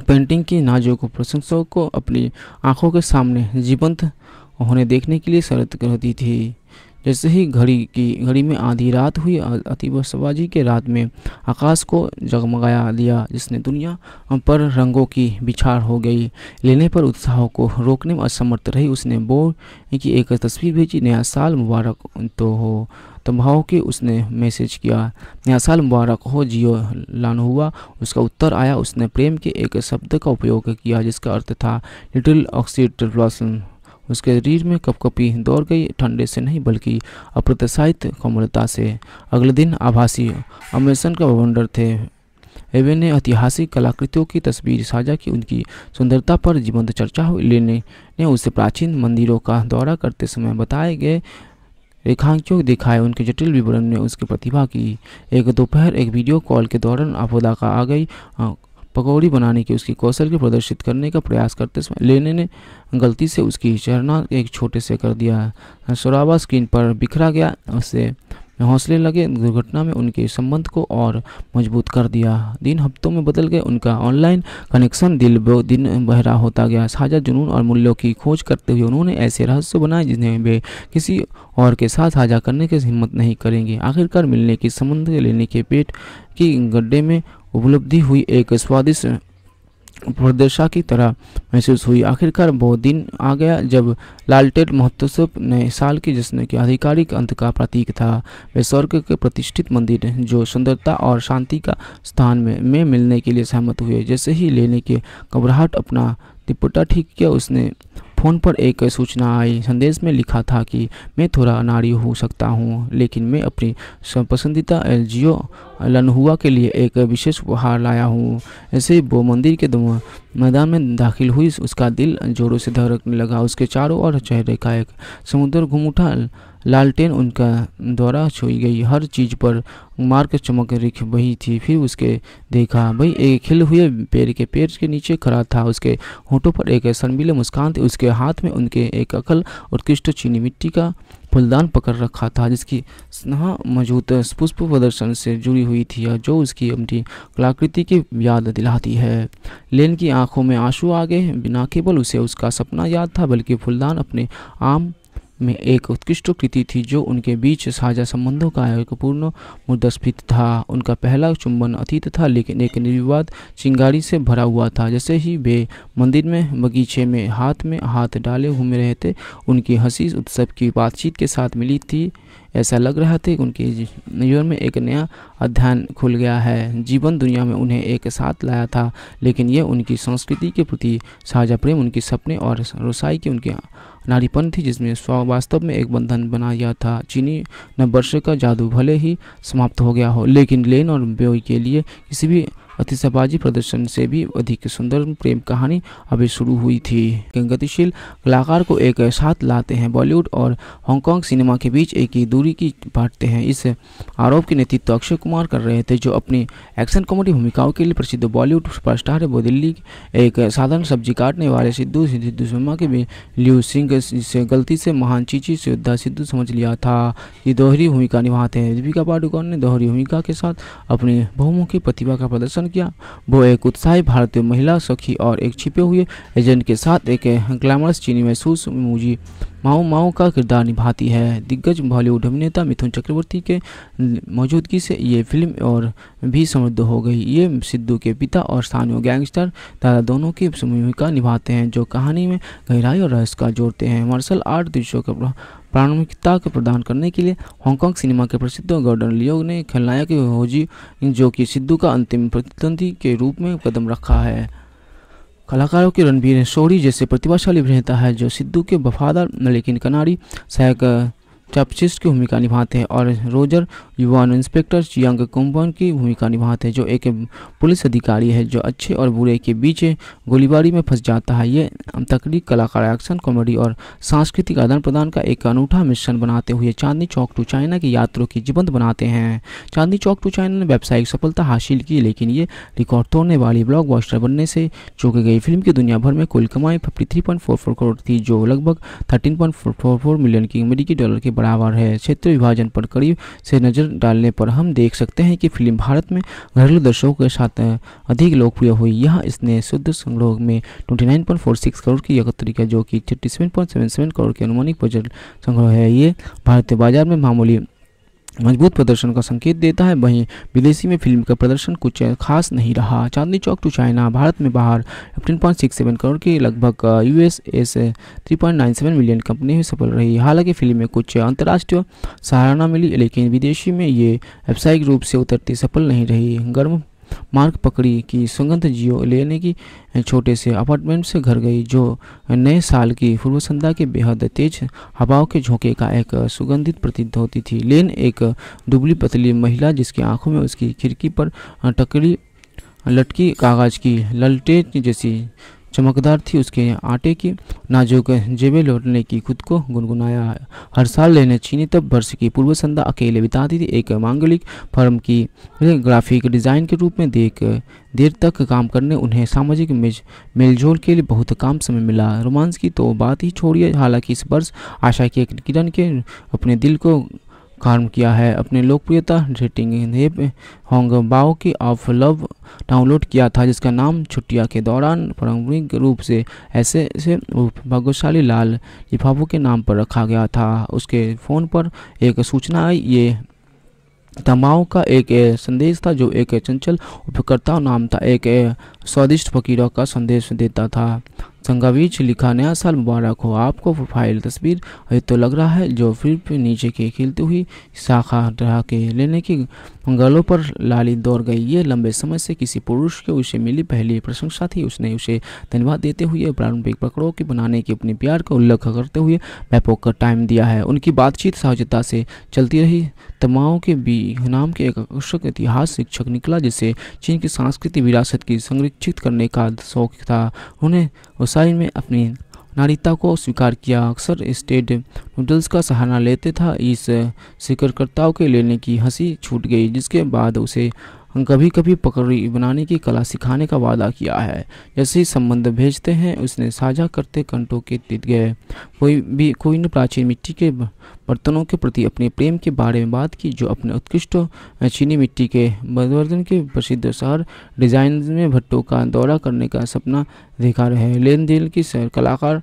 पेंटिंग की नाजों को प्रशंसकों को अपनी आंखों के सामने जीवंत उन्हें देखने के लिए शरत कर दी थी जैसे ही घड़ी की घड़ी में आधी रात हुई अति बसबाजी के रात में आकाश को जगमगाया दिया जिसने दुनिया पर रंगों की बिछाड़ हो गई लेने पर उत्साह को रोकने में असमर्थ रही उसने बो की एक तस्वीर भेजी नया साल मुबारक तो हो भाव के उसने मैसेज किया नया साल मुबारक हो जियो लान हुआ उसका उत्तर आया उसने प्रेम के एक शब्द का उपयोग किया जिसका अर्थ था लिटिल ऑक्सीड ब्लॉसम उसके शरीर में कपकपी दौड़ गई ठंडे से नहीं बल्कि अप्रत्याशित कोमलता से अगले दिन आभासी अमेसन का वंडर थे एवे ने ऐतिहासिक कलाकृतियों की तस्वीर साझा की उनकी सुंदरता पर जीवंत चर्चा हुई लेने ने उसे प्राचीन मंदिरों का दौरा करते समय बताए गए रेखांकियों दिखाए उनके जटिल विवरण ने उसकी प्रतिभा की एक दोपहर एक वीडियो कॉल के दौरान आपदा का आ गई पकौड़ी बनाने के उसकी कौशल को प्रदर्शित करने का प्रयास करते समय लेने ने गलती से उसकी चरना एक छोटे से कर दिया शराबा स्क्रीन पर बिखरा गया उससे हौसले लगे दुर्घटना में उनके संबंध को और मजबूत कर दिया दिन हफ्तों में बदल गए उनका ऑनलाइन कनेक्शन दिल दिन बहरा होता गया साझा जुनून और मूल्यों की खोज करते हुए उन्होंने ऐसे रहस्य बनाए जिन्हें वे किसी और के साथ साझा करने की हिम्मत नहीं करेंगे आखिरकार मिलने की संबंध लेने के पेट की गड्ढे में उपलब्धि हुई एक स्वादिष्ट प्रदर्शा की तरह महसूस हुई आखिरकार वो दिन आ गया जब लालटेट महोत्सव ने साल के जश्न के आधिकारिक अंत का प्रतीक था वे स्वर्ग के प्रतिष्ठित मंदिर जो सुंदरता और शांति का स्थान में, में मिलने के लिए सहमत हुए जैसे ही लेने के घबराहट अपना तिपुटा ठीक किया उसने फ़ोन पर एक सूचना आई संदेश में लिखा था कि मैं थोड़ा अनाड़ी हो सकता हूँ लेकिन मैं अपनी पसंदीदा एल जियो लनहुआ के लिए एक विशेष उपहार लाया हूँ ऐसे वो मंदिर के मैदान में दाखिल हुई उसका दिल जोरों से धड़कने लगा उसके चारों ओर चेहरे का एक समुद्र घूम उठा लालटेन उनका द्वारा छोई गई हर चीज पर मार्ग चमक रिख बही थी फिर उसके देखा भाई एक खिल हुए पेड़ के पेड़ के नीचे खड़ा था उसके होठों पर एक शर्मिले मुस्कान थी उसके हाथ में उनके एक अकल उत्कृष्ट चीनी मिट्टी का फुलदान पकड़ रखा था जिसकी स्नेह मौजूद पुष्प प्रदर्शन से जुड़ी हुई थी जो उसकी अपनी कलाकृति की याद दिलाती है लेन की आंखों में आंसू आ गए बिना केवल उसे उसका सपना याद था बल्कि फुलदान अपने आम में एक उत्कृष्ट कृति थी जो उनके बीच साझा संबंधों का एक पूर्ण मुद्दस्फित था उनका पहला चुंबन अतीत था लेकिन एक निर्विवाद चिंगारी से भरा हुआ था जैसे ही वे मंदिर में बगीचे में हाथ में हाथ डाले घूम रहे थे उनकी हंसी उत्सव की बातचीत के साथ मिली थी ऐसा लग रहा था कि उनके जीवन में एक नया अध्ययन खुल गया है जीवन दुनिया में उन्हें एक साथ लाया था लेकिन यह उनकी संस्कृति के प्रति साझा प्रेम उनके सपने और रसाई की उनके नारीपन थी जिसमें वास्तव में एक बंधन बना गया था चीनी नववर्ष का जादू भले ही समाप्त हो गया हो लेकिन लेन और ब्योई के लिए किसी भी अतिशबाजी प्रदर्शन से भी अधिक सुंदर प्रेम कहानी अभी शुरू हुई थी गतिशील कलाकार को एक साथ लाते हैं बॉलीवुड और हांगकांग सिनेमा के बीच एक ही दूरी की बांटते हैं इस आरोप के नेतृत्व अक्षय कुमार कर रहे थे जो अपनी एक्शन कॉमेडी भूमिकाओं के लिए प्रसिद्ध बॉलीवुड सुपरस्टार है वो दिल्ली एक साधारण सब्जी काटने वाले सिद्धू सिद्धू शर्मा के भी लियू सिंह से गलती से महान चीची से योद्धा सिद्धू समझ लिया था ये दोहरी भूमिका निभाते हैं दीपिका पाडुकोन ने दोहरी भूमिका के साथ अपनी बहुमुखी प्रतिभा का प्रदर्शन प्रदर्शन किया वो एक उत्साही भारतीय महिला सखी और एक छिपे हुए एजेंट के साथ एक ग्लैमरस चीनी महसूस मूजी माओ माओ का किरदार निभाती है दिग्गज बॉलीवुड अभिनेता मिथुन चक्रवर्ती के मौजूदगी से ये फिल्म और भी समृद्ध हो गई ये सिद्धू के पिता और स्थानीय गैंगस्टर दादा दोनों की भूमिका निभाते हैं जो कहानी में गहराई और रहस्य का जोड़ते हैं मार्शल आर्ट दृश्यों का प्रारंभिकता के प्रदान करने के लिए हांगकांग सिनेमा के प्रसिद्ध गॉर्डन लियो ने खलनायक होजी जो कि सिद्धू का अंतिम प्रतिद्वंदी के रूप में कदम रखा है कलाकारों के रणबीर शोरी जैसे प्रतिभाशाली अभिनेता है जो सिद्धू के वफादार लेकिन कनाड़ी सहायक चैपचिस्ट की भूमिका निभाते हैं और रोजर युवा इंस्पेक्टर चियांग कुम्बन की भूमिका निभाते हैं जो एक पुलिस अधिकारी है जो अच्छे और बुरे के बीच गोलीबारी में फंस जाता है ये तकड़ी कलाकार एक्शन कॉमेडी और सांस्कृतिक आदान प्रदान का एक अनूठा मिश्रण बनाते हुए चांदनी चौक टू चाइना की यात्रों की जीवंत बनाते हैं चांदनी चौक टू चाइना ने व्यावसायिक सफलता हासिल की लेकिन ये रिकॉर्ड तोड़ने वाली ब्लॉक बनने से चौंक गई फिल्म की दुनिया भर में कुल कमाई फिफ्टी करोड़ थी जो लगभग थर्टीन मिलियन की अमेरिकी डॉलर के बराबर है क्षेत्र विभाजन पर करीब से नज़र डालने पर हम देख सकते हैं कि फिल्म भारत में घरेलू दर्शकों के साथ अधिक लोकप्रिय हुई यह इसने शुद्ध संग्रह में 29.46 करोड़ की एकत्री है जो कि 37.77 करोड़ के अनुमानिक बजट संग्रह है ये भारतीय बाजार में मामूली मजबूत प्रदर्शन का संकेत देता है वहीं विदेशी में फिल्म का प्रदर्शन कुछ खास नहीं रहा चांदनी चौक टू चाइना भारत में बाहर fifteen point six seven crore की लगभग U S S three point nine seven million company में सफल रही हालांकि फिल्म में कुछ अंतर्राष्ट्रीय सहारा मिली लेकिन विदेशी में ये व्यावसायिक रूप से उतरती सफल नहीं रही गर्म मार्ग पकड़ी कि सुगंध जियो लेने की छोटे से अपार्टमेंट से घर गई जो नए साल की पूर्व संध्या के बेहद तेज हवाओं के झोंके का एक सुगंधित प्रतीत होती थी लेन एक दुबली पतली महिला जिसकी आंखों में उसकी खिड़की पर टकरी लटकी कागज की ललटे जैसी चमकदार थी उसके आटे की नाजुक जेबें लौटने की खुद को गुनगुनाया हर साल लेने चीनी तब वर्ष की पूर्व संध्या अकेले बिताती थी एक मांगलिक फर्म की ग्राफिक डिज़ाइन के रूप में देख देर तक काम करने उन्हें सामाजिक मेलजोल के लिए बहुत काम समय मिला रोमांस की तो बात ही छोड़िए हालांकि इस वर्ष आशा की एक किरण के अपने दिल को काम किया है अपने लोकप्रियता रेटिंग होंग बाओ की ऑफ लव डाउनलोड किया था जिसका नाम छुट्टिया के दौरान पारंपरिक रूप से ऐसे से भाग्यशाली लाल लिफाफों के नाम पर रखा गया था उसके फ़ोन पर एक सूचना आई ये तमाओ का एक संदेश था जो एक चंचल उपयोगकर्ता नाम था एक स्वादिष्ट फकीरों का संदेश देता था संगावीच लिखा नया साल मुबारक हो आपको प्रोफाइल तस्वीर तो लग रहा है जो फिर नीचे के खिलती हुई शाखा ढहा के लेने की गलों पर लाली दौड़ गई ये लंबे समय से किसी पुरुष को उसे मिली पहली प्रशंसा थी उसने उसे धन्यवाद देते हुए प्रारंभिक पकड़ों के बनाने के अपने प्यार का उल्लेख करते हुए मैपो का टाइम दिया है उनकी बातचीत सहजता से चलती रही तमाओं के बी नाम के एक आकर्षक इतिहास शिक्षक निकला जिसे चीन की सांस्कृतिक विरासत की संरक्षित करने का शौक था उन्हें वसाई में अपनी नारिता को स्वीकार किया अक्सर स्टेट नूडल्स का सहारा लेते था इस स्वीकारकर्ताओं के लेने की हंसी छूट गई जिसके बाद उसे हम कभी कभी पकड़ी बनाने की कला सिखाने का वादा किया है जैसे ही संबंध भेजते हैं उसने साझा करते कंटों के तीत गए कोई भी कोई ने प्राचीन मिट्टी के बर्तनों के प्रति अपने प्रेम के बारे में बात की जो अपने उत्कृष्ट चीनी मिट्टी के बदवर्धन के प्रसिद्ध शहर डिजाइन में भट्टों का दौरा करने का सपना देखा रहे लेन देन की सर कलाकार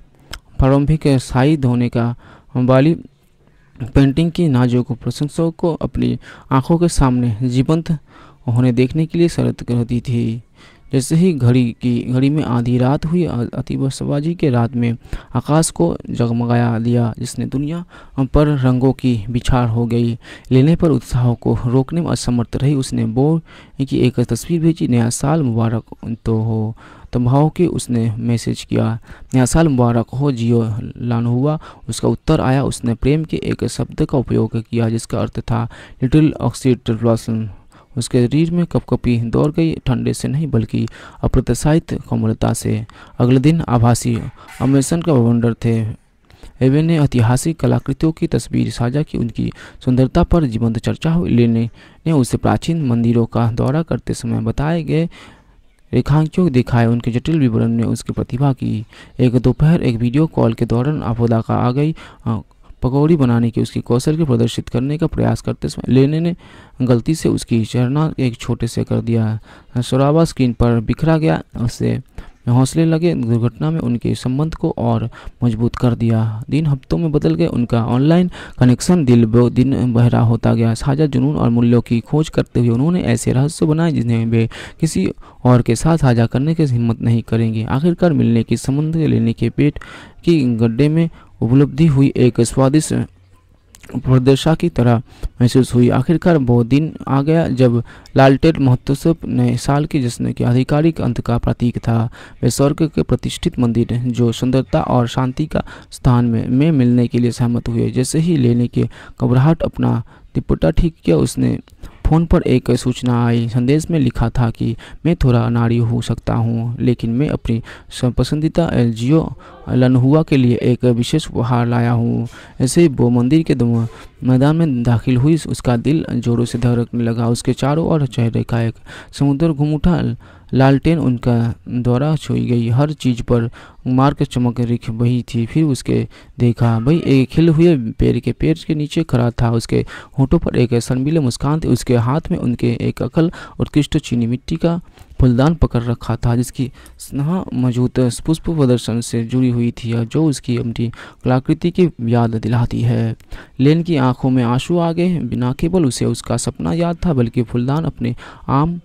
प्रारंभिक साई धोने का वाली पेंटिंग की नाजों को प्रशंसकों को अपनी आंखों के सामने जीवंत उन्हें देखने के लिए शरत कर दी थी जैसे ही घड़ी की घड़ी में आधी रात हुई शबाजी के रात में आकाश को जगमगाया दिया जिसने दुनिया पर रंगों की बिछाड़ हो गई लेने पर उत्साह को रोकने में असमर्थ रही उसने बो की एक तस्वीर भेजी नया साल मुबारक तो हो तम्भाव के उसने मैसेज किया नया साल मुबारक हो जियो लान हुआ उसका उत्तर आया उसने प्रेम के एक शब्द का उपयोग किया जिसका अर्थ था लिटिल ऑक्सीड ब्लॉसम उसके शरीर में कपकपी दौड़ गई ठंडे से नहीं बल्कि अप्रत्याशित कोमलता से अगले दिन आभासी अमेरसन का वंडर थे एवे ने ऐतिहासिक कलाकृतियों की तस्वीर साझा की उनकी सुंदरता पर जीवंत चर्चा हुई लेने ने उसे प्राचीन मंदिरों का दौरा करते समय बताए गए रेखांकियों दिखाए उनके जटिल विवरण ने उसकी प्रतिभा की एक दोपहर एक वीडियो कॉल के दौरान आपदा का आ गई पकौड़ी बनाने के उसके कौशल को प्रदर्शित करने का प्रयास करते समय लेने ने गलती से उसकी चरना एक छोटे से कर दिया शराबा स्क्रीन पर बिखरा गया उससे हौसले लगे दुर्घटना में उनके संबंध को और मजबूत कर दिया दिन हफ्तों में बदल गए उनका ऑनलाइन कनेक्शन दिल दिन बहरा होता गया साझा जुनून और मूल्यों की खोज करते हुए उन्होंने ऐसे रहस्य बनाए जिन्हें वे किसी और के साथ साझा करने की हिम्मत नहीं करेंगे आखिरकार मिलने की संबंध लेने के पेट की गड्ढे में उपलब्धि हुई एक स्वादिष्ट प्रदर्शा की तरह महसूस हुई आखिरकार वो दिन आ गया जब लालटेन महोत्सव ने साल के जश्न के आधिकारिक अंत का प्रतीक था वे स्वर्ग के प्रतिष्ठित मंदिर जो सुंदरता और शांति का स्थान में में मिलने के लिए सहमत हुए जैसे ही लेने के घबराहट अपना तिपुटा ठीक किया उसने फ़ोन पर एक सूचना आई संदेश में लिखा था कि मैं थोड़ा नारी हो सकता हूँ लेकिन मैं अपनी पसंदीदा एल जियो लनहुआ के लिए एक विशेष उपहार लाया हूँ ऐसे वो मंदिर के मैदान में दाखिल हुई उसका दिल जोरों से धड़कने लगा उसके चारों ओर चेहरे का एक समुद्र घूम उठा लालटेन उनका द्वारा छोई गई हर चीज पर मार्ग चमक रिख बही थी फिर उसके देखा भाई एक खिल हुए पेड़ के पेड़ के नीचे खड़ा था उसके होठों पर एक सनबीले मुस्कान थी उसके हाथ में उनके एक अकल उत्कृष्ट चीनी मिट्टी का फुलदान पकड़ रखा था जिसकी स्नेहा मौजूद पुष्प प्रदर्शन से जुड़ी हुई थी जो उसकी अपनी कलाकृति की याद दिलाती है लेन की आंखों में आंसू आ गए बिना केवल उसे उसका सपना याद था बल्कि फुलदान अपने आम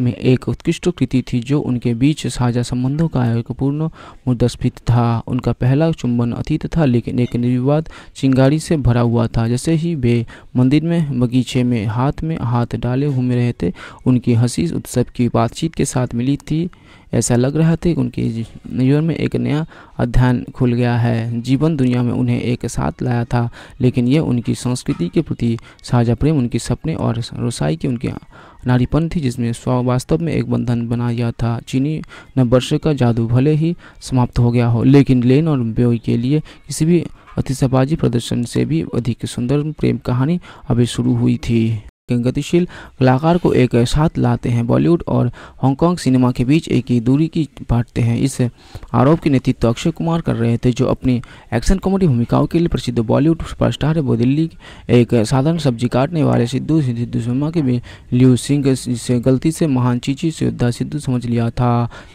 में एक उत्कृष्ट कृति थी जो उनके बीच साझा संबंधों का एक पूर्ण मुद्दस्फित था उनका पहला चुंबन अतीत था लेकिन एक निर्विवाद चिंगारी से भरा हुआ था जैसे ही वे मंदिर में बगीचे में हाथ में हाथ डाले घूम रहे थे उनकी हंसी उत्सव की बातचीत के साथ मिली थी ऐसा लग रहा था कि उनके जीवन में एक नया अध्ययन खुल गया है जीवन दुनिया में उन्हें एक साथ लाया था लेकिन यह उनकी संस्कृति के प्रति साझा प्रेम उनके सपने और रसाई की उनके नारीपन थी जिसमें वास्तव में एक बंधन बना गया था चीनी नववर्ष का जादू भले ही समाप्त हो गया हो लेकिन लेन और ब्योई के लिए किसी भी अतिशबाजी प्रदर्शन से भी अधिक सुंदर प्रेम कहानी अभी शुरू हुई थी के गतिशील कलाकार को एक साथ लाते हैं बॉलीवुड और हांगकॉन्ग सिनेमा के बीच एक ही दूरी की बांटते हैं इस आरोप के नेतृत्व अक्षय कुमार कर रहे थे जो अपनी एक्शन कॉमेडी भूमिकाओं के लिए प्रसिद्ध बॉलीवुड सुपरस्टार है वो दिल्ली एक साधारण सब्जी काटने वाले सिद्धू सिद्धू सिनेमा के लियू सिंह से गलती से महान चीची से योद्धा सिद्धू समझ लिया था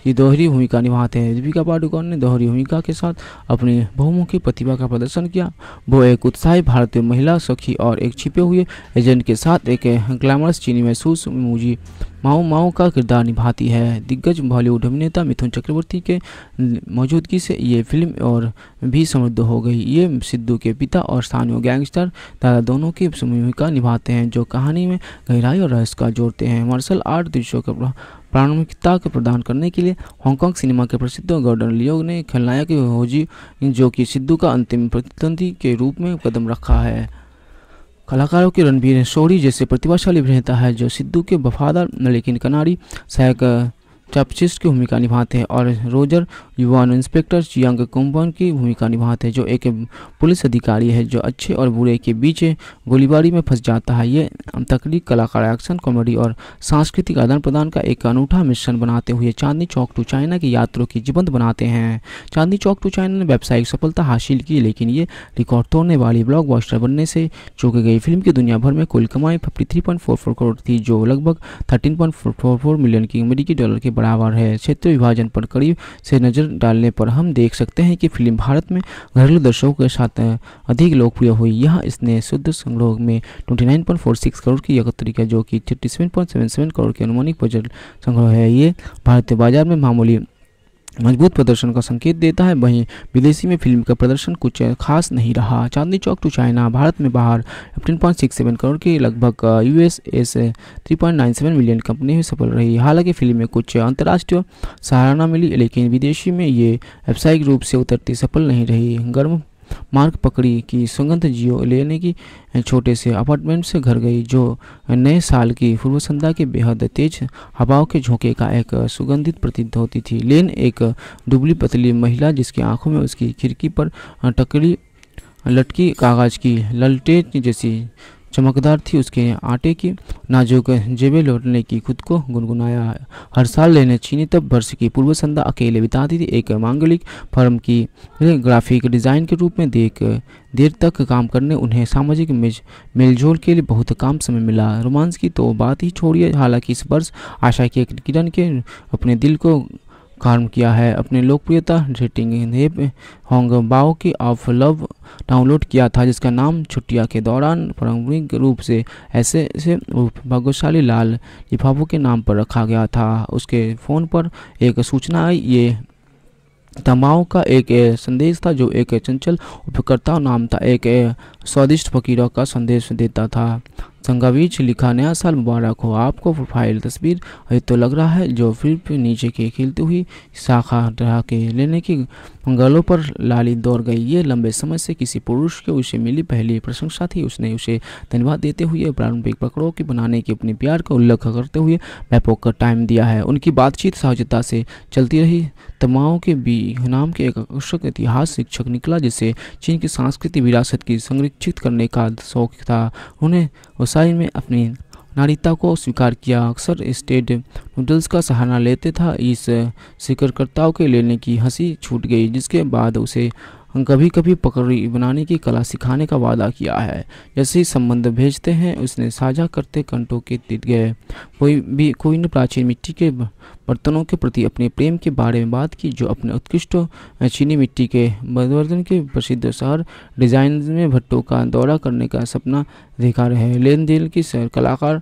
ये दोहरी भूमिका निभाते हैं दीपिका पाडुकोन ने दोहरी भूमिका के साथ अपनी बहुमुखी प्रतिभा का प्रदर्शन किया वो एक उत्साही भारतीय महिला सखी और एक छिपे हुए एजेंट के साथ एक के ग्लैमरस चीनी महसूस मूजी माओ माओ का किरदार निभाती है दिग्गज बॉलीवुड अभिनेता मिथुन चक्रवर्ती के मौजूदगी से ये फिल्म और भी समृद्ध हो गई ये सिद्धू के पिता और स्थानीय गैंगस्टर दादा दोनों की भूमिका निभाते हैं जो कहानी में गहराई और रहस्य का जोड़ते हैं मार्शल आर्ट दृश्यों का प्रारंभिकता को प्रदान करने के लिए हांगकांग सिनेमा के प्रसिद्ध गॉर्डन लियोग ने खलनायक होजी जो कि सिद्धू का अंतिम प्रतिद्वंदी के रूप में कदम रखा है कलाकारों के रणबीर शोरी जैसे प्रतिभाशाली अभिनेता है जो सिद्धू के वफादार लेकिन कनारी सहायक चपचिस्ट की भूमिका निभाते हैं और रोजर युवा इंस्पेक्टर चियांग कुम्बन की भूमिका निभाते हैं जो एक पुलिस अधिकारी है जो अच्छे और बुरे के बीच गोलीबारी में फंस जाता है ये तकनीक कलाकार एक्शन कॉमेडी और सांस्कृतिक आदान प्रदान का एक अनूठा मिश्रण बनाते हुए चांदनी चौक टू चाइना की यात्रों की जीवंत बनाते हैं चांदनी चौक टू चाइना ने व्यावसायिक सफलता हासिल की लेकिन ये रिकॉर्ड तोड़ने वाली ब्लॉक बनने से चौंकी गई फिल्म की दुनिया भर में कुल कमाई फिफ्टी करोड़ थी जो लगभग थर्टीन मिलियन की अमेरिकी डॉलर के बराबर है क्षेत्र विभाजन पर करीब से नजर नज़र डालने पर हम देख सकते हैं कि फिल्म भारत में घरेलू दर्शकों के साथ अधिक लोकप्रिय हुई यह इसने शुद्ध संग्रह में 29.46 करोड़ की एकत्री है जो कि 37.77 करोड़ के अनुमानिक बजट संग्रह है ये भारतीय बाजार में मामूली मजबूत प्रदर्शन का संकेत देता है वहीं विदेशी में फिल्म का प्रदर्शन कुछ खास नहीं रहा चांदनी चौक टू चाइना भारत में बाहर फिफ्टीन करोड़ के लगभग यू एस 3.97 मिलियन कंपनी में सफल रही हालांकि फिल्म में कुछ अंतर्राष्ट्रीय सहारा मिली लेकिन विदेशी में ये व्यावसायिक रूप से उतरती सफल नहीं रही गर्म मार्ग पकड़ी कि सुगंध जियो लेने की छोटे से अपार्टमेंट से घर गई जो नए साल की पूर्व संध्या के बेहद तेज हवाओं के झोंके का एक सुगंधित प्रतीत होती थी लेन एक दुबली पतली महिला जिसकी आंखों में उसकी खिड़की पर टकड़ी लटकी कागज की ललटे जैसी चमकदार थी उसके आटे की नाजुक जेबें लौटने की खुद को गुनगुनाया हर साल लेने चीनी तब वर्ष की पूर्व संध्या अकेले बिताती थी एक मांगलिक फर्म की ग्राफिक डिज़ाइन के रूप में देख देर तक काम करने उन्हें सामाजिक मेलजोल के लिए बहुत काम समय मिला रोमांस की तो बात ही छोड़िए हालांकि इस वर्ष आशा की एक किरण के अपने दिल को काम किया है अपने लोकप्रियता रेटिंग हिप होंग बाओ की ऑफ लव डाउनलोड किया था जिसका नाम छुट्टिया के दौरान पारंपरिक रूप से ऐसे से भाग्यशाली लाल लिफाफों के नाम पर रखा गया था उसके फ़ोन पर एक सूचना आई ये तमाव का एक संदेश था जो एक चंचल उपयोगकर्ता नाम था एक स्वादिष्ट फकीरों का संदेश देता था संगावीज लिखा नया साल मुबारक हो आपको प्रोफाइल तस्वीर तो लग रहा है जो फिर नीचे के खिलती हुई शाखा के लेने की गलों पर लाली दौड़ गई ये लंबे समय से किसी पुरुष के उसे मिली पहली प्रशंसा थी उसने उसे धन्यवाद देते हुए प्रारंभिक पकड़ों की बनाने के अपने प्यार का उल्लेख करते हुए मैपोक का टाइम दिया है उनकी बातचीत सहजता से चलती रही तमाओं के बी नाम के एक आकर्षक इतिहास शिक्षक निकला जिसे चीन की सांस्कृतिक विरासत की संरक्षित करने का शौक था उन्हें वसाई में अपनी नारिता को स्वीकार किया अक्सर स्टेट नूडल्स का सहारा लेते था इस शिकरकर्ताओं के लेने की हंसी छूट गई जिसके बाद उसे कभी कभी पकड़ी बनाने की कला सिखाने का वादा किया है जैसे ही संबंध भेजते हैं उसने साझा करते कंटों के तिर गए कोई भी कोई ने प्राचीन मिट्टी के बर्तनों के प्रति अपने प्रेम के बारे में बात की जो अपने उत्कृष्ट चीनी मिट्टी के बदवर्धन के प्रसिद्ध शहर डिजाइन में भट्टों का दौरा करने का सपना देखा रहे लेन देन की कलाकार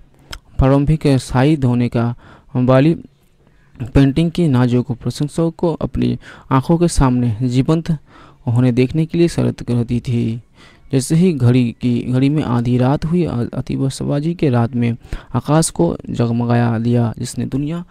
प्रारंभिक शाहिद धोने का वाली पेंटिंग की नाजों को प्रशंसकों को अपनी आंखों के सामने जीवंत उन्हें देखने के लिए शरत करती थी जैसे ही घड़ी की घड़ी में आधी रात हुई अतिब शबाजी के रात में आकाश को जगमगाया दिया जिसने दुनिया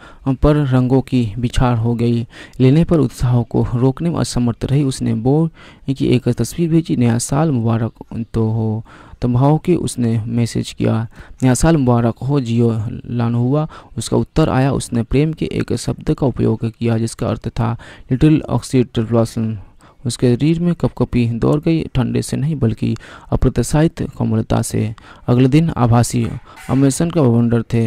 पर रंगों की बिछाड़ हो गई लेने पर उत्साह को रोकने में असमर्थ रही उसने बोर्ड की एक तस्वीर भेजी नया साल मुबारक तो हो तम्भाव के उसने मैसेज किया नया साल मुबारक हो जियो लान हुआ उसका उत्तर आया उसने प्रेम के एक शब्द का उपयोग किया जिसका अर्थ था लिटिल ऑक्सीड ब्लॉसम उसके शरीर में कपकपी दौड़ गई ठंडे से नहीं बल्कि अप्रत्याशित कोमलता से अगले दिन आभासी अमेरसन का वंडर थे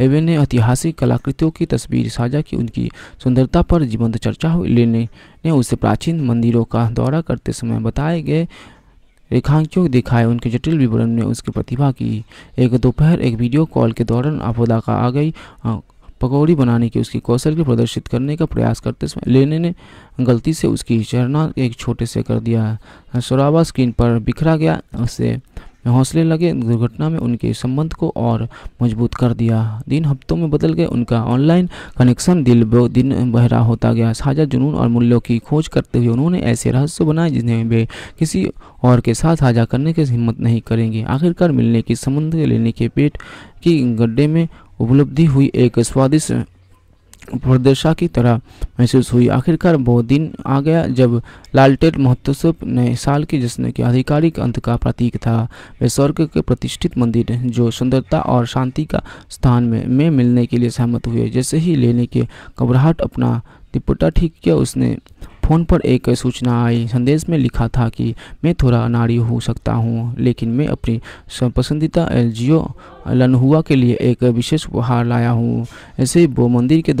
एवे ने ऐतिहासिक कलाकृतियों की तस्वीर साझा की उनकी सुंदरता पर जीवंत चर्चा हुई लेने ने उसे प्राचीन मंदिरों का दौरा करते समय बताए गए रेखांकियों दिखाए उनके जटिल विवरण ने उसकी प्रतिभा की एक दोपहर एक वीडियो कॉल के दौरान आपदा का आ गई पकौड़ी बनाने के उसके कौशल को प्रदर्शित करने का प्रयास करते समय लेने ने गलती से उसकी चरना एक छोटे से कर दिया शराबा स्क्रीन पर बिखरा गया उससे हौसले लगे दुर्घटना में उनके संबंध को और मजबूत कर दिया दिन हफ्तों में बदल गए उनका ऑनलाइन कनेक्शन दिल दिन बहरा होता गया साझा जुनून और मूल्यों की खोज करते हुए उन्होंने ऐसे रहस्य बनाए जिन्हें वे किसी और के साथ साझा करने की हिम्मत नहीं करेंगे आखिरकार मिलने की संबंध लेने के पेट की गड्ढे में उपलब्धि हुई एक स्वादिष्ट प्रदेशा की तरह महसूस हुई आखिरकार वो दिन आ गया जब लालटेट महोत्सव नए साल के जश्न के आधिकारिक अंत का प्रतीक था वे स्वर्ग के प्रतिष्ठित मंदिर जो सुंदरता और शांति का स्थान में, में मिलने के लिए सहमत हुए जैसे ही लेने के घबराहट अपना दुपट्टा ठीक किया उसने फ़ोन पर एक सूचना आई संदेश में लिखा था कि मैं थोड़ा नारी हो सकता हूँ लेकिन मैं अपनी पसंदीदा एल जी ओ लनहुआ के लिए एक विशेष उपहार लाया हूँ ऐसे वो मंदिर के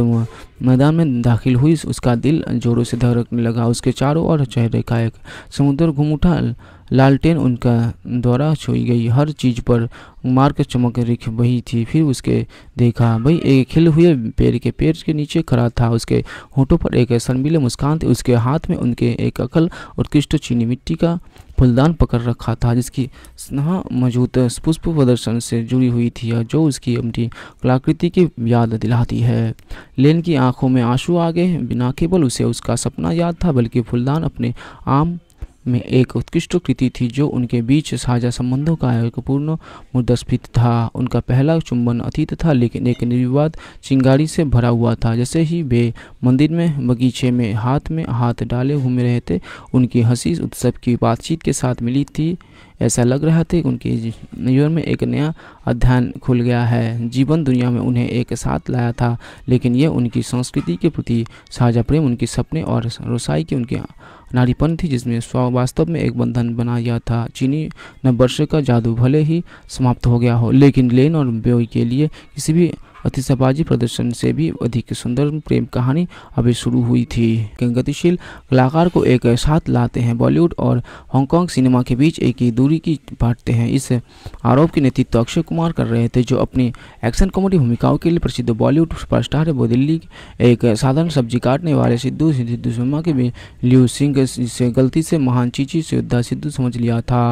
मैदान में दाखिल हुई उसका दिल जोरों से धड़कने लगा उसके चारों ओर चेहरे का एक समुद्र घूम उठा लालटेन उनका द्वारा छोई गई हर चीज पर मार्ग चमक रिख बही थी फिर उसके देखा भाई एक खिल हुए पेड़ के पेड़ के नीचे खड़ा था उसके होठों पर एक शर्मिले मुस्कान थी उसके हाथ में उनके एक अकल उत्कृष्ट चीनी मिट्टी का फुलदान पकड़ रखा था जिसकी स्नेहा मौजूद पुष्प प्रदर्शन से जुड़ी हुई थी जो उसकी अपनी कलाकृति की याद दिलाती है लेन की आंखों में आंसू आ गए बिना केवल उसे उसका सपना याद था बल्कि फुलदान अपने आम में एक उत्कृष्ट कृति थी जो उनके बीच साझा संबंधों का एक पूर्ण मुद्दस्फित था उनका पहला चुंबन अतीत था लेकिन एक निर्विवाद चिंगारी से भरा हुआ था जैसे ही वे मंदिर में बगीचे में हाथ में हाथ डाले घूम रहे थे उनकी हंसी उत्सव की बातचीत के साथ मिली थी ऐसा लग रहा था कि उनके जीवन में एक नया अध्ययन खुल गया है जीवन दुनिया में उन्हें एक साथ लाया था लेकिन यह उनकी संस्कृति के प्रति साझा प्रेम उनके सपने और रसाई के उनके नारीपन थी जिसमें वास्तव में एक बंधन बनाया था चीनी नववर्ष का जादू भले ही समाप्त हो गया हो लेकिन लेन और ब्योई के लिए किसी भी अतिशबाजी प्रदर्शन से भी अधिक सुंदर प्रेम कहानी अभी शुरू हुई थी गतिशील कलाकार को एक साथ लाते हैं बॉलीवुड और हांगकॉन्ग सिनेमा के बीच एक ही दूरी की बांटते हैं इस आरोप के नेतृत्व अक्षय कुमार कर रहे थे जो अपनी एक्शन कॉमेडी भूमिकाओं के लिए प्रसिद्ध बॉलीवुड सुपरस्टार है वो दिल्ली एक साधारण सब्जी काटने वाले सिद्धू सिद्धू शर्मा के भी लियू सिंह से गलती से महान चीची से योद्धा सिद्धू समझ लिया था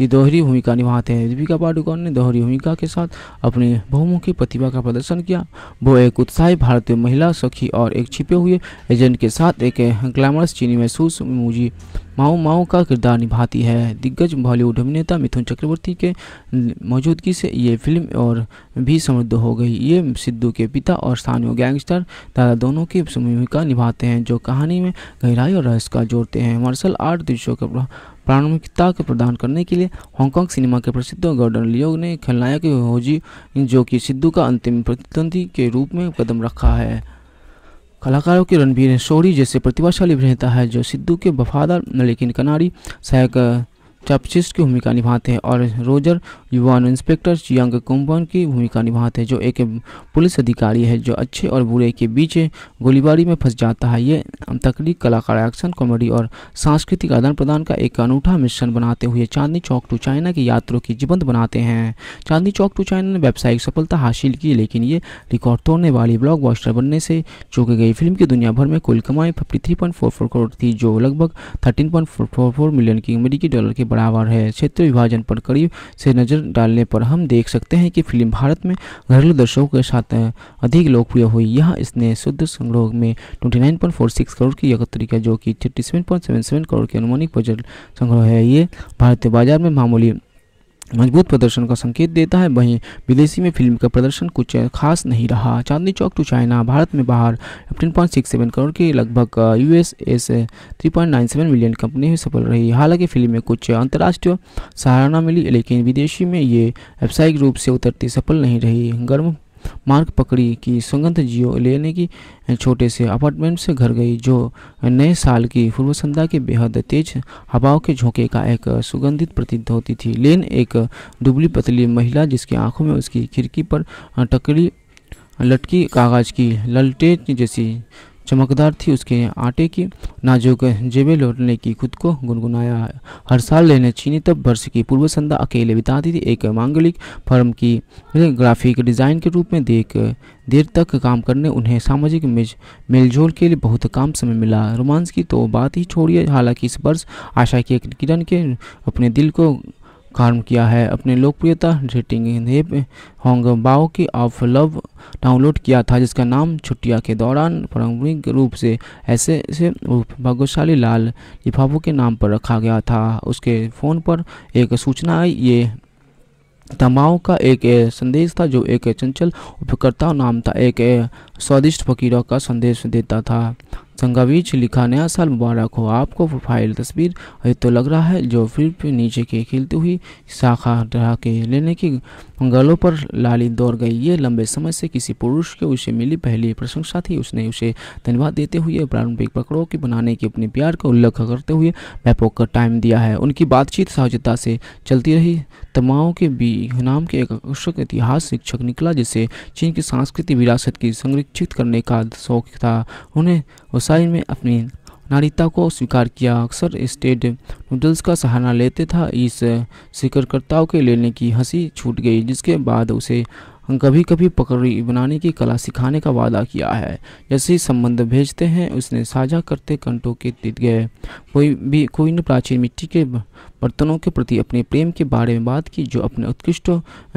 ये दोहरी भूमिका निभाते हैं दीपिका पाडुकोन ने दोहरी भूमिका के साथ अपनी बहुमुखी प्रतिभा का प्रदर्शन प्रदान किया वो एक उत्साही भारतीय महिला सखी और एक छिपे हुए एजेंट के साथ एक ग्लैमरस चीनी महसूस मुझी माओ माओ का किरदार निभाती है दिग्गज बॉलीवुड अभिनेता मिथुन चक्रवर्ती के मौजूदगी से ये फिल्म और भी समृद्ध हो गई ये सिद्धू के पिता और स्थानीय गैंगस्टर दादा दोनों की भूमिका निभाते हैं जो कहानी में गहराई और रहस्य का जोड़ते हैं मार्शल आर्ट दृश्यों का प्रारंभिकता के प्रदान करने के लिए हांगकांग सिनेमा के प्रसिद्ध गॉर्डन लियोग ने खलनायक होजी जो कि सिद्धू का अंतिम प्रतिद्वंदी के रूप में कदम रखा है कलाकारों के रणबीर शोरी जैसे प्रतिभाशाली अभिनेता है जो सिद्धू के वफादार लेकिन कनारी सहायक टैपचिस्ट की भूमिका निभाते हैं और रोजर युवान इंस्पेक्टर चियांग कुम्बन की भूमिका निभाते हैं जो एक पुलिस अधिकारी है जो अच्छे और बुरे के बीच गोलीबारी में फंस जाता है ये तकनीक कलाकार एक्शन कॉमेडी और सांस्कृतिक आदान प्रदान का एक अनूठा मिश्रण बनाते हुए चांदनी चौक टू चाइना की यात्रों की जीवंत बनाते हैं चांदनी चौक टू चाइना ने व्यावसायिक सफलता हासिल की लेकिन ये रिकॉर्ड तोड़ने वाली ब्लॉक बनने से चूक गई फिल्म की दुनिया भर में कुल कमाई फिफ्टी करोड़ थी जो लगभग थर्टीन मिलियन की अमेरिकी डॉलर के बराबर है क्षेत्र विभाजन पर करीब से नज़र डालने पर हम देख सकते हैं कि फिल्म भारत में घरेलू दर्शकों के साथ अधिक लोकप्रिय हुई यह इसने शुद्ध संग्रह में ट्वेंटी करोड़ की एकत्र किया जो कि थर्टी करोड़ के अनुमानिक बजट संग्रह है ये भारतीय बाजार में मामूली मजबूत प्रदर्शन का संकेत देता है वहीं विदेशी में फिल्म का प्रदर्शन कुछ खास नहीं रहा चांदनी चौक टू चाइना भारत में बाहर सेवन करोड़ के लगभग U S seven million company में सफल रही हालांकि फिल्म में कुछ अंतर्राष्ट्रीय सहारा मिली लेकिन विदेशी में ये व्यावसायिक रूप से उतरती सफल नहीं रही गर्म मार्ग पकड़ी कि सुगंध जियो लेने की छोटे से अपार्टमेंट से घर गई जो नए साल की पूर्व संध्या के बेहद तेज हवाओं के झोंके का एक सुगंधित प्रतीत होती थी लेन एक दुबली पतली महिला जिसकी आंखों में उसकी खिड़की पर टकड़ी लटकी कागज की ललटे जैसी चमकदार थी उसके आटे की नाजुक जेबें लौटने की खुद को गुनगुनाया हर साल लेने चीनी तब वर्ष की पूर्व संध्या अकेले बिताती थी एक मांगलिक फर्म की ग्राफिक डिज़ाइन के रूप में देख देर तक काम करने उन्हें सामाजिक मेलजोल के लिए बहुत काम समय मिला रोमांस की तो बात ही छोड़िए हालांकि इस वर्ष आशा की एक किरण के अपने दिल को काम किया है अपने लोकप्रियता रेटिंग हिप होंग बाओ की ऑफ लव डाउनलोड किया था जिसका नाम छुट्टिया के दौरान पारंपरिक रूप से ऐसे से भाग्यशाली लाल लिफाफों के नाम पर रखा गया था उसके फ़ोन पर एक सूचना आई ये तमाओं का एक संदेश था जो एक चंचल उपयोगकर्ता नाम था एक स्वादिष्ट फकीरों का संदेश देता था संगावीच लिखा नया साल मुबारक हो आपको प्रोफाइल तस्वीर ये तो लग रहा है जो फिर नीचे के खिलती हुई शाखा ढहा के लेने की गलों पर लाली दौड़ गई ये लंबे समय से किसी पुरुष के उसे मिली पहली प्रशंसा थी उसने उसे धन्यवाद देते हुए प्रारंभिक पकड़ों की बनाने के अपने प्यार का उल्लेख करते हुए मैपोक का टाइम दिया है उनकी बातचीत सहजता से चलती रही तमाओं के बी नाम के एक आकर्षक इतिहास शिक्षक निकला जिसे चीन की सांस्कृतिक विरासत की संरक्षित करने का शौक था उन्हें वसाई में अपनी नारिता को स्वीकार किया अक्सर स्टेट नूडल्स का सहारा लेते था इस शिकरकर्ताओं के लेने की हंसी छूट गई जिसके बाद उसे कभी कभी पकड़ी बनाने की कला सिखाने का वादा किया है जैसे ही संबंध भेजते हैं उसने साझा करते कंटों के तीत गए कोई भी कोई ने प्राचीन मिट्टी के बर्तनों के प्रति अपने प्रेम के बारे में बात की जो अपने उत्कृष्ट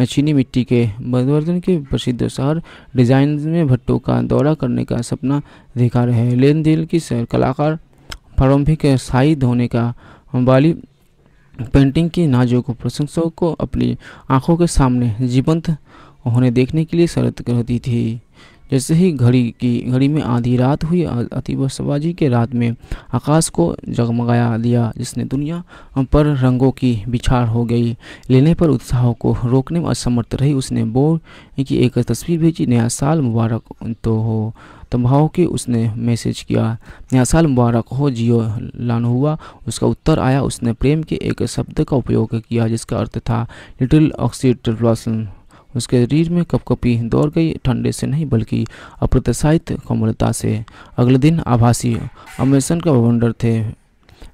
चीनी मिट्टी के बदवर्धन के प्रसिद्ध शहर डिजाइन में भट्टों का दौरा करने का सपना अधिकार है लेन देन की कलाकार प्रारंभिक शाहिद धोने का वाली पेंटिंग की नाजों को प्रशंसकों को अपनी आंखों के सामने जीवंत उन्हें देखने के लिए शरत करती थी जैसे ही घड़ी की घड़ी में आधी रात हुई अतिबाजी के रात में आकाश को जगमगाया दिया जिसने दुनिया पर रंगों की बिछाड़ हो गई लेने पर उत्साह को रोकने में असमर्थ रही उसने बो की एक तस्वीर भेजी नया साल मुबारक तो हो तम्भाव के उसने मैसेज किया नया साल मुबारक हो जियो लान हुआ उसका उत्तर आया उसने प्रेम के एक शब्द का उपयोग किया जिसका अर्थ था लिटिल ऑक्सीड ब्लॉसम उसके शरीर में कपकपी दौड़ गई ठंडे से नहीं बल्कि अप्रत्याशित कोमलता से अगले दिन आभासी अमेरसन का वंडर थे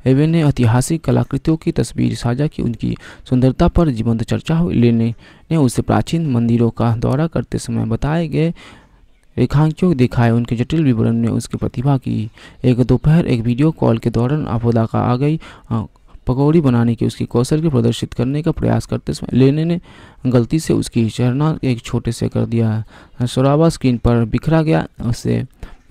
एवे ने ऐतिहासिक कलाकृतियों की तस्वीर साझा की उनकी सुंदरता पर जीवंत चर्चा हुई लेने ने उसे प्राचीन मंदिरों का दौरा करते समय बताए गए रेखांकियों दिखाए उनके जटिल विवरण ने उसकी प्रतिभा की एक दोपहर एक वीडियो कॉल के दौरान आपदा का आ गई पकौड़ी बनाने के उसके कौशल को प्रदर्शित करने का प्रयास करते समय लेने ने गलती से उसकी चरना एक छोटे से कर दिया शराबा स्क्रीन पर बिखरा गया उससे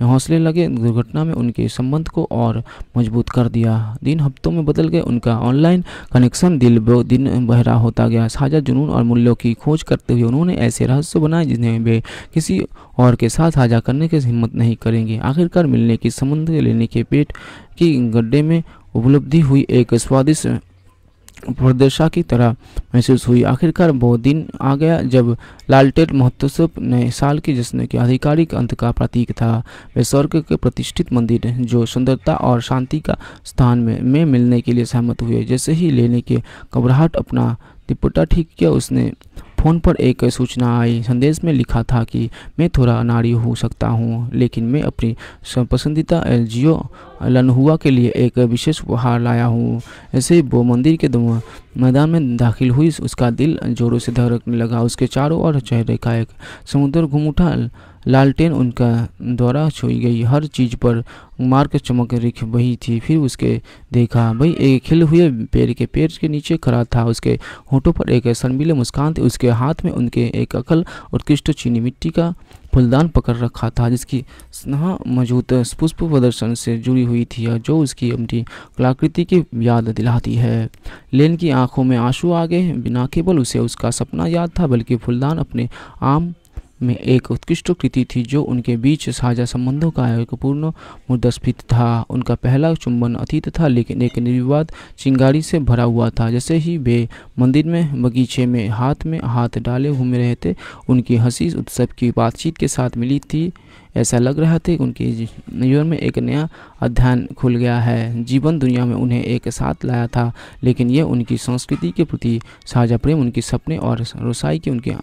हौसले लगे दुर्घटना में उनके संबंध को और मजबूत कर दिया दिन हफ्तों में बदल गए उनका ऑनलाइन कनेक्शन दिल दिन बहरा होता गया साझा जुनून और मूल्यों की खोज करते हुए उन्होंने ऐसे रहस्य बनाए जिन्हें वे किसी और के साथ साझा करने की हिम्मत नहीं करेंगे आखिरकार मिलने की संबंध लेने के पेट की गड्ढे में उपलब्धि हुई एक स्वादिष्ट प्रदेशा की तरह महसूस हुई आखिरकार वो दिन आ गया जब लालटेट महोत्सव ने साल के जश्न के आधिकारिक अंत का प्रतीक था वे स्वर्ग के प्रतिष्ठित मंदिर जो सुंदरता और शांति का स्थान में, में मिलने के लिए सहमत हुए जैसे ही लेने के घबराहट अपना तिपटा ठीक किया उसने फ़ोन पर एक सूचना आई संदेश में लिखा था कि मैं थोड़ा अनाड़ी हो सकता हूँ लेकिन मैं अपनी पसंदीदा एल जियो लनहुआ के लिए एक विशेष उपहार लाया हूँ ऐसे वो मंदिर के मैदान में दाखिल हुई उसका दिल जोरों से धड़कने लगा उसके चारों ओर चेहरे का एक समुद्र घूम उठा लालटेन उनका द्वारा छोई गई हर चीज़ पर मार्क चमक रिख वही थी फिर उसके देखा भाई एक खिल हुए पेड़ के पेड़ के नीचे खड़ा था उसके होठों पर एक शर्मीले मुस्कान थी उसके हाथ में उनके एक अकल उत्कृष्ट चीनी मिट्टी का फुलदान पकड़ रखा था जिसकी स्नेहा मौजूद पुष्प प्रदर्शन से जुड़ी हुई थी जो उसकी अपनी कलाकृति की याद दिलाती है लेन की आंखों में आंसू आ गए बिना केवल उसे उसका सपना याद था बल्कि फुलदान अपने आम में एक उत्कृष्ट कृति थी जो उनके बीच साझा संबंधों का एक पूर्ण मुदस्फित था उनका पहला चुंबन अतीत था लेकिन एक निर्विवाद चिंगारी से भरा हुआ था जैसे ही वे मंदिर में बगीचे में हाथ में हाथ डाले घूम रहे थे उनकी हंसी उत्सव की बातचीत के साथ मिली थी ऐसा लग रहा था कि उनके जीवन में एक नया अध्ययन खुल गया है जीवन दुनिया में उन्हें एक साथ लाया था लेकिन यह उनकी संस्कृति के प्रति साझा प्रेम उनके सपने और रसाई के उनके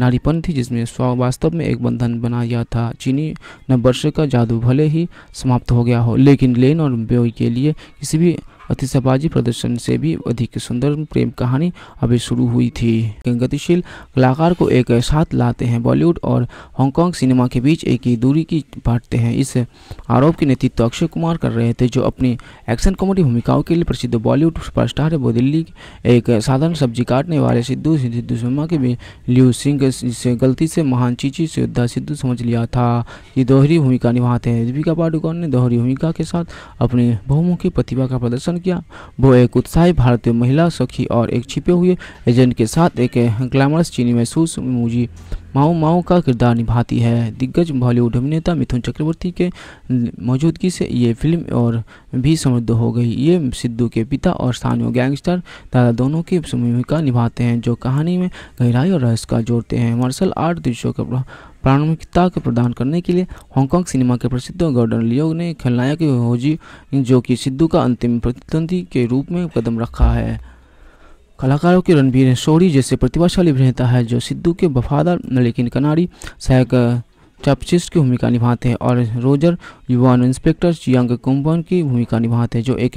नारीपन थी जिसमें वास्तव में एक बंधन बना गया था चीनी नव वर्ष का जादू भले ही समाप्त हो गया हो लेकिन लेन और ब्योई के लिए किसी भी अतिशबाजी प्रदर्शन से भी अधिक सुंदर प्रेम कहानी अभी शुरू हुई थी गतिशील कलाकार को एक साथ लाते हैं बॉलीवुड और हांगकॉन्ग सिनेमा के बीच एक ही दूरी की बांटते हैं इस आरोप के नेतृत्व अक्षय कुमार कर रहे थे जो अपनी एक्शन कॉमेडी भूमिकाओं के लिए प्रसिद्ध बॉलीवुड सुपरस्टार है वो दिल्ली एक साधारण सब्जी काटने वाले सिद्धू सिद्धू शर्मा के भी लियू सिंह से गलती से महान चीची से योद्धा सिद्धू समझ लिया था ये दोहरी भूमिका निभाते हैं दीपिका पाडुकोन ने दोहरी भूमिका के साथ अपनी बहुमुखी प्रतिभा का प्रदर्शन प्रदान किया वो एक उत्साही भारतीय महिला सखी और एक छिपे हुए एजेंट के साथ एक ग्लैमरस चीनी महसूस मूजी माओ माओ का किरदार निभाती है दिग्गज बॉलीवुड अभिनेता मिथुन चक्रवर्ती के मौजूदगी से ये फिल्म और भी समृद्ध हो गई ये सिद्धू के पिता और स्थानीय गैंगस्टर दादा दोनों की भूमिका निभाते हैं जो कहानी में गहराई और रहस्य का जोड़ते हैं मार्शल आर्ट दृश्यों का प्रारंभिकता के प्रदान करने के लिए हांगकांग सिनेमा के प्रसिद्ध गॉर्डन लियोग ने खलनायक होजी जो कि सिद्धू का अंतिम प्रतिद्वंदी के रूप में कदम रखा है कलाकारों के रणबीर शोरी जैसे प्रतिभाशाली अभिनेता है जो सिद्धू के वफादार लेकिन कनाड़ी सहायक चपचिस्ट की भूमिका निभाते हैं और रोजर युवा इंस्पेक्टर चियांग कुंभन की भूमिका निभाते हैं जो एक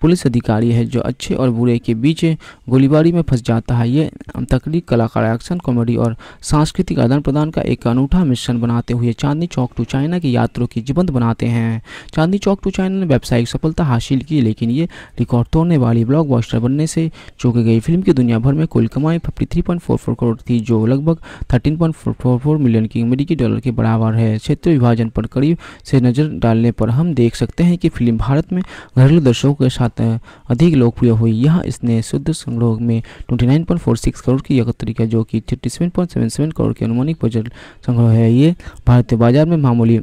पुलिस अधिकारी है जो अच्छे और बुरे के बीच गोलीबारी में फंस जाता है ये तकनीक कलाकार एक्शन कॉमेडी और सांस्कृतिक आदान प्रदान का एक अनूठा मिश्रण बनाते हुए चांदनी चौक टू चाइना की यात्रों की जीवंत बनाते हैं चांदनी चौक टू चाइना ने व्यावसायिक सफलता हासिल की लेकिन ये रिकॉर्ड तोड़ने वाली ब्लॉक बनने से चौकी गई फिल्म की दुनिया भर में कुल कमाई फिफ्टी करोड़ थी जो लगभग थर्टीन मिलियन की अमेरिकी डॉलर के बराबर है क्षेत्र विभाजन पर करीब से नजर डालने पर हम देख सकते हैं कि फिल्म भारत में घरेलू दर्शकों के साथ अधिक लोकप्रिय हुई यह इसने शुद्ध संग्रह में 29.46 करोड़ की एकत्र किया जो कि 37.77 करोड़ के अनुमानिक बजट संग्रह है ये भारतीय बाजार में मामूली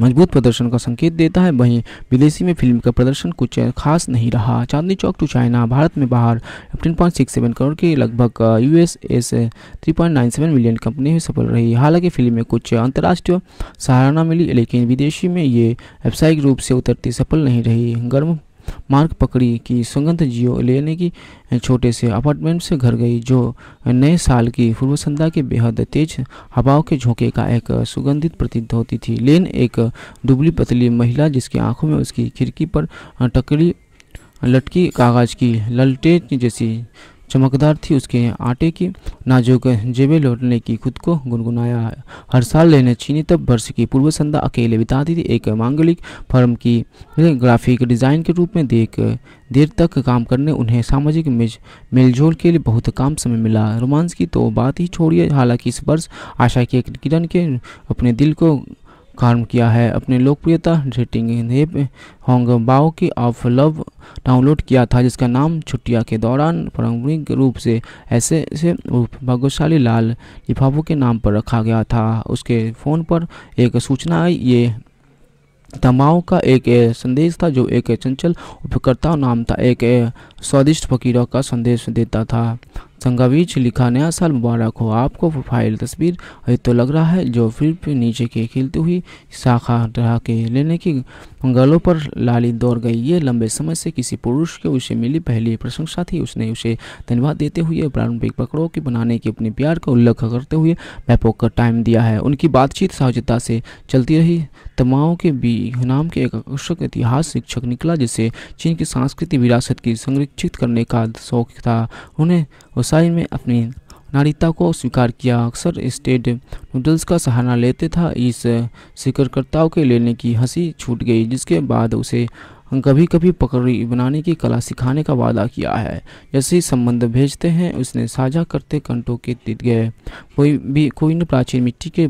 मजबूत प्रदर्शन का संकेत देता है वहीं विदेशी में फिल्म का प्रदर्शन कुछ खास नहीं रहा चांदनी चौक टू चाइना भारत में बाहर सेवन करोड़ के लगभग U S seven million company में सफल रही हालांकि फिल्म में कुछ अंतर्राष्ट्रीय सहारा मिली लेकिन विदेशी में ये व्यावसायिक रूप से उतरती सफल नहीं रही गर्म मार्ग पकड़ी कि सुगंध जियो लेने की छोटे से अपार्टमेंट से घर गई जो नए साल की पूर्व संध्या के बेहद तेज हवाओं के झोंके का एक सुगंधित प्रतीत होती थी लेन एक दुबली पतली महिला जिसकी आंखों में उसकी खिड़की पर टकरी लटकी कागज की ललटे जैसी चमकदार थी उसके आटे की नाजुक जेबें लौटने की खुद को गुनगुनाया हर साल लेने चीनी तब वर्ष की पूर्व संध्या अकेले बिताती थी एक मांगलिक फर्म की ग्राफिक डिज़ाइन के रूप में देख देर तक काम करने उन्हें सामाजिक मेलजोल के लिए बहुत काम समय मिला रोमांस की तो बात ही छोड़िए हालांकि इस वर्ष आशा की एक किरण के अपने दिल को काम किया है अपने लोकप्रियता रेटिंग हिप होंग बाओ की ऑफ लव डाउनलोड किया था जिसका नाम छुट्टिया के दौरान पारंपरिक रूप से ऐसे से भाग्यशाली लाल लिफाफों के नाम पर रखा गया था उसके फ़ोन पर एक सूचना आई ये तमाओ का एक संदेश था जो एक चंचल उपयोगकर्ता नाम था एक स्वादिष्ट फकीरों का संदेश देता था संगावीच लिखा नया साल मुबारक हो आपको प्रोफाइल तस्वीर ये तो लग रहा है जो फिर पे नीचे के खिलती हुई शाखा ढहा के लेने की गलों पर लाली दौड़ गई ये लंबे समय से किसी पुरुष के उसे मिली पहली प्रशंसा थी उसने उसे धन्यवाद देते हुए प्रारंभिक पकड़ों के बनाने के अपने प्यार का उल्लेख करते हुए मैपोक का टाइम दिया है उनकी बातचीत सहजता से चलती रही तमाओं के बी नाम के एक आकर्षक इतिहास शिक्षक निकला जिसे चीन की सांस्कृतिक विरासत की संरक्षित करने का शौक था उन्हें वसाई में अपनी नारीता को स्वीकार किया अक्सर स्टेट नूडल्स का सहारा लेते था इस शिकरकर्ताओं के लेने की हंसी छूट गई जिसके बाद उसे कभी कभी पकड़ी बनाने की कला सिखाने का वादा किया है जैसे ही संबंध भेजते हैं उसने साझा करते कंटों के तीत गए कोई भी कोई ने प्राचीन मिट्टी के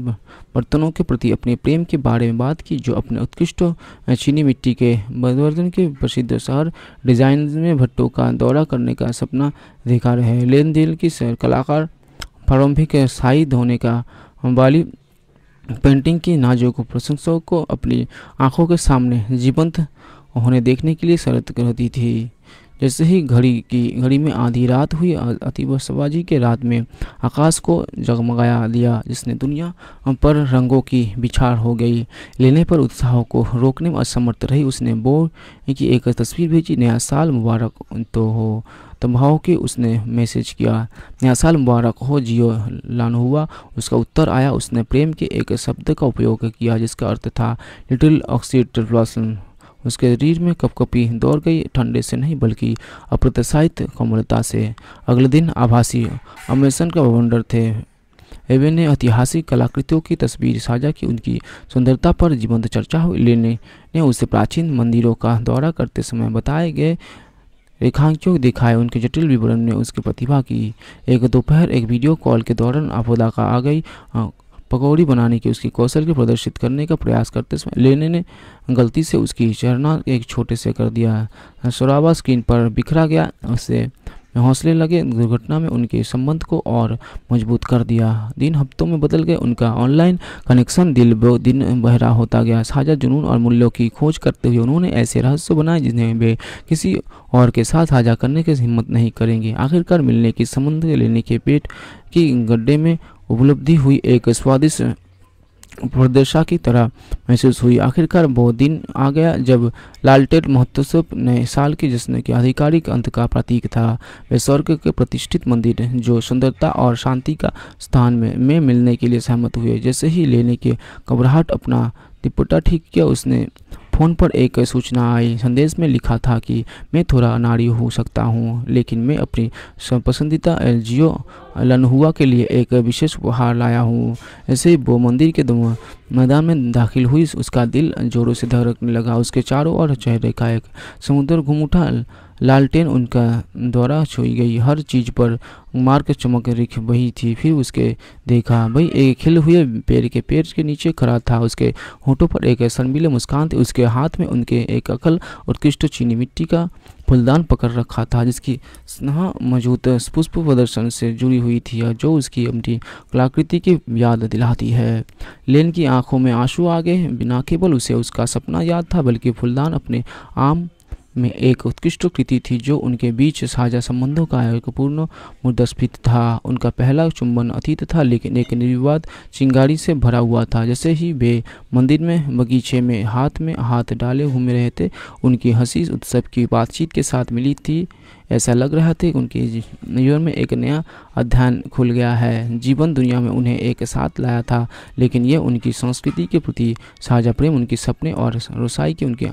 बर्तनों के प्रति अपने प्रेम के बारे में बात की जो अपने उत्कृष्ट चीनी मिट्टी के बदवर्धन के प्रसिद्ध शहर डिजाइन में भट्टों का दौरा करने का सपना अधिकार है लेन देन की कलाकार प्रारंभिक साई धोने का वाली पेंटिंग की नाजों को प्रशंसकों को अपनी आंखों के सामने जीवंत उन्हें देखने के लिए शरत करती थी जैसे ही घड़ी की घड़ी में आधी रात हुई अतिबाजी के रात में आकाश को जगमगाया दिया जिसने दुनिया पर रंगों की बिछाड़ हो गई लेने पर उत्साह को रोकने में असमर्थ रही उसने बो की एक तस्वीर भेजी नया साल मुबारक तो हो तम्भाव के उसने मैसेज किया नया साल मुबारक हो जियो लान हुआ उसका उत्तर आया उसने प्रेम के एक शब्द का उपयोग किया जिसका अर्थ था लिटिल ऑक्सीड ब्लॉसम उसके शरीर में कपकपी दौड़ गई ठंडे से नहीं बल्कि अप्रत्याशित कोमलता से अगले दिन आभासी अमेरसन का भवंडर थे एवे ने ऐतिहासिक कलाकृतियों की तस्वीर साझा की उनकी सुंदरता पर जीवंत चर्चा लेने ने उसे प्राचीन मंदिरों का दौरा करते समय बताए गए रेखांकियों दिखाए उनके जटिल विवरण ने उसकी प्रतिभा की एक दोपहर एक वीडियो कॉल के दौरान आपदा का आ गई पकौड़ी बनाने के उसके कौशल को प्रदर्शित करने का प्रयास करते समय लेने ने गलती से उसकी चरना एक छोटे से कर दिया शराबा स्क्रीन पर बिखरा गया उससे हौसले लगे दुर्घटना में उनके संबंध को और मजबूत कर दिया दिन हफ्तों में बदल गए उनका ऑनलाइन कनेक्शन दिल दिन बहरा होता गया साझा जुनून और मूल्यों की खोज करते हुए उन्होंने ऐसे रहस्य बनाए जिन्हें वे किसी और के साथ साझा करने की हिम्मत नहीं करेंगे आखिरकार मिलने की संबंध लेने के पेट की गड्ढे में उपलब्धि हुई एक स्वादिष्ट प्रदेशा की तरह महसूस हुई आखिरकार वो दिन आ गया जब लालटेट महोत्सव ने साल के जश्न के आधिकारिक अंत का प्रतीक था वे स्वर्ग के प्रतिष्ठित मंदिर जो सुंदरता और शांति का स्थान में, में मिलने के लिए सहमत हुए जैसे ही लेने के घबराहट अपना तिपुटा ठीक किया उसने फ़ोन पर एक सूचना आई संदेश में लिखा था कि मैं थोड़ा अनाड़ी हो सकता हूँ लेकिन मैं अपनी पसंदीदा एल जी ओ लनहुआ के लिए एक विशेष उपहार लाया हूँ ऐसे वो मंदिर के मैदान में दाखिल हुई उसका दिल जोरों से धड़कने लगा उसके चारों ओर चेहरे का एक समुद्र घूम उठा लालटेन उनका द्वारा छोई गई हर चीज पर मार्ग चमक रिख बही थी फिर उसके देखा भाई एक खिल हुए पेड़ के पेड़ के नीचे खड़ा था उसके होठों पर एक शर्मीले मुस्कान थी उसके हाथ में उनके एक अकल और उत्कृष्ट चीनी मिट्टी का फुलदान पकड़ रखा था जिसकी स्नेहा मौजूद पुष्प प्रदर्शन से जुड़ी हुई थी जो उसकी अपनी कलाकृति की याद दिलाती है लेन की आंखों में आंसू आ गए बिना केवल उसे उसका सपना याद था बल्कि फुलदान अपने आम में एक उत्कृष्ट कृति थी जो उनके बीच साझा संबंधों का एक पूर्ण मुदस्फित था उनका पहला चुंबन अतीत था लेकिन एक निर्विवाद चिंगारी से भरा हुआ था जैसे ही वे मंदिर में बगीचे में हाथ में हाथ डाले घूम रहे थे उनकी हंसी उत्सव की बातचीत के साथ मिली थी ऐसा लग रहा था कि उनके जीवन में एक नया अध्ययन खुल गया है जीवन दुनिया में उन्हें एक साथ लाया था लेकिन यह उनकी संस्कृति के प्रति साझा प्रेम उनके सपने और रसाई के उनके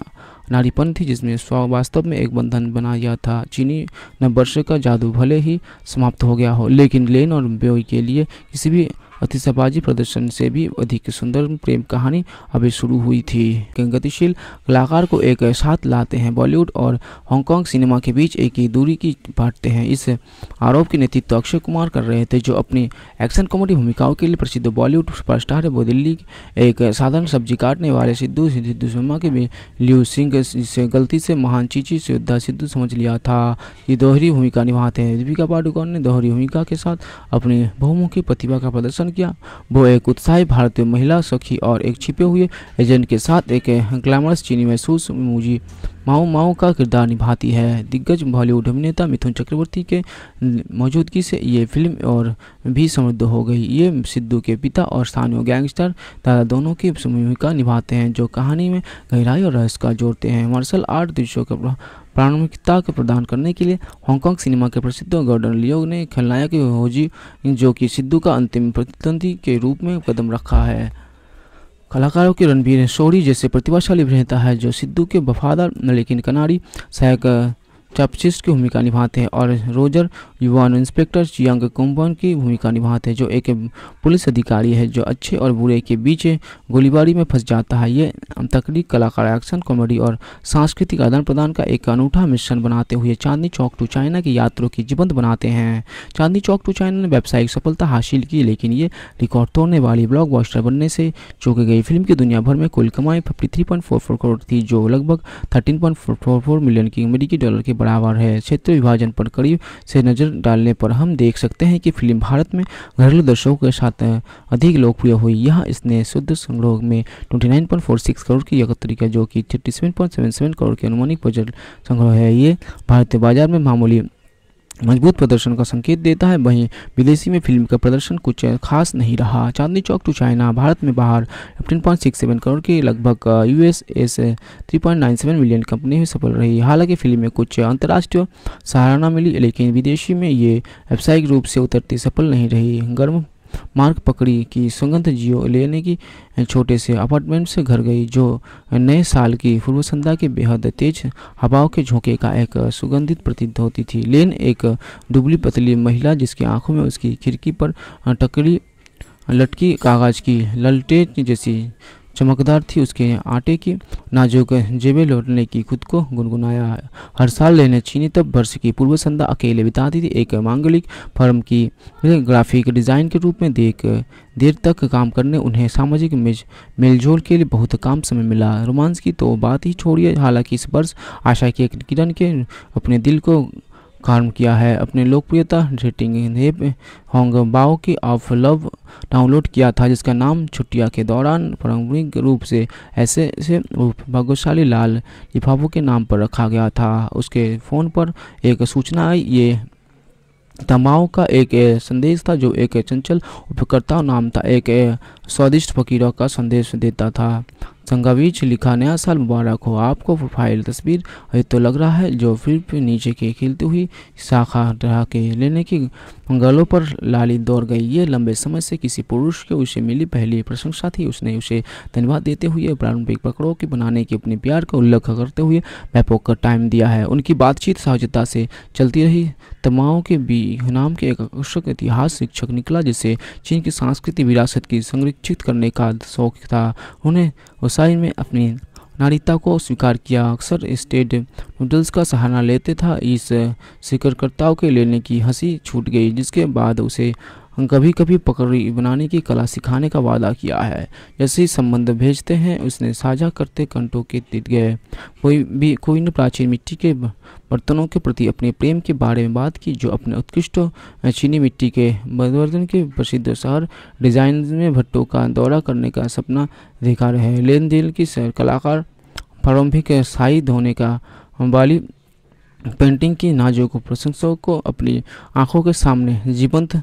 नारीपन थी जिसमें वास्तव में एक बंधन बना गया था चीनी नब्बे का जादू भले ही समाप्त हो गया हो लेकिन लेन और ब्योई के लिए किसी भी अतिशबाजी प्रदर्शन से भी अधिक सुंदर प्रेम कहानी अभी शुरू हुई थी गतिशील कलाकार को एक साथ लाते हैं बॉलीवुड और हांगकॉन्ग सिनेमा के बीच एक ही दूरी की बांटते हैं इस आरोप के नेतृत्व अक्षय कुमार कर रहे थे जो अपनी एक्शन कॉमेडी भूमिकाओं के लिए प्रसिद्ध बॉलीवुड सुपरस्टार है वो दिल्ली एक साधारण सब्जी काटने वाले सिद्धू सिद्धू शर्मा के भी लियू सिंह से गलती से महान चीची से योद्धा सिद्धू समझ लिया था ये दोहरी भूमिका निभाते हैं दीपिका पाडुकोन ने दोहरी भूमिका के साथ अपनी बहुमुखी प्रतिभा का प्रदर्शन किया वो एक उत्साही भारतीय महिला सखी और एक छिपे हुए एजेंट के साथ एक ग्लैमरस चीनी महसूस मुझी माओ माओ का किरदार निभाती है दिग्गज बॉलीवुड अभिनेता मिथुन चक्रवर्ती के मौजूदगी से ये फिल्म और भी समृद्ध हो गई ये सिद्धू के पिता और स्थानीय गैंगस्टर दादा दोनों की भूमिका निभाते हैं जो कहानी में गहराई और रहस्य का जोड़ते हैं मार्शल आर्ट दृश्यों का के प्रदान करने के लिए हांगकांग सिनेमा के प्रसिद्ध गॉर्डन लियो ने खलनायक होजी जो कि सिद्धू का अंतिम प्रतिद्वंदी के रूप में कदम रखा है कलाकारों के रणबीर शोरी जैसे प्रतिभाशाली अभिनेता है जो सिद्धू के वफादार लेकिन कनारी सहायक चैपचिस्ट की भूमिका निभाते हैं और रोजर युवान इंस्पेक्टर चियांग कुम्बन की भूमिका निभाते हैं जो एक पुलिस अधिकारी है जो अच्छे और बुरे के बीच गोलीबारी में फंस जाता है ये तकनीक कलाकार एक्शन कॉमेडी और सांस्कृतिक आदान प्रदान का एक अनूठा मिश्रण बनाते हुए चांदनी चौक टू चाइना की यात्रों की जीवंत बनाते हैं चांदनी चौक टू चाइना ने व्यावसायिक सफलता हासिल की लेकिन ये रिकॉर्ड तोड़ने वाली ब्लॉक बनने से चौकी गई फिल्म की दुनिया भर में कुल कमाई फिफ्टी करोड़ थी जो लगभग थर्टीन मिलियन की अमेरिकी डॉलर के बराबर है क्षेत्र विभाजन पर करीब से नज़र डालने पर हम देख सकते हैं कि फिल्म भारत में घरेलू दर्शकों के साथ अधिक लोकप्रिय हुई यह इसने शुद्ध संग्रोह में 29.46 करोड़ की किया जो कि 37.77 करोड़ के अनुमानिक बजट संग्रह है ये भारतीय बाजार में मामूली मजबूत प्रदर्शन का संकेत देता है वहीं विदेशी में फिल्म का प्रदर्शन कुछ खास नहीं रहा चांदनी चौक टू चाइना भारत में बाहर सेवन करोड़ के लगभग U S seven million company में सफल रही हालांकि फिल्म में कुछ अंतर्राष्ट्रीय सहारा मिली लेकिन विदेशी में ये व्यावसायिक रूप से उतरती सफल नहीं रही गर्म मार्ग पकड़ी कि सुगंध जियो लेने की छोटे से अपार्टमेंट से घर गई जो नए साल की पूर्व संध्या के बेहद तेज हवाओं के झोंके का एक सुगंधित प्रतीत होती थी लेन एक दुबली पतली महिला जिसकी आंखों में उसकी खिड़की पर टकरी लटकी कागज की ललटे जैसी चमकदार थी उसके आटे की नाजुक जेबें लौटने की खुद को गुनगुनाया हर साल लेने चीनी तब वर्ष की पूर्व संध्या अकेले बिताती थी एक मांगलिक फर्म की ग्राफिक डिज़ाइन के रूप में देख देर तक काम करने उन्हें सामाजिक मेलजोल के लिए बहुत काम समय मिला रोमांस की तो बात ही छोड़िए हालांकि इस वर्ष आशा की एक किरण के अपने दिल को काम किया है अपने लोकप्रियता रेटिंग होंग बाओ की ऑफ लव डाउनलोड किया था जिसका नाम छुट्टिया के दौरान पारंपरिक रूप से ऐसे से भाग्यशाली लाल लिफाफों के नाम पर रखा गया था उसके फ़ोन पर एक सूचना आई ये तमाओ का एक संदेश था जो एक चंचल उपकर्ता नाम था एक स्वादिष्ट फकीरों का संदेश देता था संगावीच लिखा नया साल मुबारक हो आपको प्रोफाइल तस्वीर ये तो लग रहा है जो फिर नीचे के खिलती हुई शाखा रहा के लेने की गलों पर लाली दौड़ गई ये लंबे समय से किसी पुरुष के उसे मिली पहली प्रशंसा थी उसने उसे धन्यवाद देते हुए प्रारंभिक पकड़ों के बनाने के अपने प्यार का उल्लेख करते हुए बैपोक का टाइम दिया है उनकी बातचीत सहजता से चलती रही तमाओं के बी नाम के एक आकर्षक इतिहास शिक्षक निकला जिसे चीन की सांस्कृतिक विरासत की संरक्षित करने का शौक था उन्हें वसाई में अपनी नारिता को स्वीकार किया अक्सर स्टेट नूडल्स का सहारा लेते था इस शिकरकर्ताओं के लेने की हंसी छूट गई जिसके बाद उसे कभी कभी पकड़ी बनाने की कला सिखाने का वादा किया है जैसे ही संबंध भेजते हैं उसने साझा करते कंटों के तीत गए कोई भी कोई ने प्राचीन मिट्टी के बर्तनों के प्रति अपने प्रेम के बारे में बात की जो अपने उत्कृष्ट चीनी मिट्टी के बदवर्धन के प्रसिद्ध शहर डिजाइन में भट्टों का दौरा करने का सपना अधिकार है लेन देन की कलाकार प्रारंभिक शाही धोने का वाली पेंटिंग की नाजों को प्रशंसकों को अपनी आंखों के सामने जीवंत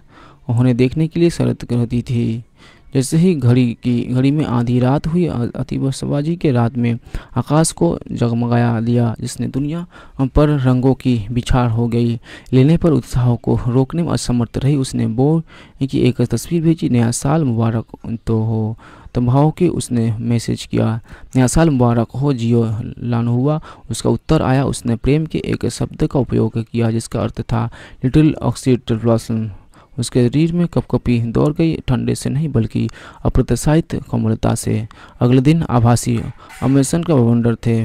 उन्हें देखने के लिए शरत रहती थी जैसे ही घड़ी की घड़ी में आधी रात हुई अतिबाजी के रात में आकाश को जगमगाया दिया जिसने दुनिया पर रंगों की बिछाड़ हो गई लेने पर उत्साह को रोकने में असमर्थ रही उसने बो की एक तस्वीर भेजी नया साल मुबारक तो हो तम्भाव के उसने मैसेज किया नया साल मुबारक हो जियो लान हुआ उसका उत्तर आया उसने प्रेम के एक शब्द का उपयोग किया जिसका अर्थ था लिटिल ऑक्सीड ब्लॉसम उसके शरीर में कपकपी दौड़ गई ठंडे से नहीं बल्कि अप्रत्याशित कोमलता से अगले दिन आभासी अमेसन का भवंडर थे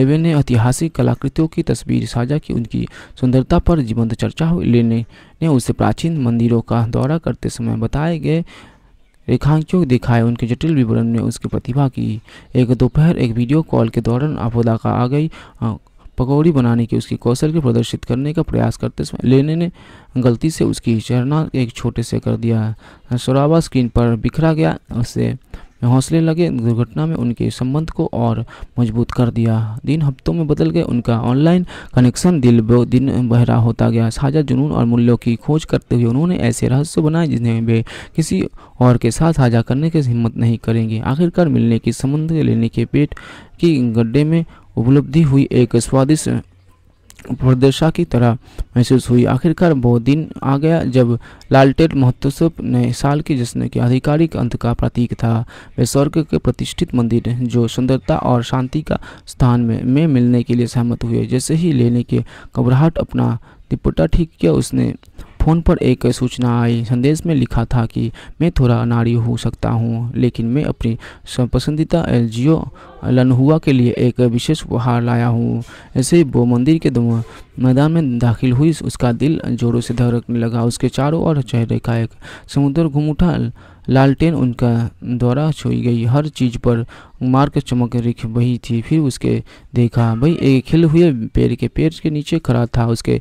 एवे ने ऐतिहासिक कलाकृतियों की तस्वीर साझा की उनकी सुंदरता पर जीवंत चर्चा हुई लेने ने उसे प्राचीन मंदिरों का दौरा करते समय बताए गए रेखांकियों दिखाए उनके जटिल विवरण ने उसकी प्रतिभा की एक दोपहर एक वीडियो कॉल के दौरान आपदा का आ गई पकौड़ी बनाने के उसके कौशल को प्रदर्शित करने का प्रयास करते समय लेने ने गलती से उसकी चरना एक छोटे से कर दिया है शराबा स्क्रीन पर बिखरा गया उससे हौसले लगे दुर्घटना में उनके संबंध को और मजबूत कर दिया दिन हफ्तों में बदल गए उनका ऑनलाइन कनेक्शन दिल दिन बहरा होता गया साझा जुनून और मूल्यों की खोज करते हुए उन्होंने ऐसे रहस्य बनाए जिन्हें वे किसी और के साथ साझा करने की हिम्मत नहीं करेंगे आखिरकार मिलने की संबंध लेने के पेट की गड्ढे में उपलब्धि हुई एक स्वादिष्ट प्रदर्शा की तरह महसूस हुई आखिरकार वो दिन आ गया जब लालटेट महोत्सव ने साल के जश्न के आधिकारिक अंत का प्रतीक था वे स्वर्ग के प्रतिष्ठित मंदिर जो सुंदरता और शांति का स्थान में, में मिलने के लिए सहमत हुए जैसे ही लेने के घबराहट अपना दिपटा ठीक किया उसने फ़ोन पर एक सूचना आई संदेश में लिखा था कि मैं थोड़ा अनाड़ी हो सकता हूँ लेकिन मैं अपनी पसंदीदा एल जियो लनहुआ के लिए एक विशेष उपहार लाया हूँ ऐसे वो मंदिर के मैदान में दाखिल हुई उसका दिल जोरों से धड़कने लगा उसके चारों ओर चेहरे का एक समुद्र घूम उठा लालटेन उनका द्वारा छोई गई हर चीज पर मार्ग चमक रिख बही थी फिर उसके देखा भाई एक खिल हुए पेड़ के पेड़ के नीचे खड़ा था उसके